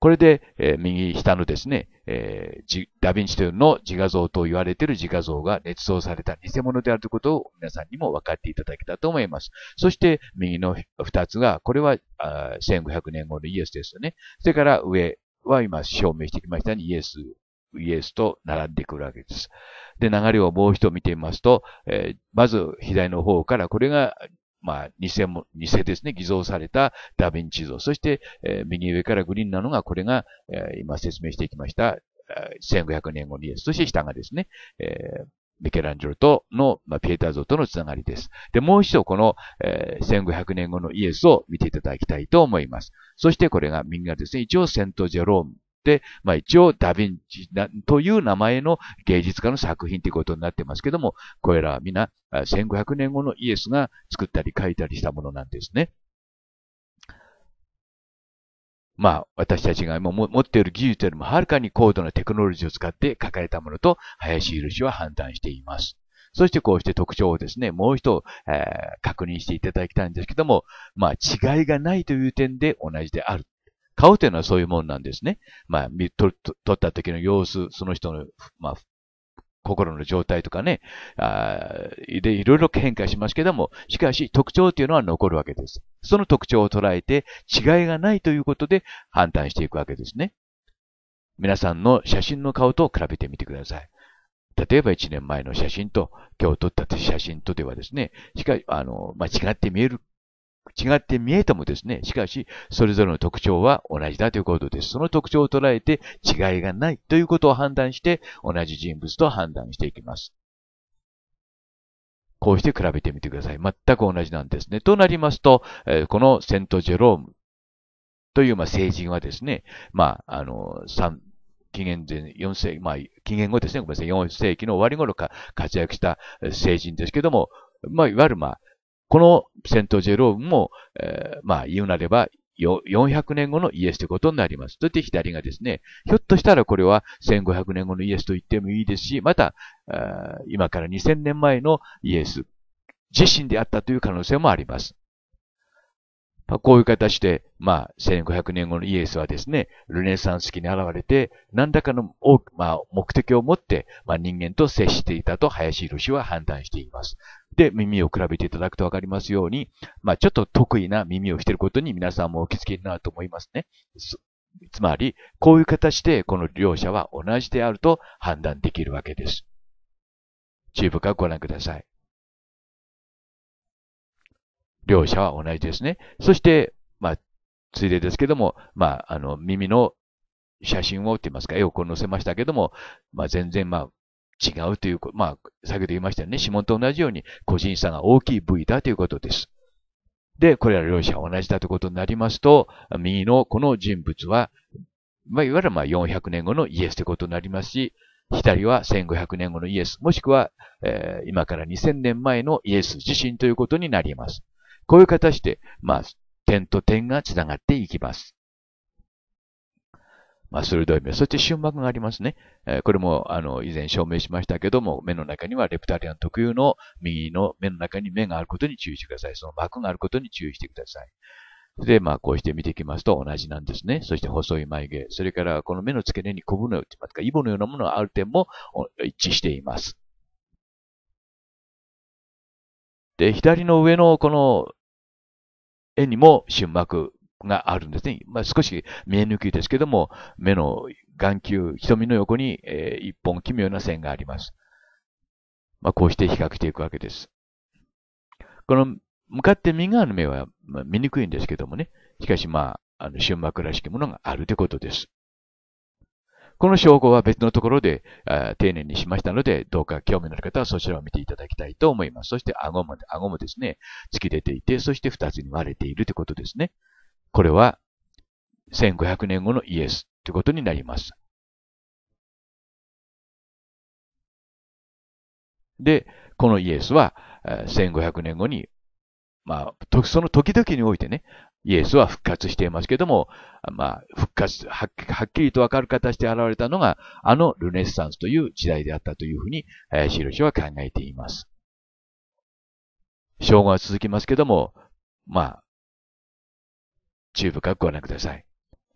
これで、えー、右下のですね、えー、ダヴィンチというの自画像と言われている自画像が捏造された偽物であるということを皆さんにも分かっていただけたと思います。そして右の2つが、これはあ1500年後のイエスですよね。それから上は今証明してきましたようにイエス、イエスと並んでくるわけです。で、流れをもう一度見てみますと、えー、まず左の方から、これがまあ、偽も、偽ですね、偽造されたダヴィンチ像。そして、えー、右上からグリーンなのが、これが、えー、今説明していきました、1500年後にイエス。そして下がですね、えー、ミケランジェロとの、まあ、ピエタ像とのつながりです。で、もう一度この、えー、1500年後のイエスを見ていただきたいと思います。そしてこれが右がですね、一応セントジェローム、まあ一応ダヴィンチという名前の芸術家の作品ということになってますけども、これらは皆1500年後のイエスが作ったり書いたりしたものなんですね。まあ、私たちが持っている技術よりもはるかに高度なテクノロジーを使って書かれたものと、林印は判断しています。そしてこうして特徴をですね、もう一度、えー、確認していただきたいんですけども、まあ違いがないという点で同じである顔というのはそういうもんなんですね。まあ、撮った時の様子、その人の、まあ、心の状態とかね、あで、いろいろ変化しますけども、しかし特徴というのは残るわけです。その特徴を捉えて違いがないということで判断していくわけですね。皆さんの写真の顔と比べてみてください。例えば1年前の写真と今日撮った写真とではですね、しかあの、まあ、違って見える違って見えてもですね、しかし、それぞれの特徴は同じだということです。その特徴を捉えて違いがないということを判断して、同じ人物と判断していきます。こうして比べてみてください。全く同じなんですね。となりますと、えこのセント・ジェロームという、ま聖人はですね、まあ、あの、三、紀元前4世紀、まあ、紀元後ですね、ごめんなさい、4世紀の終わり頃か活躍した聖人ですけども、まあ、いわゆる、まあ、このセントジェロームも、えー、まあ言うなれば、400年後のイエスということになります。そして左がですね、ひょっとしたらこれは1500年後のイエスと言ってもいいですし、また、今から2000年前のイエス自身であったという可能性もあります。まあ、こういう形で、まあ、1500年後のイエスはですね、ルネサンス期に現れて、何らかのまあ、目的を持って、まあ、人間と接していたと林博士は判断しています。で、耳を比べていただくとわかりますように、まあ、ちょっと得意な耳をしていることに皆さんもお気づきになると思いますね。つまり、こういう形でこの両者は同じであると判断できるわけです。注意深くご覧ください。両者は同じですね。そして、まあ、ついでですけども、まあ、あの、耳の写真をって言いますか、絵をこう載せましたけども、まあ、全然、まあ、違うという、まあ、先ほど言いましたよね。指紋と同じように個人差が大きい部位だということです。で、これら両者同じだということになりますと、右のこの人物は、まあ、いわゆるまあ400年後のイエスということになりますし、左は1500年後のイエス、もしくは、えー、今から2000年前のイエス自身ということになります。こういう形で、まあ、点と点がつながっていきます。まあ、鋭い目。そして瞬膜がありますね。えー、これも、あの、以前証明しましたけども、目の中にはレプタリアン特有の右の目の中に目があることに注意してください。その膜があることに注意してください。で、まあ、こうして見ていきますと同じなんですね。そして細い眉毛。それから、この目の付け根にコブのような、イボのようなものがある点も一致しています。で、左の上のこの絵にも瞬膜があるんですね。まあ、少し見えにくいですけども、目の眼球、瞳の横に、えー、一本奇妙な線があります。まあ、こうして比較していくわけです。この、向かって右側の目は、まあ、見にくいんですけどもね。しかしまあ、あの、瞬膜らしきものがあるということです。この証拠は別のところで丁寧にしましたので、どうか興味のある方はそちらを見ていただきたいと思います。そして顎も、顎もですね、突き出ていて、そして二つに割れているということですね。これは1500年後のイエスということになります。で、このイエスは1500年後に、まあ、その時々においてね、イエスは復活していますけども、まあ、復活、はっきりとわかる形で現れたのが、あのルネッサンスという時代であったというふうに、えー、白は考えています。称号は続きますけども、まあ、注意深くご覧ください。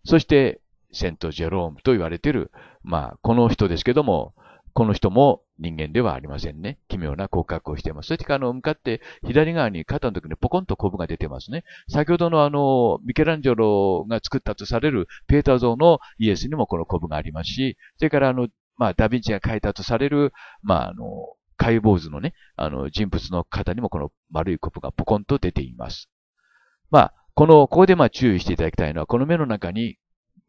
そして、セント・ジェロームと言われている、まあ、この人ですけども、この人も人間ではありませんね。奇妙な骨格をしています。そしてあの、向かって左側に肩の時にポコンとコブが出てますね。先ほどのあの、ミケランジェロが作ったとされるペーター像のイエスにもこのコブがありますし、それからあの、まあ、ダヴィンチが描いたとされる、まあ、あの、解剖図のね、あの、人物の肩にもこの丸いコブがポコンと出ています。まあ、この、ここでまあ注意していただきたいのは、この目の中に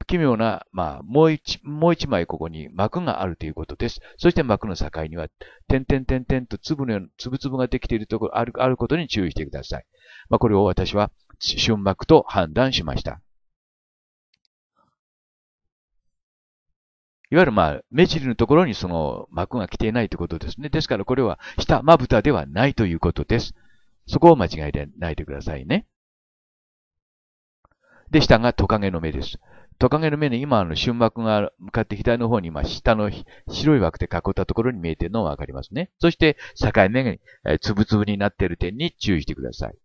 奇妙な、まあ、もう一、もう一枚ここに膜があるということです。そして膜の境には、点々点々と粒のような、粒々ができているところ、ある、あることに注意してください。まあ、これを私は、瞬膜と判断しました。いわゆるまあ、目尻のところにその膜が来ていないということですね。ですからこれは下まぶたではないということです。そこを間違えないでくださいね。で、下がトカゲの目です。トカゲの目に今、あの、瞬幕が向かって左の方に、ま下の白い枠で囲ったところに見えているのがわかりますね。そして、境目が、えつぶつぶになっている点に注意してください。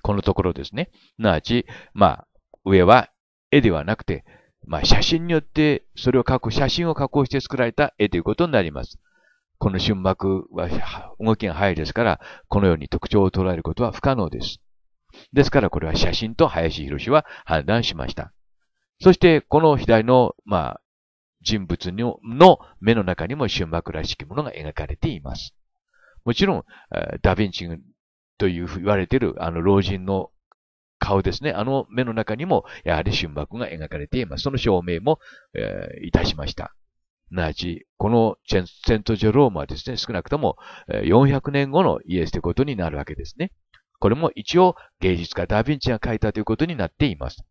このところですね。すなわち、まあ、上は絵ではなくて、まあ、写真によって、それを描く、写真を加工して作られた絵ということになります。この瞬幕は動きが速いですから、このように特徴を捉えることは不可能です。ですからこれは写真と林博士は判断しました。そしてこの左の、まあ、人物の目の中にも瞬幕らしきものが描かれています。もちろん、ダヴィンチという言われているあの老人の顔ですね。あの目の中にも、やはり瞬幕が描かれています。その証明も、えー、いたしました。なち、このセントジェロームはですね、少なくとも400年後のイエスということになるわけですね。これも一応芸術家ダヴィンチが書いたということになっています。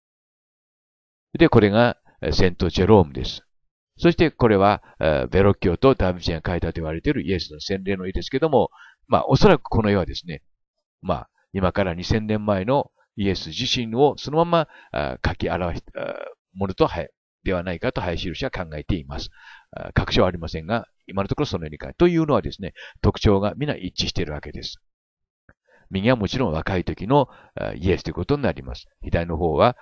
で、これがセント・ジェロームです。そしてこれは、ベロッキオとダヴィンチが書いたと言われているイエスの洗礼の絵ですけども、まあおそらくこの絵はですね、まあ今から2000年前のイエス自身をそのまま書き表したものと、ではないかと林氏は考えています。確証はありませんが、今のところそのようにかというのはですね、特徴が皆一致しているわけです。右はもちろん若い時のイエスということになります。左の方は、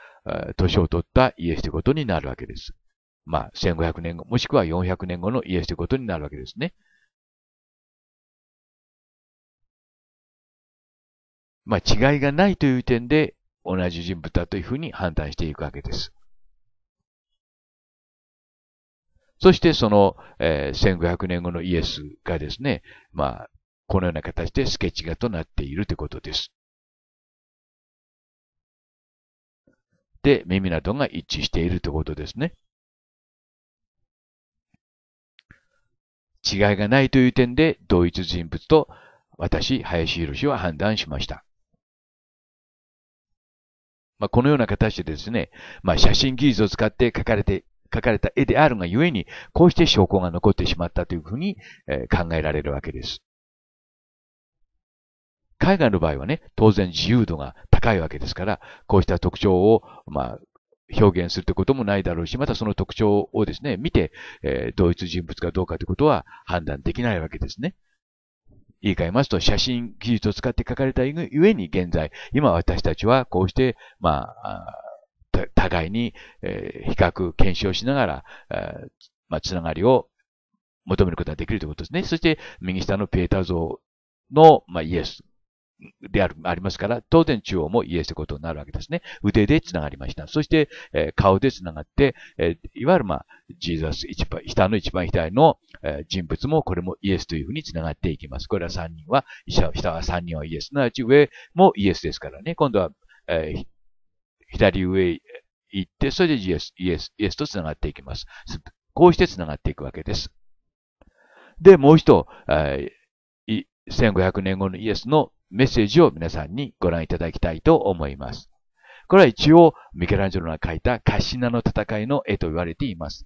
年を取ったイエスということになるわけです。まあ、1500年後、もしくは400年後のイエスということになるわけですね。まあ、違いがないという点で、同じ人物だというふうに判断していくわけです。そしてその、えー、1500年後のイエスがですね、まあ、このような形でスケッチ画となっているということです。で、耳などが一致しているということですね。違いがないという点で同一人物と私、林博は判断しました。まあ、このような形でですね、まあ、写真技術を使って描かれて、描かれた絵であるがゆえに、こうして証拠が残ってしまったというふうに、え考えられるわけです。海外の場合はね、当然自由度が高いわけですから、こうした特徴を、まあ、表現するということもないだろうし、またその特徴をですね、見て、えー、同一人物かどうかということは判断できないわけですね。言い換えますと、写真技術を使って書かれたゆえに現在、今私たちはこうして、まあ、互いに、えー、比較、検証しながら、えー、まあ、つながりを求めることができるということですね。そして、右下のピエタ像の、まあ、イエスである、ありますから、当然中央もイエスということになるわけですね。腕で繋がりました。そして、えー、顔で繋がって、えー、いわゆる、まあ、ジーザス一番、下の一番左の、えー、人物もこれもイエスというふうに繋がっていきます。これは三人は、下は三人はイエス。すなわち上もイエスですからね。今度は、えー、左上行って、それでイエス、イエス、イエスと繋がっていきます。こうして繋がっていくわけです。で、もう一度、えー1500年後のイエスのメッセージを皆さんにご覧いただきたいと思います。これは一応、ミケランジェロが書いたカシナの戦いの絵と言われています。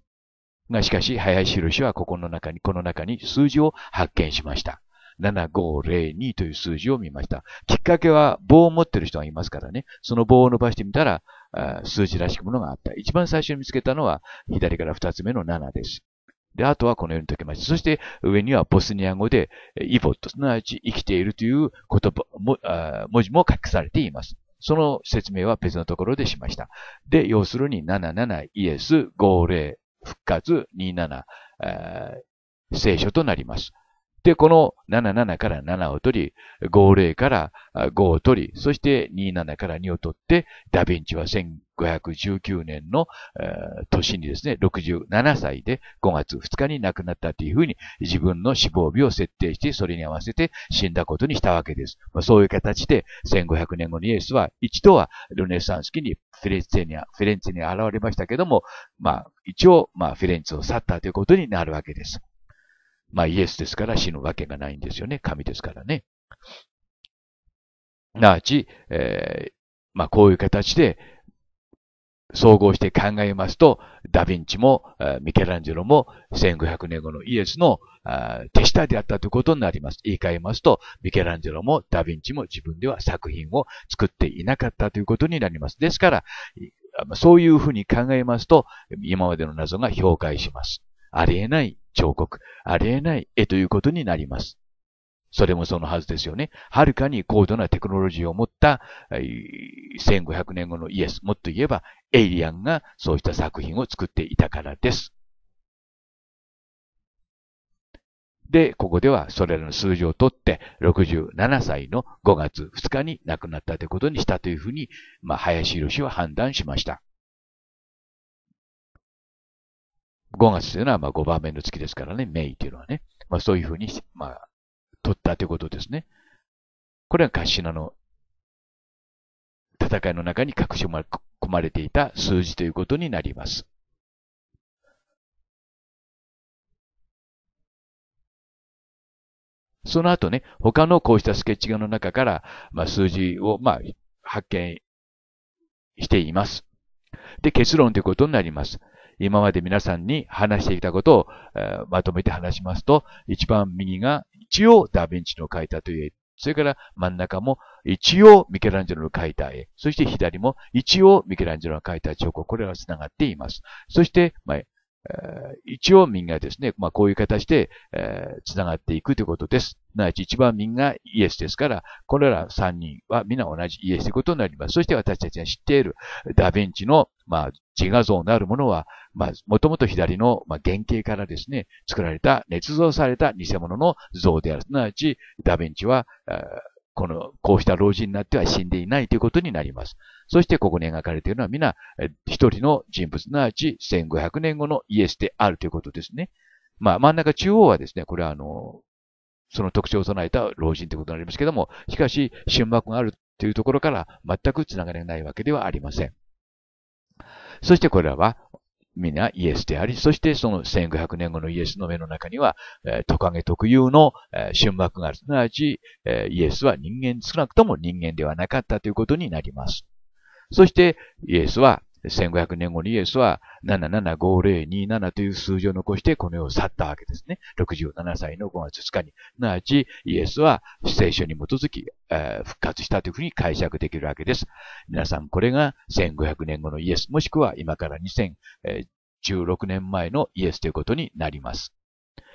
が、しかし、林印はここの中に、この中に数字を発見しました。7502という数字を見ました。きっかけは棒を持ってる人がいますからね、その棒を伸ばしてみたら、数字らしくものがあった。一番最初に見つけたのは、左から2つ目の7です。で、あとはこのように解けました。そして、上にはボスニア語で、イボット、すなわち生きているという言葉文字も書きされています。その説明は別のところでしました。で、要するに、77イエス、50、復活、27、えー、聖書となります。で、この77から7を取り、50から5を取り、そして27から2を取って、ダヴィンチは1519年の、えー、年にですね、67歳で5月2日に亡くなったというふうに自分の死亡日を設定して、それに合わせて死んだことにしたわけです。まあ、そういう形で1500年後にイエスは一度はルネサンス期にフィレンツェに、フレンツェに現れましたけども、まあ一応、まあフィレンツを去ったということになるわけです。まあイエスですから死ぬわけがないんですよね。神ですからね。なわち、えー、まあこういう形で総合して考えますと、ダヴィンチもミケランジェロも1500年後のイエスの手下であったということになります。言い換えますと、ミケランジェロもダヴィンチも自分では作品を作っていなかったということになります。ですから、そういうふうに考えますと、今までの謎が評価します。ありえない彫刻、ありえない絵ということになります。それもそのはずですよね。はるかに高度なテクノロジーを持った、1500年後のイエス、もっと言えばエイリアンがそうした作品を作っていたからです。で、ここではそれらの数字をとって、67歳の5月2日に亡くなったということにしたというふうに、まあ、林博士は判断しました。5月というのはまあ5番目の月ですからね、メイというのはね。まあそういうふうに、まあ、取ったということですね。これはカシナの戦いの中に隠し込まれていた数字ということになります。その後ね、他のこうしたスケッチ画の中から、まあ、数字を、まあ、発見しています。で、結論ということになります。今まで皆さんに話してきたことを、えまとめて話しますと、一番右が一応ダヴィンチの描いたという絵。それから真ん中も一応ミケランジェロの描いた絵。そして左も一応ミケランジェロの描いた彫刻。これは繋がっています。そして、まあ一応右がですね、まあ、こういう形で、え繋がっていくということです。すなわち一番右がイエスですから、これら3人は皆同じイエスということになります。そして私たちが知っているダヴィンチのまあ、自画像のあるものは、まあ、もともと左の、まあ、原型からですね、作られた、捏造された偽物の像である。すなわち、ダヴィンチは、この、こうした老人になっては死んでいないということになります。そしてここに描かれているのは皆、一人の人物、すなわち1500年後のイエスであるということですね。まあ、真ん中中央はですね、これはあの、その特徴を備えた老人ということになりますけども、しかし、春幕があるというところから全く繋がりがないわけではありません。そしてこれらは皆イエスであり、そしてその1500年後のイエスの目の中には、えー、トカゲ特有の、えー、春幕がある。すなわち、えー、イエスは人間、少なくとも人間ではなかったということになります。そして、イエスは1500年後にイエスは775027という数字を残してこの世を去ったわけですね。67歳の5月2日に。すなわちイエスは聖書に基づき、えー、復活したというふうに解釈できるわけです。皆さんこれが1500年後のイエスもしくは今から2016年前のイエスということになります。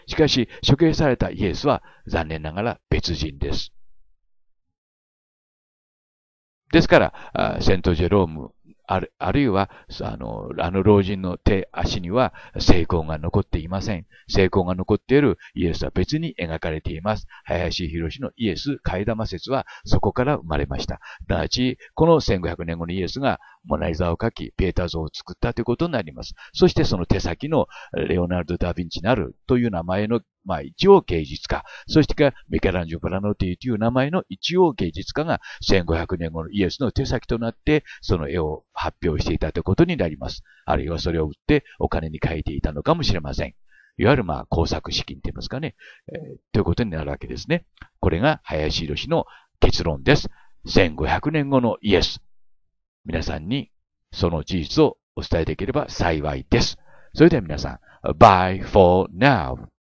しかし処刑されたイエスは残念ながら別人です。ですから、セント・ジェロームある、あるいは、あの、あの老人の手、足には成功が残っていません。成功が残っているイエスは別に描かれています。林博のイエス、替え玉説はそこから生まれました。なあち、この1500年後にイエスがモナリザを描き、ペーター像を作ったということになります。そしてその手先のレオナルド・ダ・ヴィンチなるという名前のまあ一応芸術家、そしてミケランジョ・ブラノティという名前の一応芸術家が1500年後のイエスの手先となってその絵を発表していたということになります。あるいはそれを売ってお金に変えていたのかもしれません。いわゆるまあ工作資金と言いますかね、えー、ということになるわけですね。これが林博の結論です。1500年後のイエス。皆さんにその事実をお伝えできれば幸いです。それでは皆さん、Bye for now!